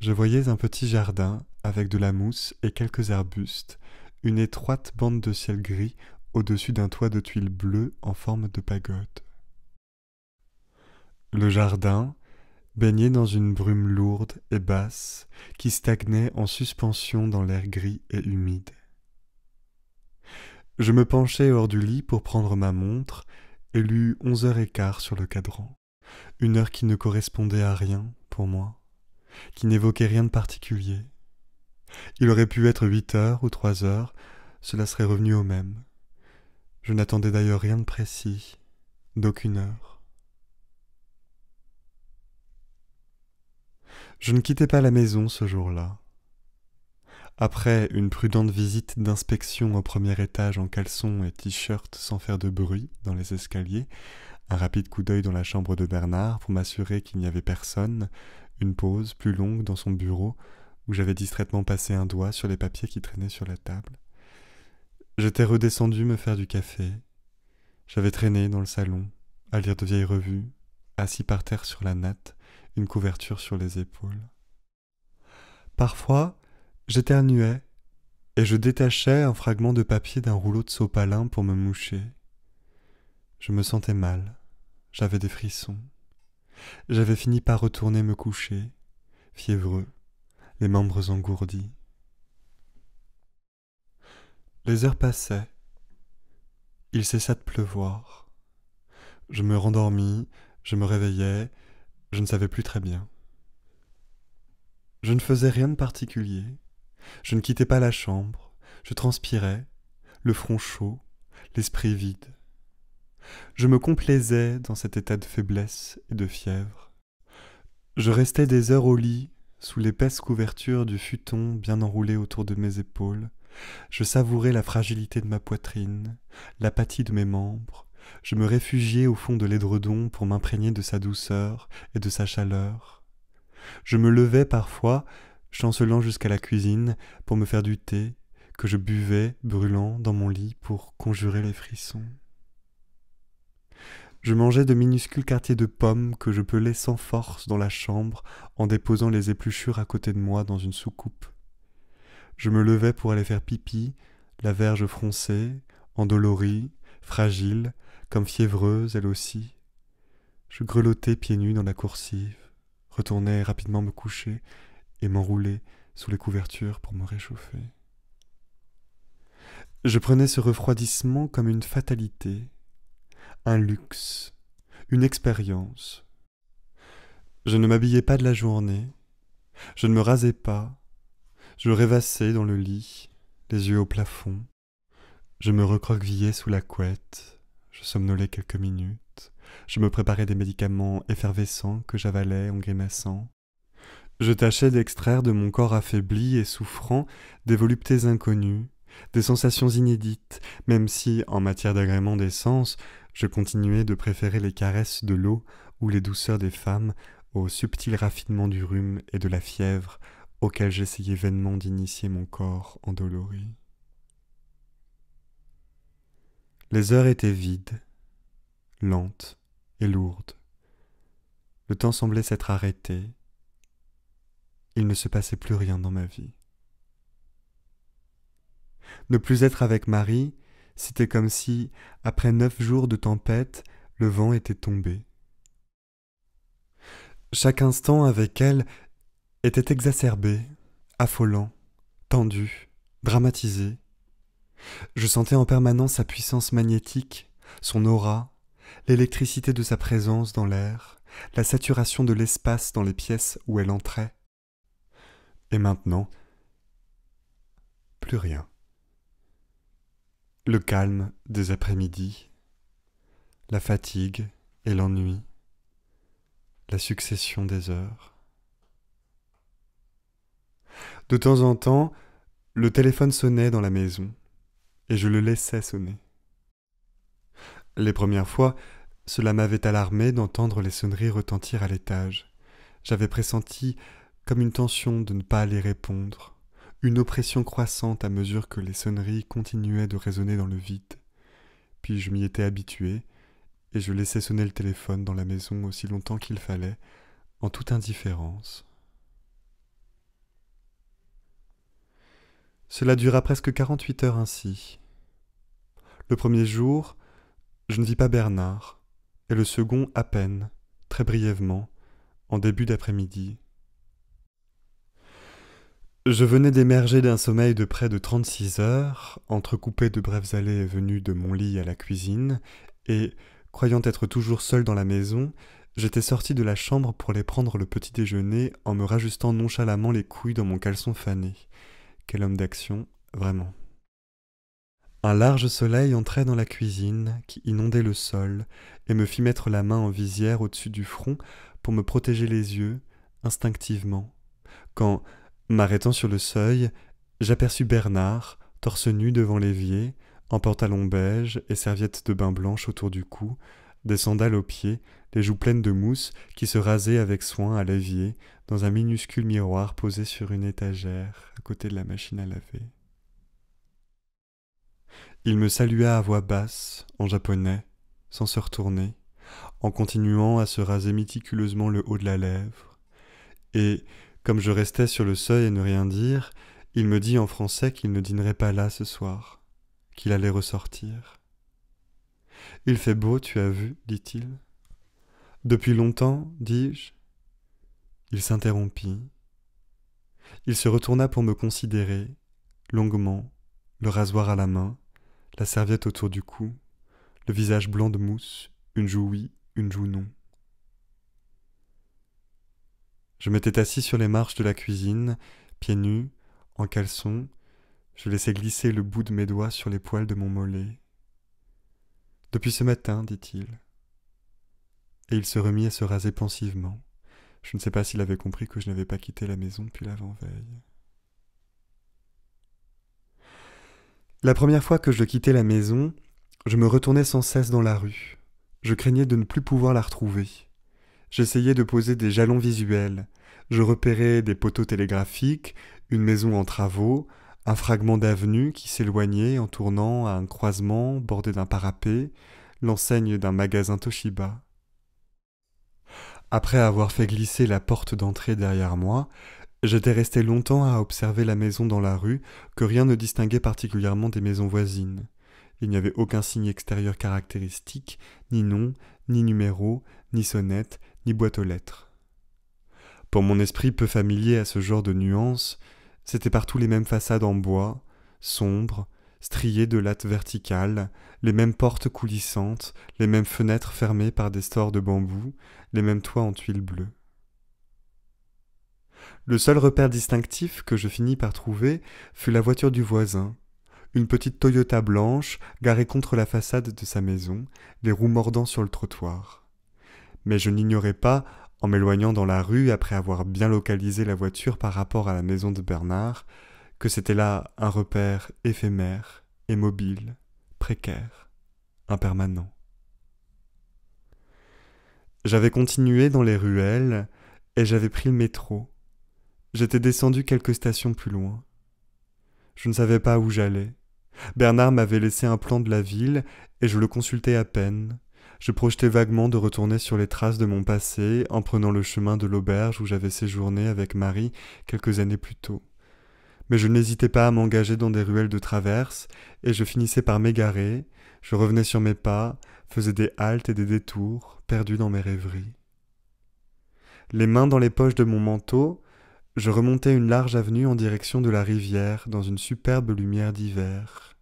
je voyais un petit jardin avec de la mousse et quelques arbustes, une étroite bande de ciel gris au-dessus d'un toit de tuiles bleues en forme de pagode. Le jardin, baigné dans une brume lourde et basse qui stagnait en suspension dans l'air gris et humide. Je me penchai hors du lit pour prendre ma montre et lus onze heures et quart sur le cadran. Une heure qui ne correspondait à rien pour moi, qui n'évoquait rien de particulier. Il aurait pu être huit heures ou trois heures, cela serait revenu au même. Je n'attendais d'ailleurs rien de précis, d'aucune heure. Je ne quittais pas la maison ce jour-là. Après une prudente visite d'inspection au premier étage en caleçon et t-shirt sans faire de bruit dans les escaliers, un rapide coup d'œil dans la chambre de Bernard pour m'assurer qu'il n'y avait personne, une pause plus longue dans son bureau où j'avais distraitement passé un doigt sur les papiers qui traînaient sur la table. J'étais redescendu me faire du café. J'avais traîné dans le salon, à lire de vieilles revues, assis par terre sur la natte, une couverture sur les épaules. Parfois, J'éternuais, et je détachais un fragment de papier d'un rouleau de sopalin pour me moucher. Je me sentais mal, j'avais des frissons. J'avais fini par retourner me coucher, fiévreux, les membres engourdis. Les heures passaient. Il cessa de pleuvoir. Je me rendormis, je me réveillais, je ne savais plus très bien. Je ne faisais rien de particulier. Je ne quittais pas la chambre, je transpirais, le front chaud, l'esprit vide. Je me complaisais dans cet état de faiblesse et de fièvre. Je restais des heures au lit, sous l'épaisse couverture du futon bien enroulé autour de mes épaules. Je savourais la fragilité de ma poitrine, l'apathie de mes membres. Je me réfugiais au fond de l'édredon pour m'imprégner de sa douceur et de sa chaleur. Je me levais parfois chancelant jusqu'à la cuisine pour me faire du thé que je buvais brûlant dans mon lit pour conjurer les frissons. Je mangeais de minuscules quartiers de pommes que je pelais sans force dans la chambre en déposant les épluchures à côté de moi dans une soucoupe. Je me levais pour aller faire pipi, la verge froncée, endolorie, fragile, comme fiévreuse elle aussi. Je grelottais pieds nus dans la coursive, retournais rapidement me coucher et m'enrouler sous les couvertures pour me réchauffer. Je prenais ce refroidissement comme une fatalité, un luxe, une expérience. Je ne m'habillais pas de la journée, je ne me rasais pas, je rêvassais dans le lit, les yeux au plafond, je me recroquevillais sous la couette, je somnolais quelques minutes, je me préparais des médicaments effervescents que j'avalais en grimaçant, je tâchais d'extraire de mon corps affaibli et souffrant des voluptés inconnues, des sensations inédites, même si, en matière d'agrément des sens, je continuais de préférer les caresses de l'eau ou les douceurs des femmes au subtil raffinement du rhume et de la fièvre auxquels j'essayais vainement d'initier mon corps endolori. Les heures étaient vides, lentes et lourdes. Le temps semblait s'être arrêté, il ne se passait plus rien dans ma vie. Ne plus être avec Marie, c'était comme si, après neuf jours de tempête, le vent était tombé. Chaque instant avec elle était exacerbé, affolant, tendu, dramatisé. Je sentais en permanence sa puissance magnétique, son aura, l'électricité de sa présence dans l'air, la saturation de l'espace dans les pièces où elle entrait, et maintenant, plus rien. Le calme des après-midi, la fatigue et l'ennui, la succession des heures. De temps en temps, le téléphone sonnait dans la maison, et je le laissais sonner. Les premières fois, cela m'avait alarmé d'entendre les sonneries retentir à l'étage. J'avais pressenti comme une tension de ne pas aller répondre, une oppression croissante à mesure que les sonneries continuaient de résonner dans le vide. Puis je m'y étais habitué, et je laissais sonner le téléphone dans la maison aussi longtemps qu'il fallait, en toute indifférence. Cela dura presque quarante-huit heures ainsi. Le premier jour, je ne vis pas Bernard, et le second à peine, très brièvement, en début d'après-midi. Je venais d'émerger d'un sommeil de près de trente-six heures, entrecoupé de brèves allées et venues de mon lit à la cuisine, et, croyant être toujours seul dans la maison, j'étais sorti de la chambre pour aller prendre le petit déjeuner en me rajustant nonchalamment les couilles dans mon caleçon fané. Quel homme d'action, vraiment. Un large soleil entrait dans la cuisine, qui inondait le sol, et me fit mettre la main en visière au-dessus du front pour me protéger les yeux, instinctivement, quand, M'arrêtant sur le seuil, j'aperçus Bernard, torse nu devant l'évier, en pantalon beige et serviette de bain blanche autour du cou, des sandales aux pieds, les joues pleines de mousse, qui se rasaient avec soin à l'évier, dans un minuscule miroir posé sur une étagère, à côté de la machine à laver. Il me salua à voix basse, en japonais, sans se retourner, en continuant à se raser méticuleusement le haut de la lèvre, et comme je restais sur le seuil et ne rien dire, il me dit en français qu'il ne dînerait pas là ce soir, qu'il allait ressortir. Il fait beau, tu as vu, dit-il. Depuis longtemps, dis-je. Il s'interrompit. Il se retourna pour me considérer, longuement, le rasoir à la main, la serviette autour du cou, le visage blanc de mousse, une joue oui, une joue non. Je m'étais assis sur les marches de la cuisine, pieds nus, en caleçon, je laissais glisser le bout de mes doigts sur les poils de mon mollet. Depuis ce matin, dit-il. Et il se remit à se raser pensivement. Je ne sais pas s'il avait compris que je n'avais pas quitté la maison depuis l'avant-veille. La première fois que je quittais la maison, je me retournais sans cesse dans la rue. Je craignais de ne plus pouvoir la retrouver. J'essayais de poser des jalons visuels. Je repérais des poteaux télégraphiques, une maison en travaux, un fragment d'avenue qui s'éloignait en tournant à un croisement bordé d'un parapet, l'enseigne d'un magasin Toshiba. Après avoir fait glisser la porte d'entrée derrière moi, j'étais resté longtemps à observer la maison dans la rue que rien ne distinguait particulièrement des maisons voisines. Il n'y avait aucun signe extérieur caractéristique, ni nom, ni numéro, ni sonnette, ni boîte aux lettres. Pour mon esprit peu familier à ce genre de nuances, c'était partout les mêmes façades en bois, sombres, striées de lattes verticales, les mêmes portes coulissantes, les mêmes fenêtres fermées par des stores de bambou, les mêmes toits en tuiles bleues. Le seul repère distinctif que je finis par trouver fut la voiture du voisin, une petite Toyota blanche garée contre la façade de sa maison, les roues mordant sur le trottoir mais je n'ignorais pas, en m'éloignant dans la rue après avoir bien localisé la voiture par rapport à la maison de Bernard, que c'était là un repère éphémère, et mobile, précaire, impermanent. J'avais continué dans les ruelles et j'avais pris le métro. J'étais descendu quelques stations plus loin. Je ne savais pas où j'allais. Bernard m'avait laissé un plan de la ville et je le consultais à peine, je projetais vaguement de retourner sur les traces de mon passé en prenant le chemin de l'auberge où j'avais séjourné avec Marie quelques années plus tôt. Mais je n'hésitais pas à m'engager dans des ruelles de traverse, et je finissais par m'égarer, je revenais sur mes pas, faisais des haltes et des détours, perdu dans mes rêveries. Les mains dans les poches de mon manteau, je remontais une large avenue en direction de la rivière dans une superbe lumière d'hiver.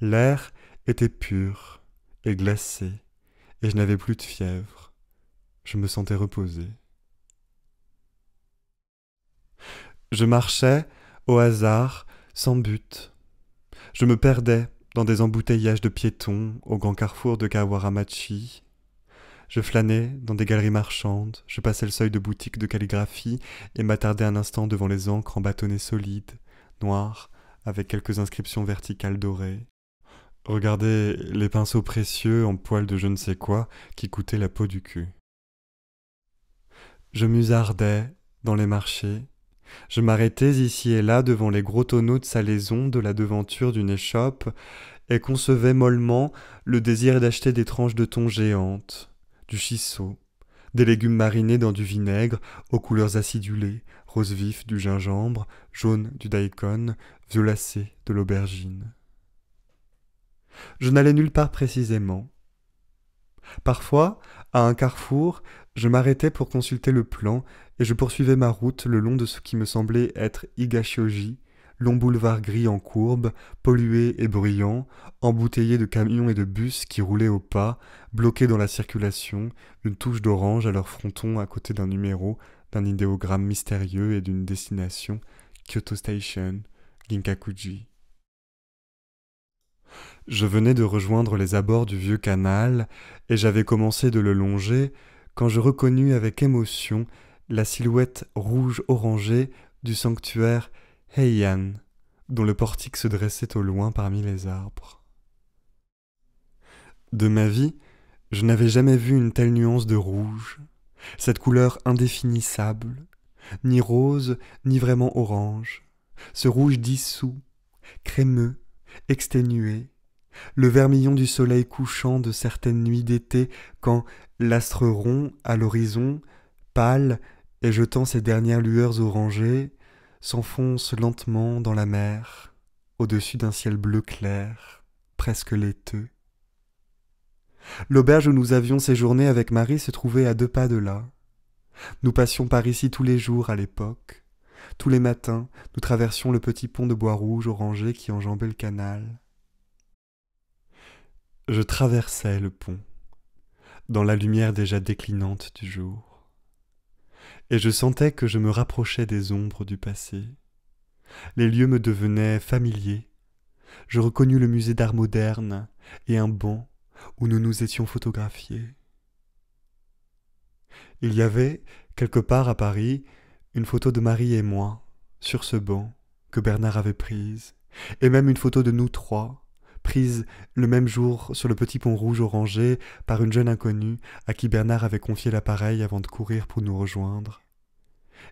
L'air était pur et glacée, et je n'avais plus de fièvre. Je me sentais reposé. Je marchais, au hasard, sans but. Je me perdais dans des embouteillages de piétons au grand carrefour de Kawaramachi. Je flânais dans des galeries marchandes, je passais le seuil de boutiques de calligraphie et m'attardais un instant devant les encres en bâtonnets solides, noirs, avec quelques inscriptions verticales dorées. Regardez les pinceaux précieux en poils de je ne sais quoi qui coûtaient la peau du cul. Je musardais dans les marchés. Je m'arrêtais ici et là devant les gros tonneaux de salaison de la devanture d'une échoppe et concevais mollement le désir d'acheter des tranches de thon géantes, du chisseau, des légumes marinés dans du vinaigre aux couleurs acidulées, rose vif du gingembre, jaune du daikon, violacé de l'aubergine. Je n'allais nulle part précisément. Parfois, à un carrefour, je m'arrêtais pour consulter le plan et je poursuivais ma route le long de ce qui me semblait être Higashioji, long boulevard gris en courbe, pollué et bruyant, embouteillé de camions et de bus qui roulaient au pas, bloqués dans la circulation, une touche d'orange à leur fronton à côté d'un numéro, d'un idéogramme mystérieux et d'une destination, Kyoto Station, Ginkakuji. Je venais de rejoindre les abords du vieux canal, et j'avais commencé de le longer, quand je reconnus avec émotion la silhouette rouge orangée du sanctuaire Heian, dont le portique se dressait au loin parmi les arbres. De ma vie, je n'avais jamais vu une telle nuance de rouge, cette couleur indéfinissable, ni rose, ni vraiment orange, ce rouge dissous, crémeux, exténué, le vermillon du soleil couchant de certaines nuits d'été quand l'astre rond à l'horizon, pâle et jetant ses dernières lueurs orangées, s'enfonce lentement dans la mer, au-dessus d'un ciel bleu clair, presque laiteux. L'auberge où nous avions séjourné avec Marie se trouvait à deux pas de là. Nous passions par ici tous les jours à l'époque. Tous les matins, nous traversions le petit pont de bois rouge orangé qui enjambait le canal. Je traversais le pont, dans la lumière déjà déclinante du jour, et je sentais que je me rapprochais des ombres du passé. Les lieux me devenaient familiers. Je reconnus le musée d'art moderne et un banc où nous nous étions photographiés. Il y avait, quelque part à Paris, une photo de Marie et moi, sur ce banc, que Bernard avait prise, et même une photo de nous trois, prise le même jour sur le petit pont rouge orangé par une jeune inconnue à qui Bernard avait confié l'appareil avant de courir pour nous rejoindre.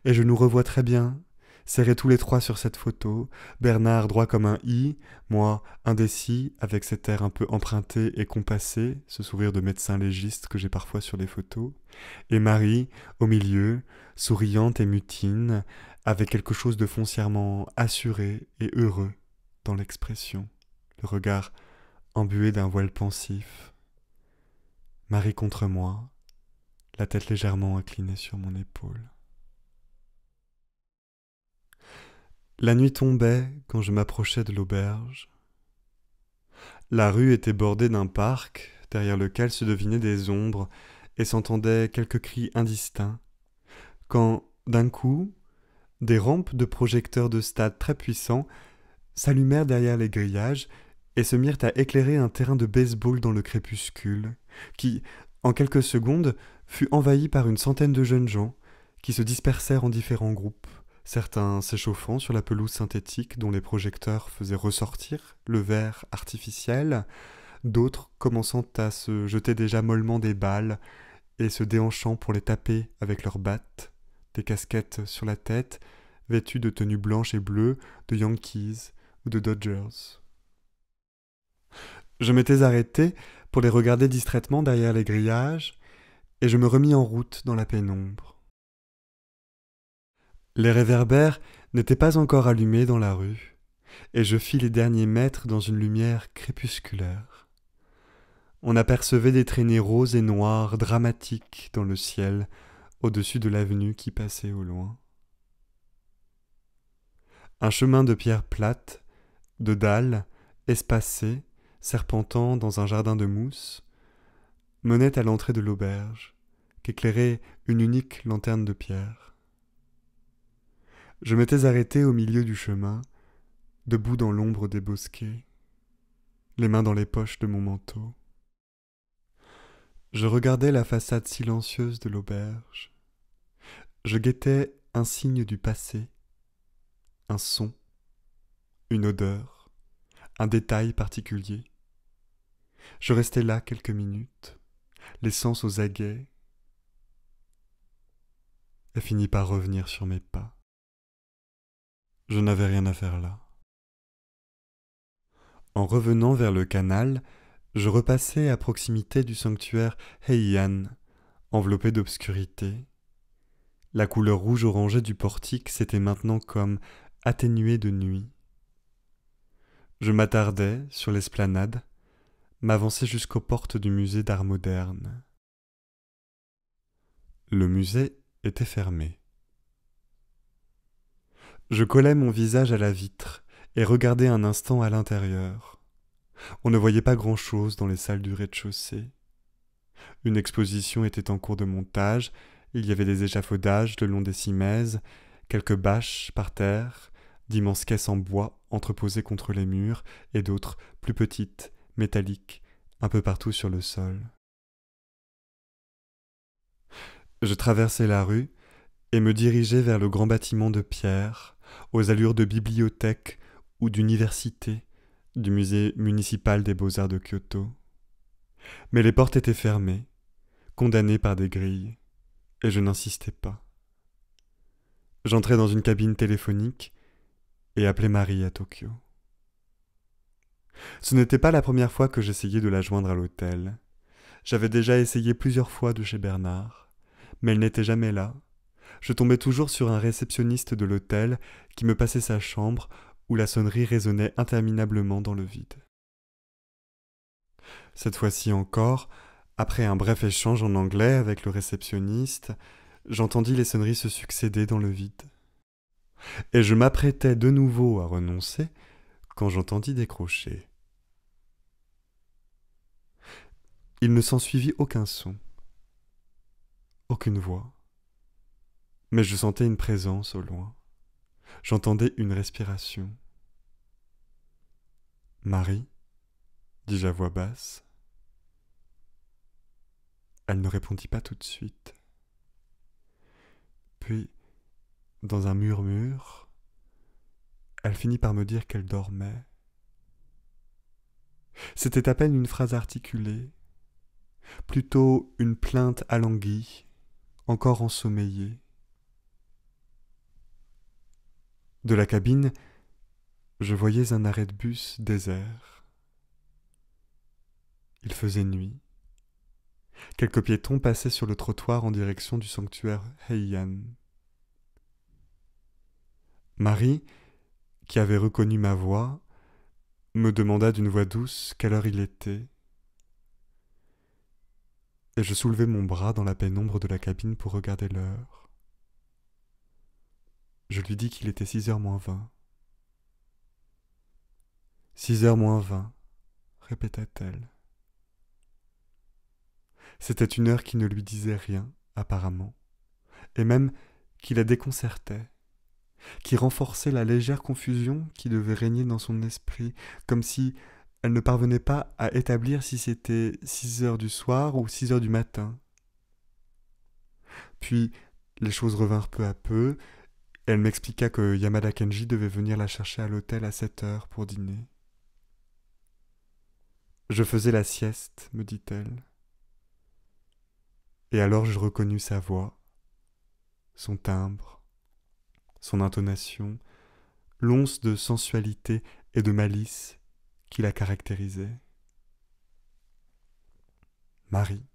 Et je nous revois très bien, serrés tous les trois sur cette photo, Bernard droit comme un i, moi indécis, avec cet air un peu emprunté et compassé, ce sourire de médecin légiste que j'ai parfois sur les photos, et Marie, au milieu, souriante et mutine, avec quelque chose de foncièrement assuré et heureux dans l'expression regard embué d'un voile pensif. Marie contre moi, la tête légèrement inclinée sur mon épaule. La nuit tombait quand je m'approchais de l'auberge. La rue était bordée d'un parc, derrière lequel se devinaient des ombres et s'entendaient quelques cris indistincts, quand, d'un coup, des rampes de projecteurs de stade très puissants s'allumèrent derrière les grillages et se mirent à éclairer un terrain de baseball dans le crépuscule, qui, en quelques secondes, fut envahi par une centaine de jeunes gens, qui se dispersèrent en différents groupes, certains s'échauffant sur la pelouse synthétique dont les projecteurs faisaient ressortir le verre artificiel, d'autres commençant à se jeter déjà mollement des balles et se déhanchant pour les taper avec leurs battes, des casquettes sur la tête, vêtus de tenues blanches et bleues, de Yankees ou de Dodgers. Je m'étais arrêté pour les regarder distraitement derrière les grillages, et je me remis en route dans la pénombre. Les réverbères n'étaient pas encore allumés dans la rue, et je fis les derniers mètres dans une lumière crépusculaire. On apercevait des traînées roses et noires dramatiques dans le ciel au-dessus de l'avenue qui passait au loin. Un chemin de pierres plates, de dalles, espacées, serpentant dans un jardin de mousse, menait à l'entrée de l'auberge, qu'éclairait une unique lanterne de pierre. Je m'étais arrêté au milieu du chemin, debout dans l'ombre des bosquets, les mains dans les poches de mon manteau. Je regardais la façade silencieuse de l'auberge. Je guettais un signe du passé, un son, une odeur, un détail particulier. Je restai là quelques minutes, sens aux aguets, et finis par revenir sur mes pas. Je n'avais rien à faire là. En revenant vers le canal, je repassai à proximité du sanctuaire Heian, enveloppé d'obscurité. La couleur rouge orangée du portique s'était maintenant comme atténuée de nuit. Je m'attardai sur l'esplanade, m'avançai jusqu'aux portes du musée d'art moderne. Le musée était fermé. Je collai mon visage à la vitre et regardai un instant à l'intérieur. On ne voyait pas grand-chose dans les salles du rez-de-chaussée. Une exposition était en cours de montage, il y avait des échafaudages le long des cimaises, quelques bâches par terre, d'immenses caisses en bois entreposées contre les murs et d'autres plus petites métallique un peu partout sur le sol. Je traversai la rue et me dirigeai vers le grand bâtiment de pierre, aux allures de bibliothèque ou d'université du musée municipal des beaux-arts de Kyoto. Mais les portes étaient fermées, condamnées par des grilles, et je n'insistais pas. J'entrai dans une cabine téléphonique et appelai Marie à Tokyo. Ce n'était pas la première fois que j'essayais de la joindre à l'hôtel. J'avais déjà essayé plusieurs fois de chez Bernard, mais elle n'était jamais là. Je tombais toujours sur un réceptionniste de l'hôtel qui me passait sa chambre où la sonnerie résonnait interminablement dans le vide. Cette fois-ci encore, après un bref échange en anglais avec le réceptionniste, j'entendis les sonneries se succéder dans le vide. Et je m'apprêtais de nouveau à renoncer quand j'entendis décrocher. Il ne s'ensuivit aucun son, aucune voix, mais je sentais une présence au loin, j'entendais une respiration. Marie, dis-je à voix basse. Elle ne répondit pas tout de suite. Puis, dans un murmure, elle finit par me dire qu'elle dormait. C'était à peine une phrase articulée, plutôt une plainte alanguie, encore ensommeillée. De la cabine, je voyais un arrêt de bus désert. Il faisait nuit. Quelques piétons passaient sur le trottoir en direction du sanctuaire Heian. Marie, qui avait reconnu ma voix, me demanda d'une voix douce quelle heure il était. Et je soulevai mon bras dans la pénombre de la cabine pour regarder l'heure. Je lui dis qu'il était six heures moins vingt. Six heures moins vingt, répéta-t-elle. C'était une heure qui ne lui disait rien, apparemment, et même qui la déconcertait qui renforçait la légère confusion qui devait régner dans son esprit, comme si elle ne parvenait pas à établir si c'était six heures du soir ou six heures du matin. Puis les choses revinrent peu à peu, elle m'expliqua que Yamada Kenji devait venir la chercher à l'hôtel à sept heures pour dîner. Je faisais la sieste, me dit-elle. Et alors je reconnus sa voix, son timbre, son intonation, l'once de sensualité et de malice qui la caractérisait. Marie.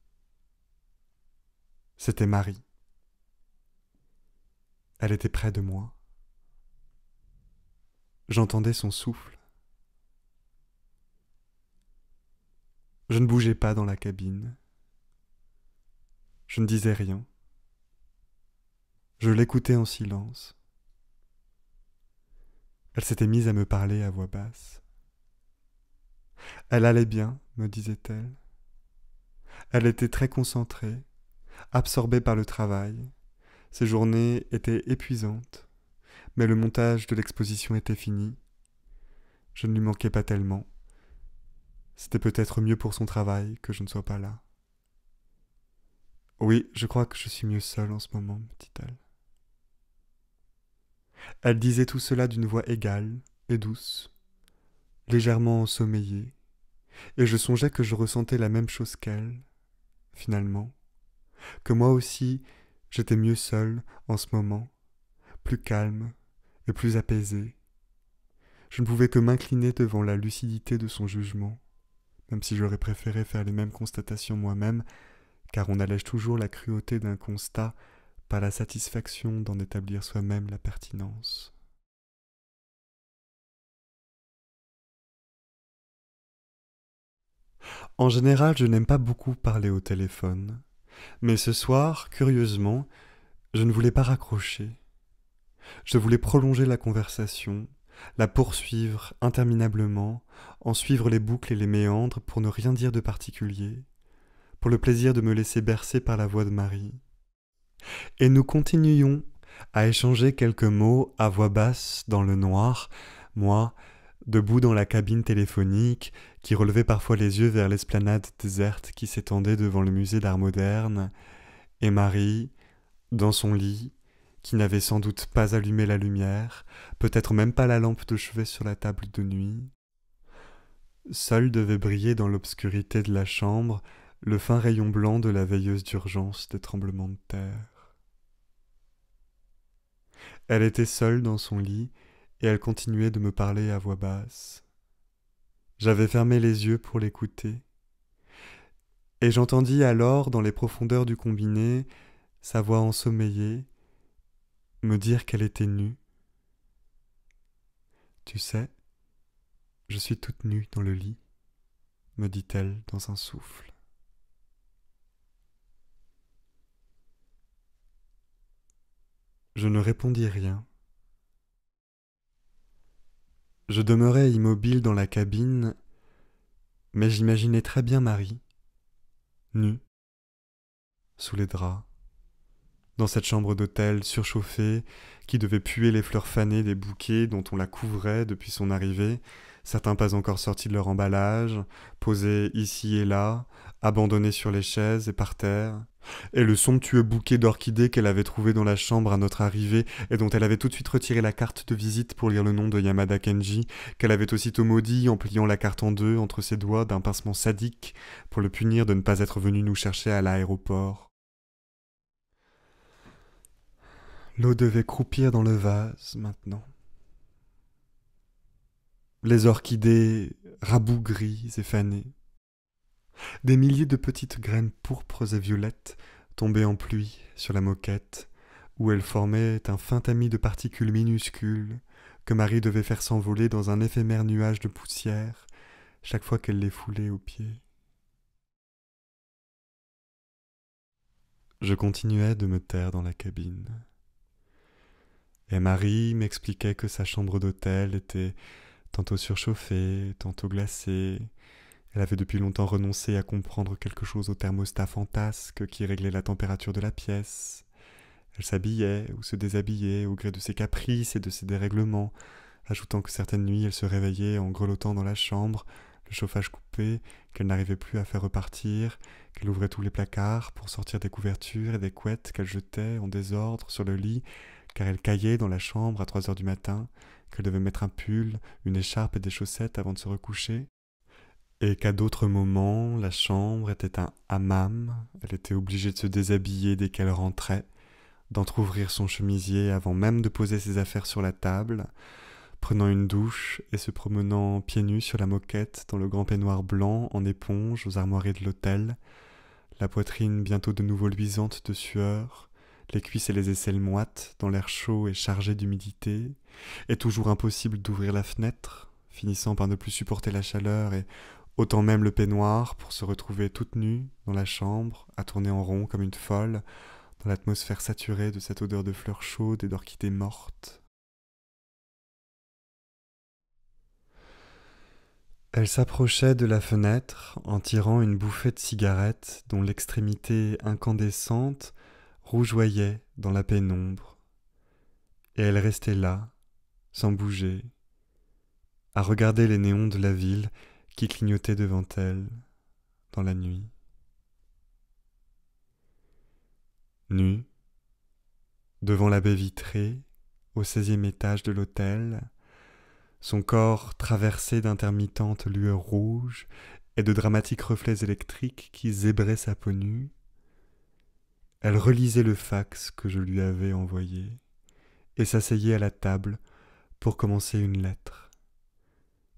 C'était Marie. Elle était près de moi. J'entendais son souffle. Je ne bougeais pas dans la cabine. Je ne disais rien. Je l'écoutais en silence. Elle s'était mise à me parler à voix basse. Elle allait bien, me disait-elle. Elle était très concentrée, absorbée par le travail. Ses journées étaient épuisantes, mais le montage de l'exposition était fini. Je ne lui manquais pas tellement. C'était peut-être mieux pour son travail que je ne sois pas là. Oui, je crois que je suis mieux seule en ce moment, me dit-elle. Elle disait tout cela d'une voix égale et douce, légèrement ensommeillée, et je songeais que je ressentais la même chose qu'elle, finalement, que moi aussi j'étais mieux seul en ce moment, plus calme et plus apaisé. Je ne pouvais que m'incliner devant la lucidité de son jugement, même si j'aurais préféré faire les mêmes constatations moi-même, car on allège toujours la cruauté d'un constat par la satisfaction d'en établir soi-même la pertinence. En général, je n'aime pas beaucoup parler au téléphone, mais ce soir, curieusement, je ne voulais pas raccrocher. Je voulais prolonger la conversation, la poursuivre interminablement, en suivre les boucles et les méandres pour ne rien dire de particulier, pour le plaisir de me laisser bercer par la voix de Marie et nous continuions à échanger quelques mots à voix basse dans le noir, moi, debout dans la cabine téléphonique, qui relevait parfois les yeux vers l'esplanade déserte qui s'étendait devant le musée d'art moderne, et Marie, dans son lit, qui n'avait sans doute pas allumé la lumière, peut-être même pas la lampe de chevet sur la table de nuit. Seul devait briller dans l'obscurité de la chambre le fin rayon blanc de la veilleuse d'urgence des tremblements de terre. Elle était seule dans son lit, et elle continuait de me parler à voix basse. J'avais fermé les yeux pour l'écouter. Et j'entendis alors, dans les profondeurs du combiné, sa voix ensommeillée, me dire qu'elle était nue. Tu sais, je suis toute nue dans le lit, me dit-elle dans un souffle. Je ne répondis rien. Je demeurais immobile dans la cabine, mais j'imaginais très bien Marie, nue, sous les draps, dans cette chambre d'hôtel surchauffée qui devait puer les fleurs fanées des bouquets dont on la couvrait depuis son arrivée, certains pas encore sortis de leur emballage, posés ici et là, abandonnée sur les chaises et par terre, et le somptueux bouquet d'orchidées qu'elle avait trouvé dans la chambre à notre arrivée et dont elle avait tout de suite retiré la carte de visite pour lire le nom de Yamada Kenji, qu'elle avait aussitôt maudit en pliant la carte en deux entre ses doigts d'un pincement sadique pour le punir de ne pas être venu nous chercher à l'aéroport. L'eau devait croupir dans le vase maintenant. Les orchidées rabougries et fanées des milliers de petites graines pourpres et violettes tombaient en pluie sur la moquette, où elles formaient un fin tamis de particules minuscules que Marie devait faire s'envoler dans un éphémère nuage de poussière chaque fois qu'elle les foulait aux pieds. Je continuais de me taire dans la cabine. Et Marie m'expliquait que sa chambre d'hôtel était tantôt surchauffée, tantôt glacée, elle avait depuis longtemps renoncé à comprendre quelque chose au thermostat fantasque qui réglait la température de la pièce. Elle s'habillait ou se déshabillait au gré de ses caprices et de ses dérèglements, ajoutant que certaines nuits elle se réveillait en grelottant dans la chambre, le chauffage coupé, qu'elle n'arrivait plus à faire repartir, qu'elle ouvrait tous les placards pour sortir des couvertures et des couettes qu'elle jetait en désordre sur le lit, car elle caillait dans la chambre à trois heures du matin, qu'elle devait mettre un pull, une écharpe et des chaussettes avant de se recoucher, et qu'à d'autres moments, la chambre était un hammam, elle était obligée de se déshabiller dès qu'elle rentrait, d'entr'ouvrir son chemisier avant même de poser ses affaires sur la table, prenant une douche et se promenant pieds nus sur la moquette dans le grand peignoir blanc en éponge aux armoiries de l'hôtel, la poitrine bientôt de nouveau luisante de sueur, les cuisses et les aisselles moites dans l'air chaud et chargé d'humidité, et toujours impossible d'ouvrir la fenêtre, finissant par ne plus supporter la chaleur et Autant même le peignoir pour se retrouver toute nue dans la chambre, à tourner en rond comme une folle, dans l'atmosphère saturée de cette odeur de fleurs chaudes et d'orchidées mortes. Elle s'approchait de la fenêtre en tirant une bouffée de cigarette dont l'extrémité incandescente rougeoyait dans la pénombre. Et elle restait là, sans bouger, à regarder les néons de la ville qui clignotait devant elle dans la nuit. Nue, devant la baie vitrée, au seizième étage de l'hôtel, son corps traversé d'intermittentes lueurs rouges et de dramatiques reflets électriques qui zébraient sa peau nue, elle relisait le fax que je lui avais envoyé et s'asseyait à la table pour commencer une lettre.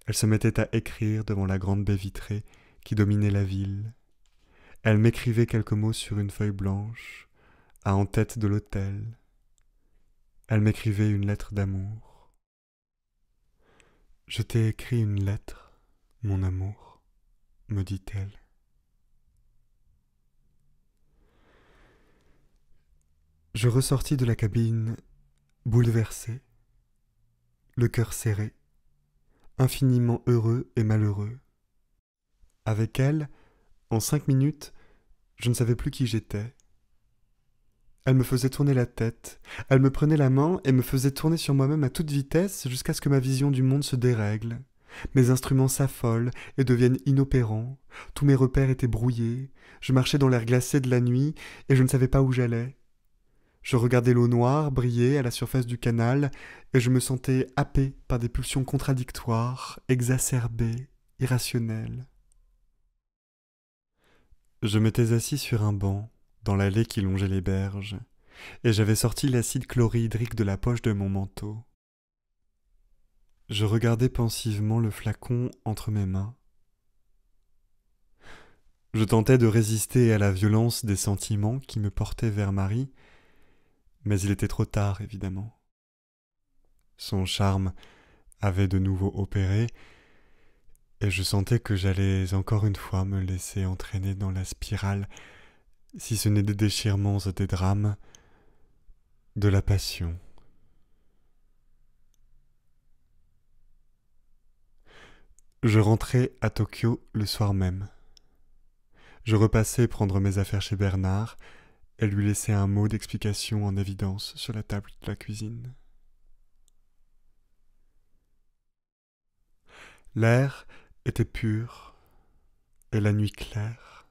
Elle se mettait à écrire devant la grande baie vitrée qui dominait la ville. Elle m'écrivait quelques mots sur une feuille blanche, à en tête de l'autel. Elle m'écrivait une lettre d'amour. Je t'ai écrit une lettre, mon amour, me dit-elle. Je ressortis de la cabine, bouleversé, le cœur serré infiniment heureux et malheureux. Avec elle, en cinq minutes, je ne savais plus qui j'étais. Elle me faisait tourner la tête, elle me prenait la main et me faisait tourner sur moi-même à toute vitesse jusqu'à ce que ma vision du monde se dérègle. Mes instruments s'affolent et deviennent inopérants, tous mes repères étaient brouillés, je marchais dans l'air glacé de la nuit et je ne savais pas où j'allais. Je regardais l'eau noire briller à la surface du canal et je me sentais happé par des pulsions contradictoires, exacerbées, irrationnelles. Je m'étais assis sur un banc, dans l'allée qui longeait les berges, et j'avais sorti l'acide chlorhydrique de la poche de mon manteau. Je regardais pensivement le flacon entre mes mains. Je tentais de résister à la violence des sentiments qui me portaient vers Marie, mais il était trop tard, évidemment. Son charme avait de nouveau opéré, et je sentais que j'allais encore une fois me laisser entraîner dans la spirale, si ce n'est des déchirements et des drames, de la passion. Je rentrais à Tokyo le soir même. Je repassais prendre mes affaires chez Bernard, elle lui laissait un mot d'explication en évidence sur la table de la cuisine. L'air était pur et la nuit claire.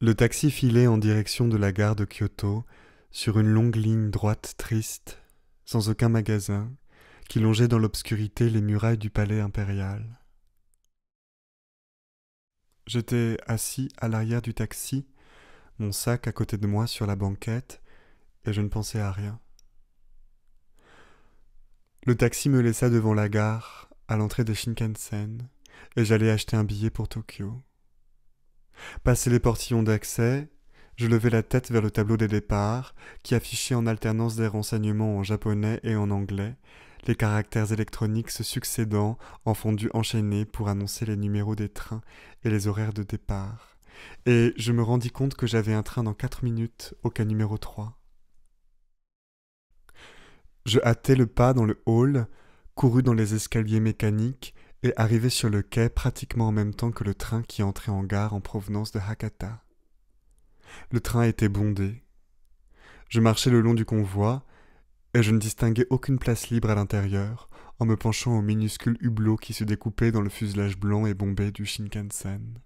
Le taxi filait en direction de la gare de Kyoto sur une longue ligne droite triste, sans aucun magasin, qui longeait dans l'obscurité les murailles du palais impérial. J'étais assis à l'arrière du taxi, mon sac à côté de moi sur la banquette, et je ne pensais à rien. Le taxi me laissa devant la gare, à l'entrée de Shinkansen, et j'allais acheter un billet pour Tokyo. Passé les portillons d'accès, je levai la tête vers le tableau des départs, qui affichait en alternance des renseignements en japonais et en anglais, les caractères électroniques se succédant en fondu enchaîné pour annoncer les numéros des trains et les horaires de départ et je me rendis compte que j'avais un train dans quatre minutes au quai numéro 3. Je hâtai le pas dans le hall, courus dans les escaliers mécaniques et arrivai sur le quai pratiquement en même temps que le train qui entrait en gare en provenance de Hakata. Le train était bondé. Je marchais le long du convoi et je ne distinguais aucune place libre à l'intérieur en me penchant au minuscule hublot qui se découpait dans le fuselage blanc et bombé du Shinkansen.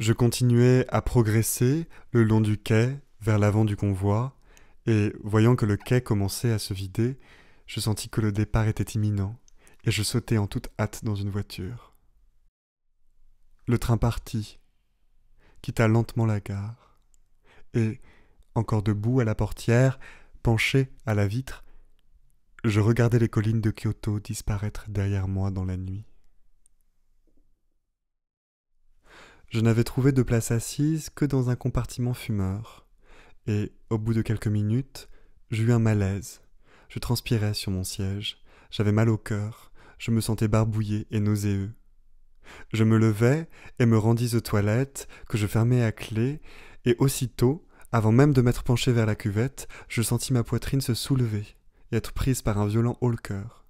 Je continuais à progresser le long du quai vers l'avant du convoi, et voyant que le quai commençait à se vider, je sentis que le départ était imminent, et je sautai en toute hâte dans une voiture. Le train partit, quitta lentement la gare, et, encore debout à la portière, penché à la vitre, je regardais les collines de Kyoto disparaître derrière moi dans la nuit. Je n'avais trouvé de place assise que dans un compartiment fumeur, et, au bout de quelques minutes, j'eus un malaise. Je transpirais sur mon siège, j'avais mal au cœur, je me sentais barbouillé et nauséeux. Je me levai et me rendis aux toilettes, que je fermai à clé, et aussitôt, avant même de m'être penché vers la cuvette, je sentis ma poitrine se soulever et être prise par un violent haut le cœur.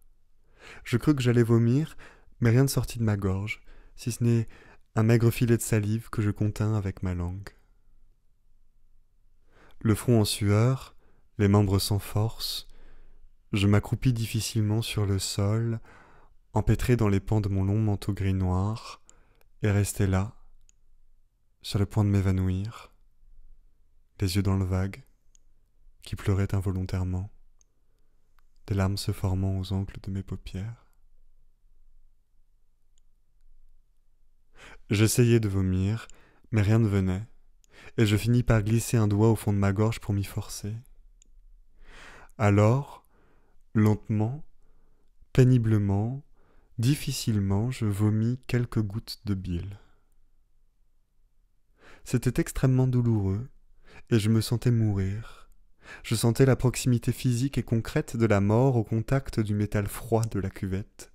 Je crus que j'allais vomir, mais rien ne sortit de ma gorge, si ce n'est un maigre filet de salive que je contins avec ma langue. Le front en sueur, les membres sans force, je m'accroupis difficilement sur le sol, empêtré dans les pans de mon long manteau gris noir, et restai là, sur le point de m'évanouir, les yeux dans le vague, qui pleurait involontairement, des larmes se formant aux angles de mes paupières. J'essayais de vomir, mais rien ne venait, et je finis par glisser un doigt au fond de ma gorge pour m'y forcer. Alors, lentement, péniblement, difficilement, je vomis quelques gouttes de bile. C'était extrêmement douloureux, et je me sentais mourir. Je sentais la proximité physique et concrète de la mort au contact du métal froid de la cuvette.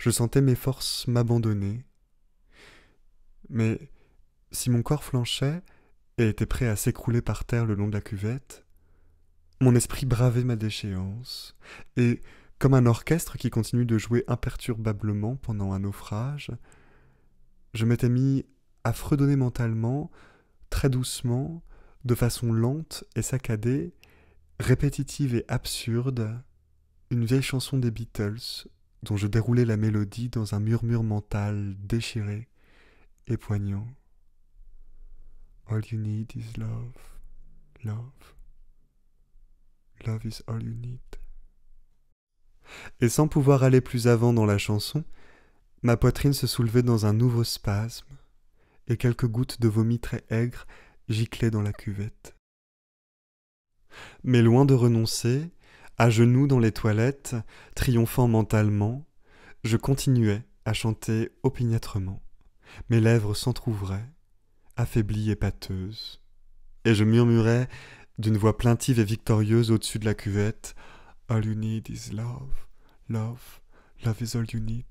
Je sentais mes forces m'abandonner, mais si mon corps flanchait et était prêt à s'écrouler par terre le long de la cuvette, mon esprit bravait ma déchéance, et, comme un orchestre qui continue de jouer imperturbablement pendant un naufrage, je m'étais mis à fredonner mentalement, très doucement, de façon lente et saccadée, répétitive et absurde, une vieille chanson des Beatles dont je déroulais la mélodie dans un murmure mental déchiré, et poignant. All you need is love, love. Love is all you need. Et sans pouvoir aller plus avant dans la chanson, ma poitrine se soulevait dans un nouveau spasme, et quelques gouttes de vomi très aigre giclaient dans la cuvette. Mais loin de renoncer, à genoux dans les toilettes, triomphant mentalement, je continuais à chanter opiniâtrement mes lèvres s'entr'ouvraient, affaiblies et pâteuses, et je murmurais d'une voix plaintive et victorieuse au-dessus de la cuvette All you need is love, love, love is all you need,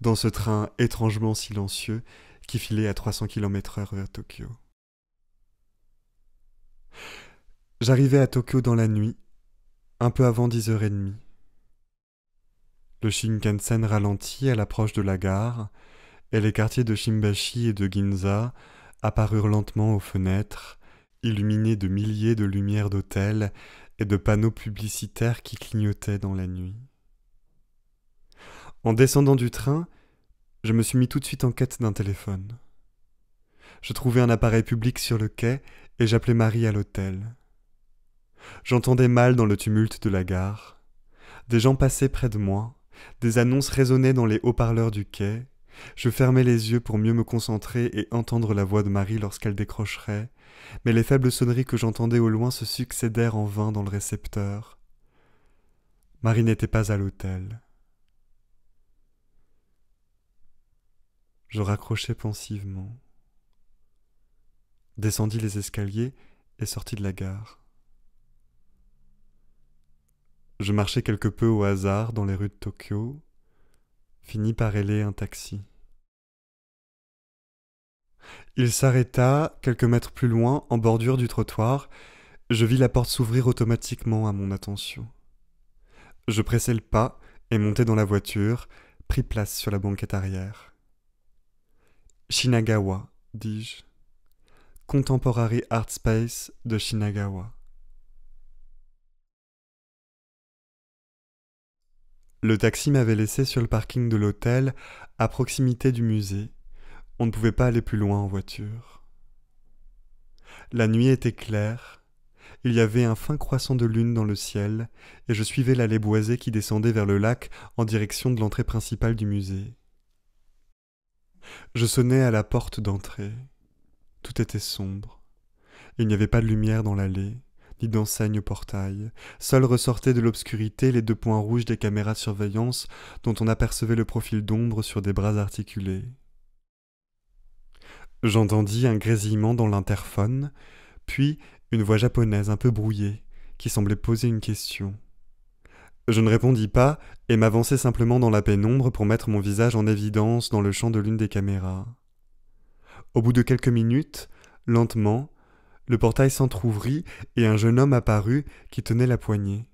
dans ce train étrangement silencieux qui filait à 300 km heure vers Tokyo. J'arrivais à Tokyo dans la nuit, un peu avant dix heures et demie. Le Shinkansen ralentit à l'approche de la gare, et les quartiers de Shimbashi et de Ginza apparurent lentement aux fenêtres, illuminés de milliers de lumières d'hôtels et de panneaux publicitaires qui clignotaient dans la nuit. En descendant du train, je me suis mis tout de suite en quête d'un téléphone. Je trouvai un appareil public sur le quai et j'appelais Marie à l'hôtel. J'entendais mal dans le tumulte de la gare. Des gens passaient près de moi, des annonces résonnaient dans les haut-parleurs du quai, je fermais les yeux pour mieux me concentrer et entendre la voix de Marie lorsqu'elle décrocherait, mais les faibles sonneries que j'entendais au loin se succédèrent en vain dans le récepteur. Marie n'était pas à l'hôtel. Je raccrochai pensivement, descendis les escaliers et sortis de la gare. Je marchais quelque peu au hasard dans les rues de Tokyo, finit par héler un taxi. Il s'arrêta quelques mètres plus loin, en bordure du trottoir. Je vis la porte s'ouvrir automatiquement à mon attention. Je pressai le pas et montai dans la voiture, pris place sur la banquette arrière. Shinagawa, dis-je. Contemporary Art Space de Shinagawa. Le taxi m'avait laissé sur le parking de l'hôtel, à proximité du musée. On ne pouvait pas aller plus loin en voiture. La nuit était claire. Il y avait un fin croissant de lune dans le ciel, et je suivais l'allée boisée qui descendait vers le lac en direction de l'entrée principale du musée. Je sonnais à la porte d'entrée. Tout était sombre. Il n'y avait pas de lumière dans l'allée d'enseigne au portail. Seuls ressortaient de l'obscurité les deux points rouges des caméras de surveillance dont on apercevait le profil d'ombre sur des bras articulés. J'entendis un grésillement dans l'interphone, puis une voix japonaise un peu brouillée, qui semblait poser une question. Je ne répondis pas et m'avançai simplement dans la pénombre pour mettre mon visage en évidence dans le champ de l'une des caméras. Au bout de quelques minutes, lentement, le portail s'entr'ouvrit et un jeune homme apparut qui tenait la poignée.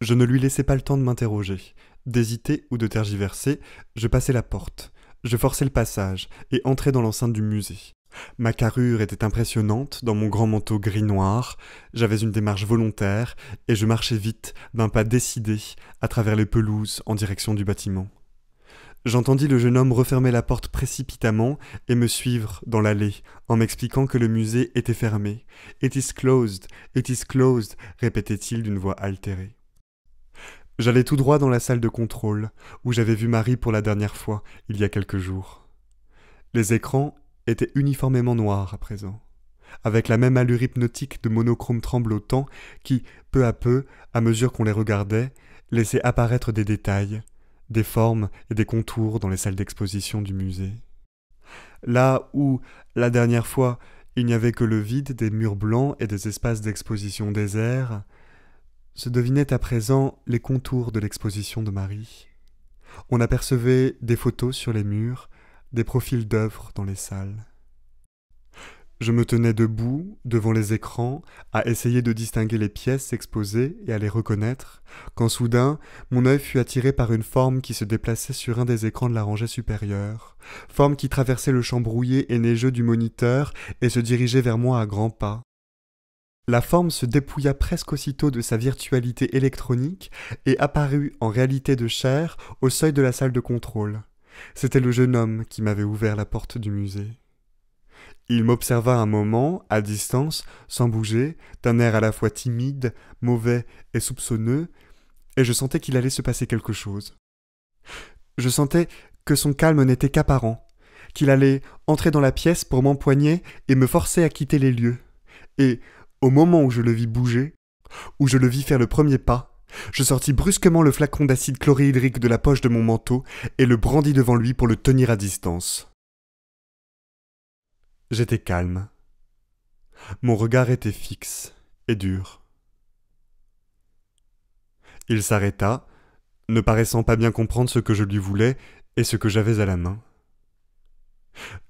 Je ne lui laissai pas le temps de m'interroger, d'hésiter ou de tergiverser, je passai la porte, je forçai le passage et entrai dans l'enceinte du musée. Ma carrure était impressionnante dans mon grand manteau gris-noir, j'avais une démarche volontaire et je marchais vite, d'un pas décidé, à travers les pelouses en direction du bâtiment. J'entendis le jeune homme refermer la porte précipitamment et me suivre dans l'allée, en m'expliquant que le musée était fermé. It is closed, it is closed, répétait-il d'une voix altérée. J'allais tout droit dans la salle de contrôle, où j'avais vu Marie pour la dernière fois, il y a quelques jours. Les écrans étaient uniformément noirs à présent, avec la même allure hypnotique de monochrome tremblotant qui, peu à peu, à mesure qu'on les regardait, laissait apparaître des détails, des formes et des contours dans les salles d'exposition du musée. Là où, la dernière fois, il n'y avait que le vide des murs blancs et des espaces d'exposition déserts, se devinaient à présent les contours de l'exposition de Marie. On apercevait des photos sur les murs, des profils d'œuvres dans les salles. Je me tenais debout, devant les écrans, à essayer de distinguer les pièces exposées et à les reconnaître, quand soudain, mon œil fut attiré par une forme qui se déplaçait sur un des écrans de la rangée supérieure, forme qui traversait le champ brouillé et neigeux du moniteur et se dirigeait vers moi à grands pas. La forme se dépouilla presque aussitôt de sa virtualité électronique et apparut en réalité de chair au seuil de la salle de contrôle. C'était le jeune homme qui m'avait ouvert la porte du musée. Il m'observa un moment, à distance, sans bouger, d'un air à la fois timide, mauvais et soupçonneux, et je sentais qu'il allait se passer quelque chose. Je sentais que son calme n'était qu'apparent, qu'il allait entrer dans la pièce pour m'empoigner et me forcer à quitter les lieux. Et, au moment où je le vis bouger, où je le vis faire le premier pas, je sortis brusquement le flacon d'acide chlorhydrique de la poche de mon manteau et le brandis devant lui pour le tenir à distance. J'étais calme. Mon regard était fixe et dur. Il s'arrêta, ne paraissant pas bien comprendre ce que je lui voulais et ce que j'avais à la main.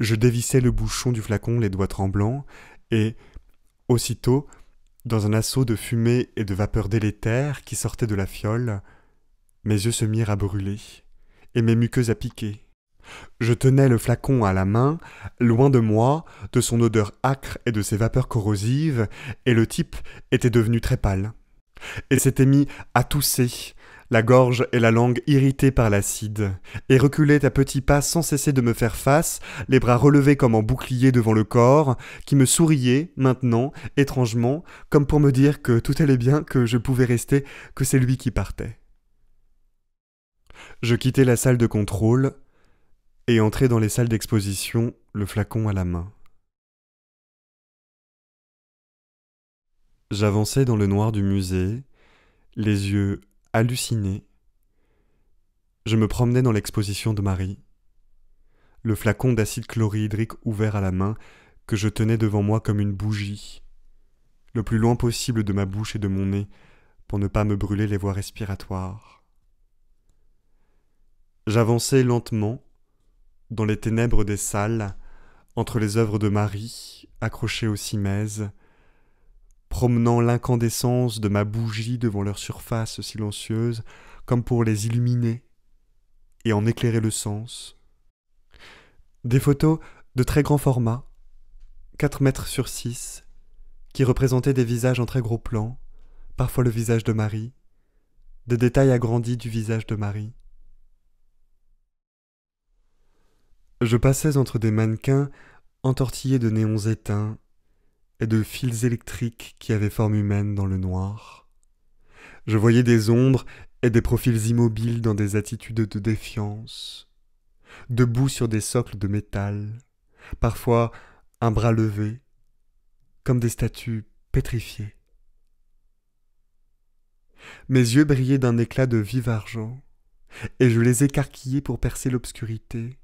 Je dévissai le bouchon du flacon les doigts tremblants, et, aussitôt, dans un assaut de fumée et de vapeur délétère qui sortait de la fiole, mes yeux se mirent à brûler, et mes muqueuses à piquer. Je tenais le flacon à la main, loin de moi, de son odeur âcre et de ses vapeurs corrosives, et le type était devenu très pâle. Il s'était mis à tousser, la gorge et la langue irritées par l'acide, et reculait à petits pas sans cesser de me faire face, les bras relevés comme en bouclier devant le corps, qui me souriait, maintenant, étrangement, comme pour me dire que tout allait bien, que je pouvais rester, que c'est lui qui partait. Je quittai la salle de contrôle, et entrer dans les salles d'exposition, le flacon à la main. J'avançais dans le noir du musée, les yeux hallucinés. Je me promenais dans l'exposition de Marie. Le flacon d'acide chlorhydrique ouvert à la main que je tenais devant moi comme une bougie, le plus loin possible de ma bouche et de mon nez pour ne pas me brûler les voies respiratoires. J'avançais lentement, dans les ténèbres des salles, entre les œuvres de Marie, accrochées aux cimaises, promenant l'incandescence de ma bougie devant leur surface silencieuse, comme pour les illuminer et en éclairer le sens. Des photos de très grand format, 4 mètres sur 6, qui représentaient des visages en très gros plan, parfois le visage de Marie, des détails agrandis du visage de Marie, Je passais entre des mannequins entortillés de néons éteints et de fils électriques qui avaient forme humaine dans le noir. Je voyais des ombres et des profils immobiles dans des attitudes de défiance, debout sur des socles de métal, parfois un bras levé, comme des statues pétrifiées. Mes yeux brillaient d'un éclat de vive argent, et je les écarquillais pour percer l'obscurité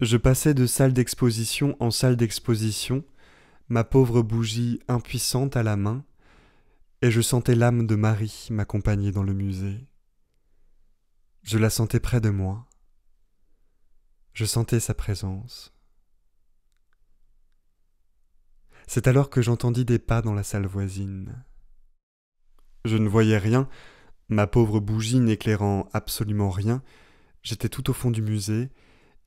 je passais de salle d'exposition en salle d'exposition, ma pauvre bougie impuissante à la main, et je sentais l'âme de Marie m'accompagner dans le musée. Je la sentais près de moi. Je sentais sa présence. C'est alors que j'entendis des pas dans la salle voisine. Je ne voyais rien, ma pauvre bougie n'éclairant absolument rien, j'étais tout au fond du musée,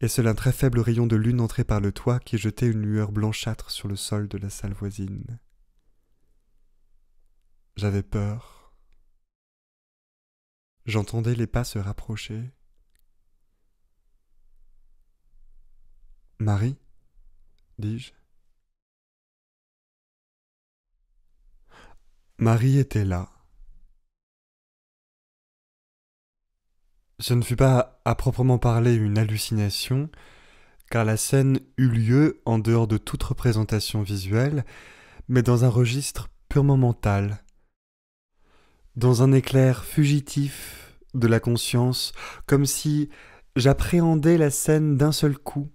et seul un très faible rayon de lune entré par le toit qui jetait une lueur blanchâtre sur le sol de la salle voisine. J'avais peur. J'entendais les pas se rapprocher. Marie dis-je. Marie était là. Ce ne fut pas à proprement parler une hallucination, car la scène eut lieu en dehors de toute représentation visuelle, mais dans un registre purement mental. Dans un éclair fugitif de la conscience, comme si j'appréhendais la scène d'un seul coup,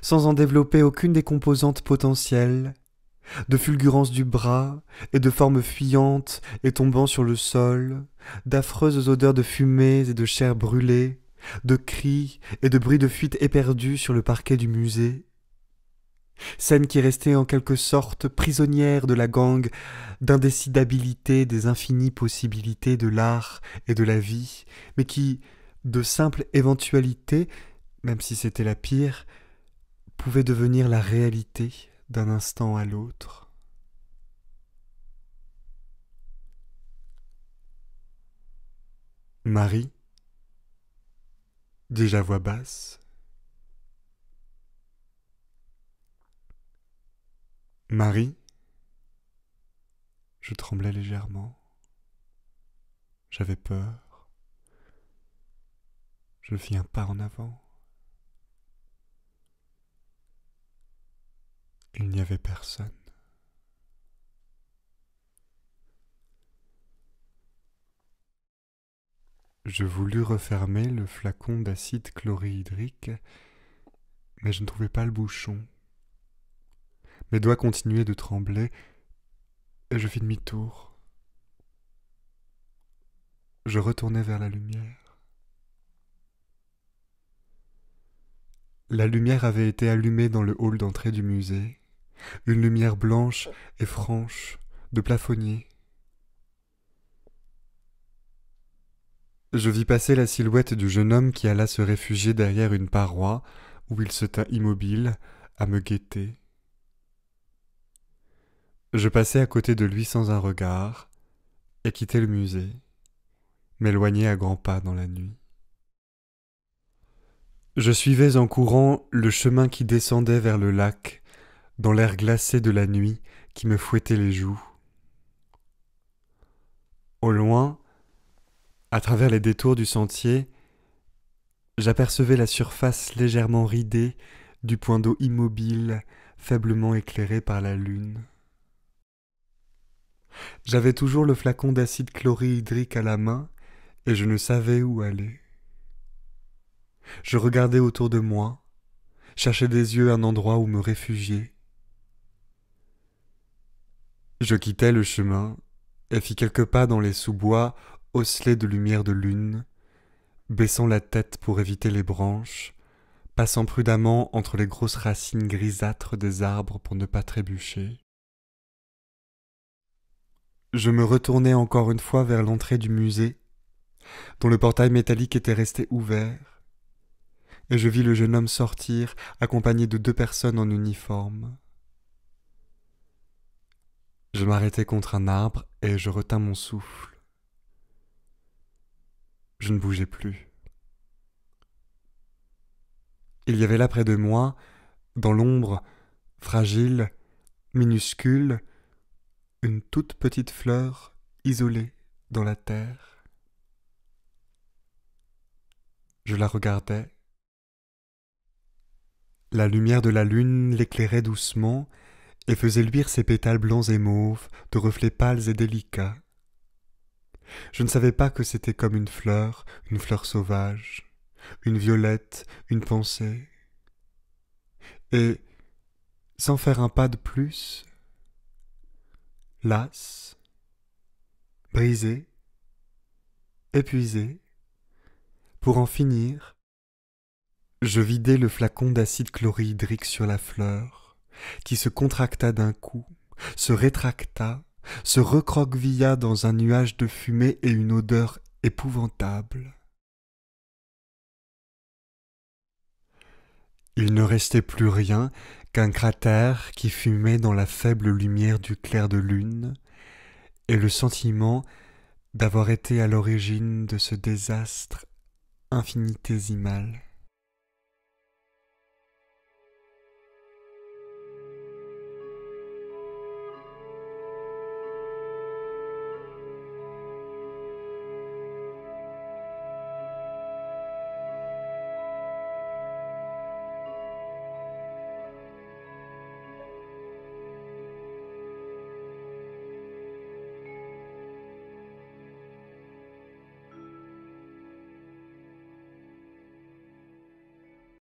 sans en développer aucune des composantes potentielles, de fulgurances du bras, et de formes fuyantes et tombant sur le sol, d'affreuses odeurs de fumées et de chair brûlée, de cris et de bruits de fuite éperdus sur le parquet du musée. Scène qui restait en quelque sorte prisonnière de la gangue, d'indécidabilité des infinies possibilités de l'art et de la vie, mais qui, de simple éventualité, même si c'était la pire, pouvait devenir la réalité d'un instant à l'autre. Marie, déjà voix basse. Marie, je tremblais légèrement. J'avais peur. Je fis un pas en avant. Il n'y avait personne. Je voulus refermer le flacon d'acide chlorhydrique, mais je ne trouvais pas le bouchon. Mes doigts continuaient de trembler et je fis demi-tour. Je retournai vers la lumière. La lumière avait été allumée dans le hall d'entrée du musée une lumière blanche et franche de plafonnier. Je vis passer la silhouette du jeune homme qui alla se réfugier derrière une paroi où il se tint immobile à me guetter. Je passai à côté de lui sans un regard et quittai le musée, m'éloignai à grands pas dans la nuit. Je suivais en courant le chemin qui descendait vers le lac dans l'air glacé de la nuit qui me fouettait les joues. Au loin, à travers les détours du sentier, j'apercevais la surface légèrement ridée du point d'eau immobile, faiblement éclairé par la lune. J'avais toujours le flacon d'acide chlorhydrique à la main, et je ne savais où aller. Je regardais autour de moi, cherchais des yeux un endroit où me réfugier. Je quittai le chemin et fis quelques pas dans les sous-bois osselés de lumière de lune, baissant la tête pour éviter les branches, passant prudemment entre les grosses racines grisâtres des arbres pour ne pas trébucher. Je me retournai encore une fois vers l'entrée du musée, dont le portail métallique était resté ouvert, et je vis le jeune homme sortir, accompagné de deux personnes en uniforme. Je m'arrêtai contre un arbre et je retins mon souffle. Je ne bougeais plus. Il y avait là près de moi, dans l'ombre, fragile, minuscule, une toute petite fleur isolée dans la terre. Je la regardais. La lumière de la lune l'éclairait doucement, et faisait luire ses pétales blancs et mauves, de reflets pâles et délicats. Je ne savais pas que c'était comme une fleur, une fleur sauvage, une violette, une pensée. Et, sans faire un pas de plus, lasse, brisé, épuisé, pour en finir, je vidai le flacon d'acide chlorhydrique sur la fleur, qui se contracta d'un coup, se rétracta, se recroquevilla dans un nuage de fumée et une odeur épouvantable. Il ne restait plus rien qu'un cratère qui fumait dans la faible lumière du clair de lune, et le sentiment d'avoir été à l'origine de ce désastre infinitésimal.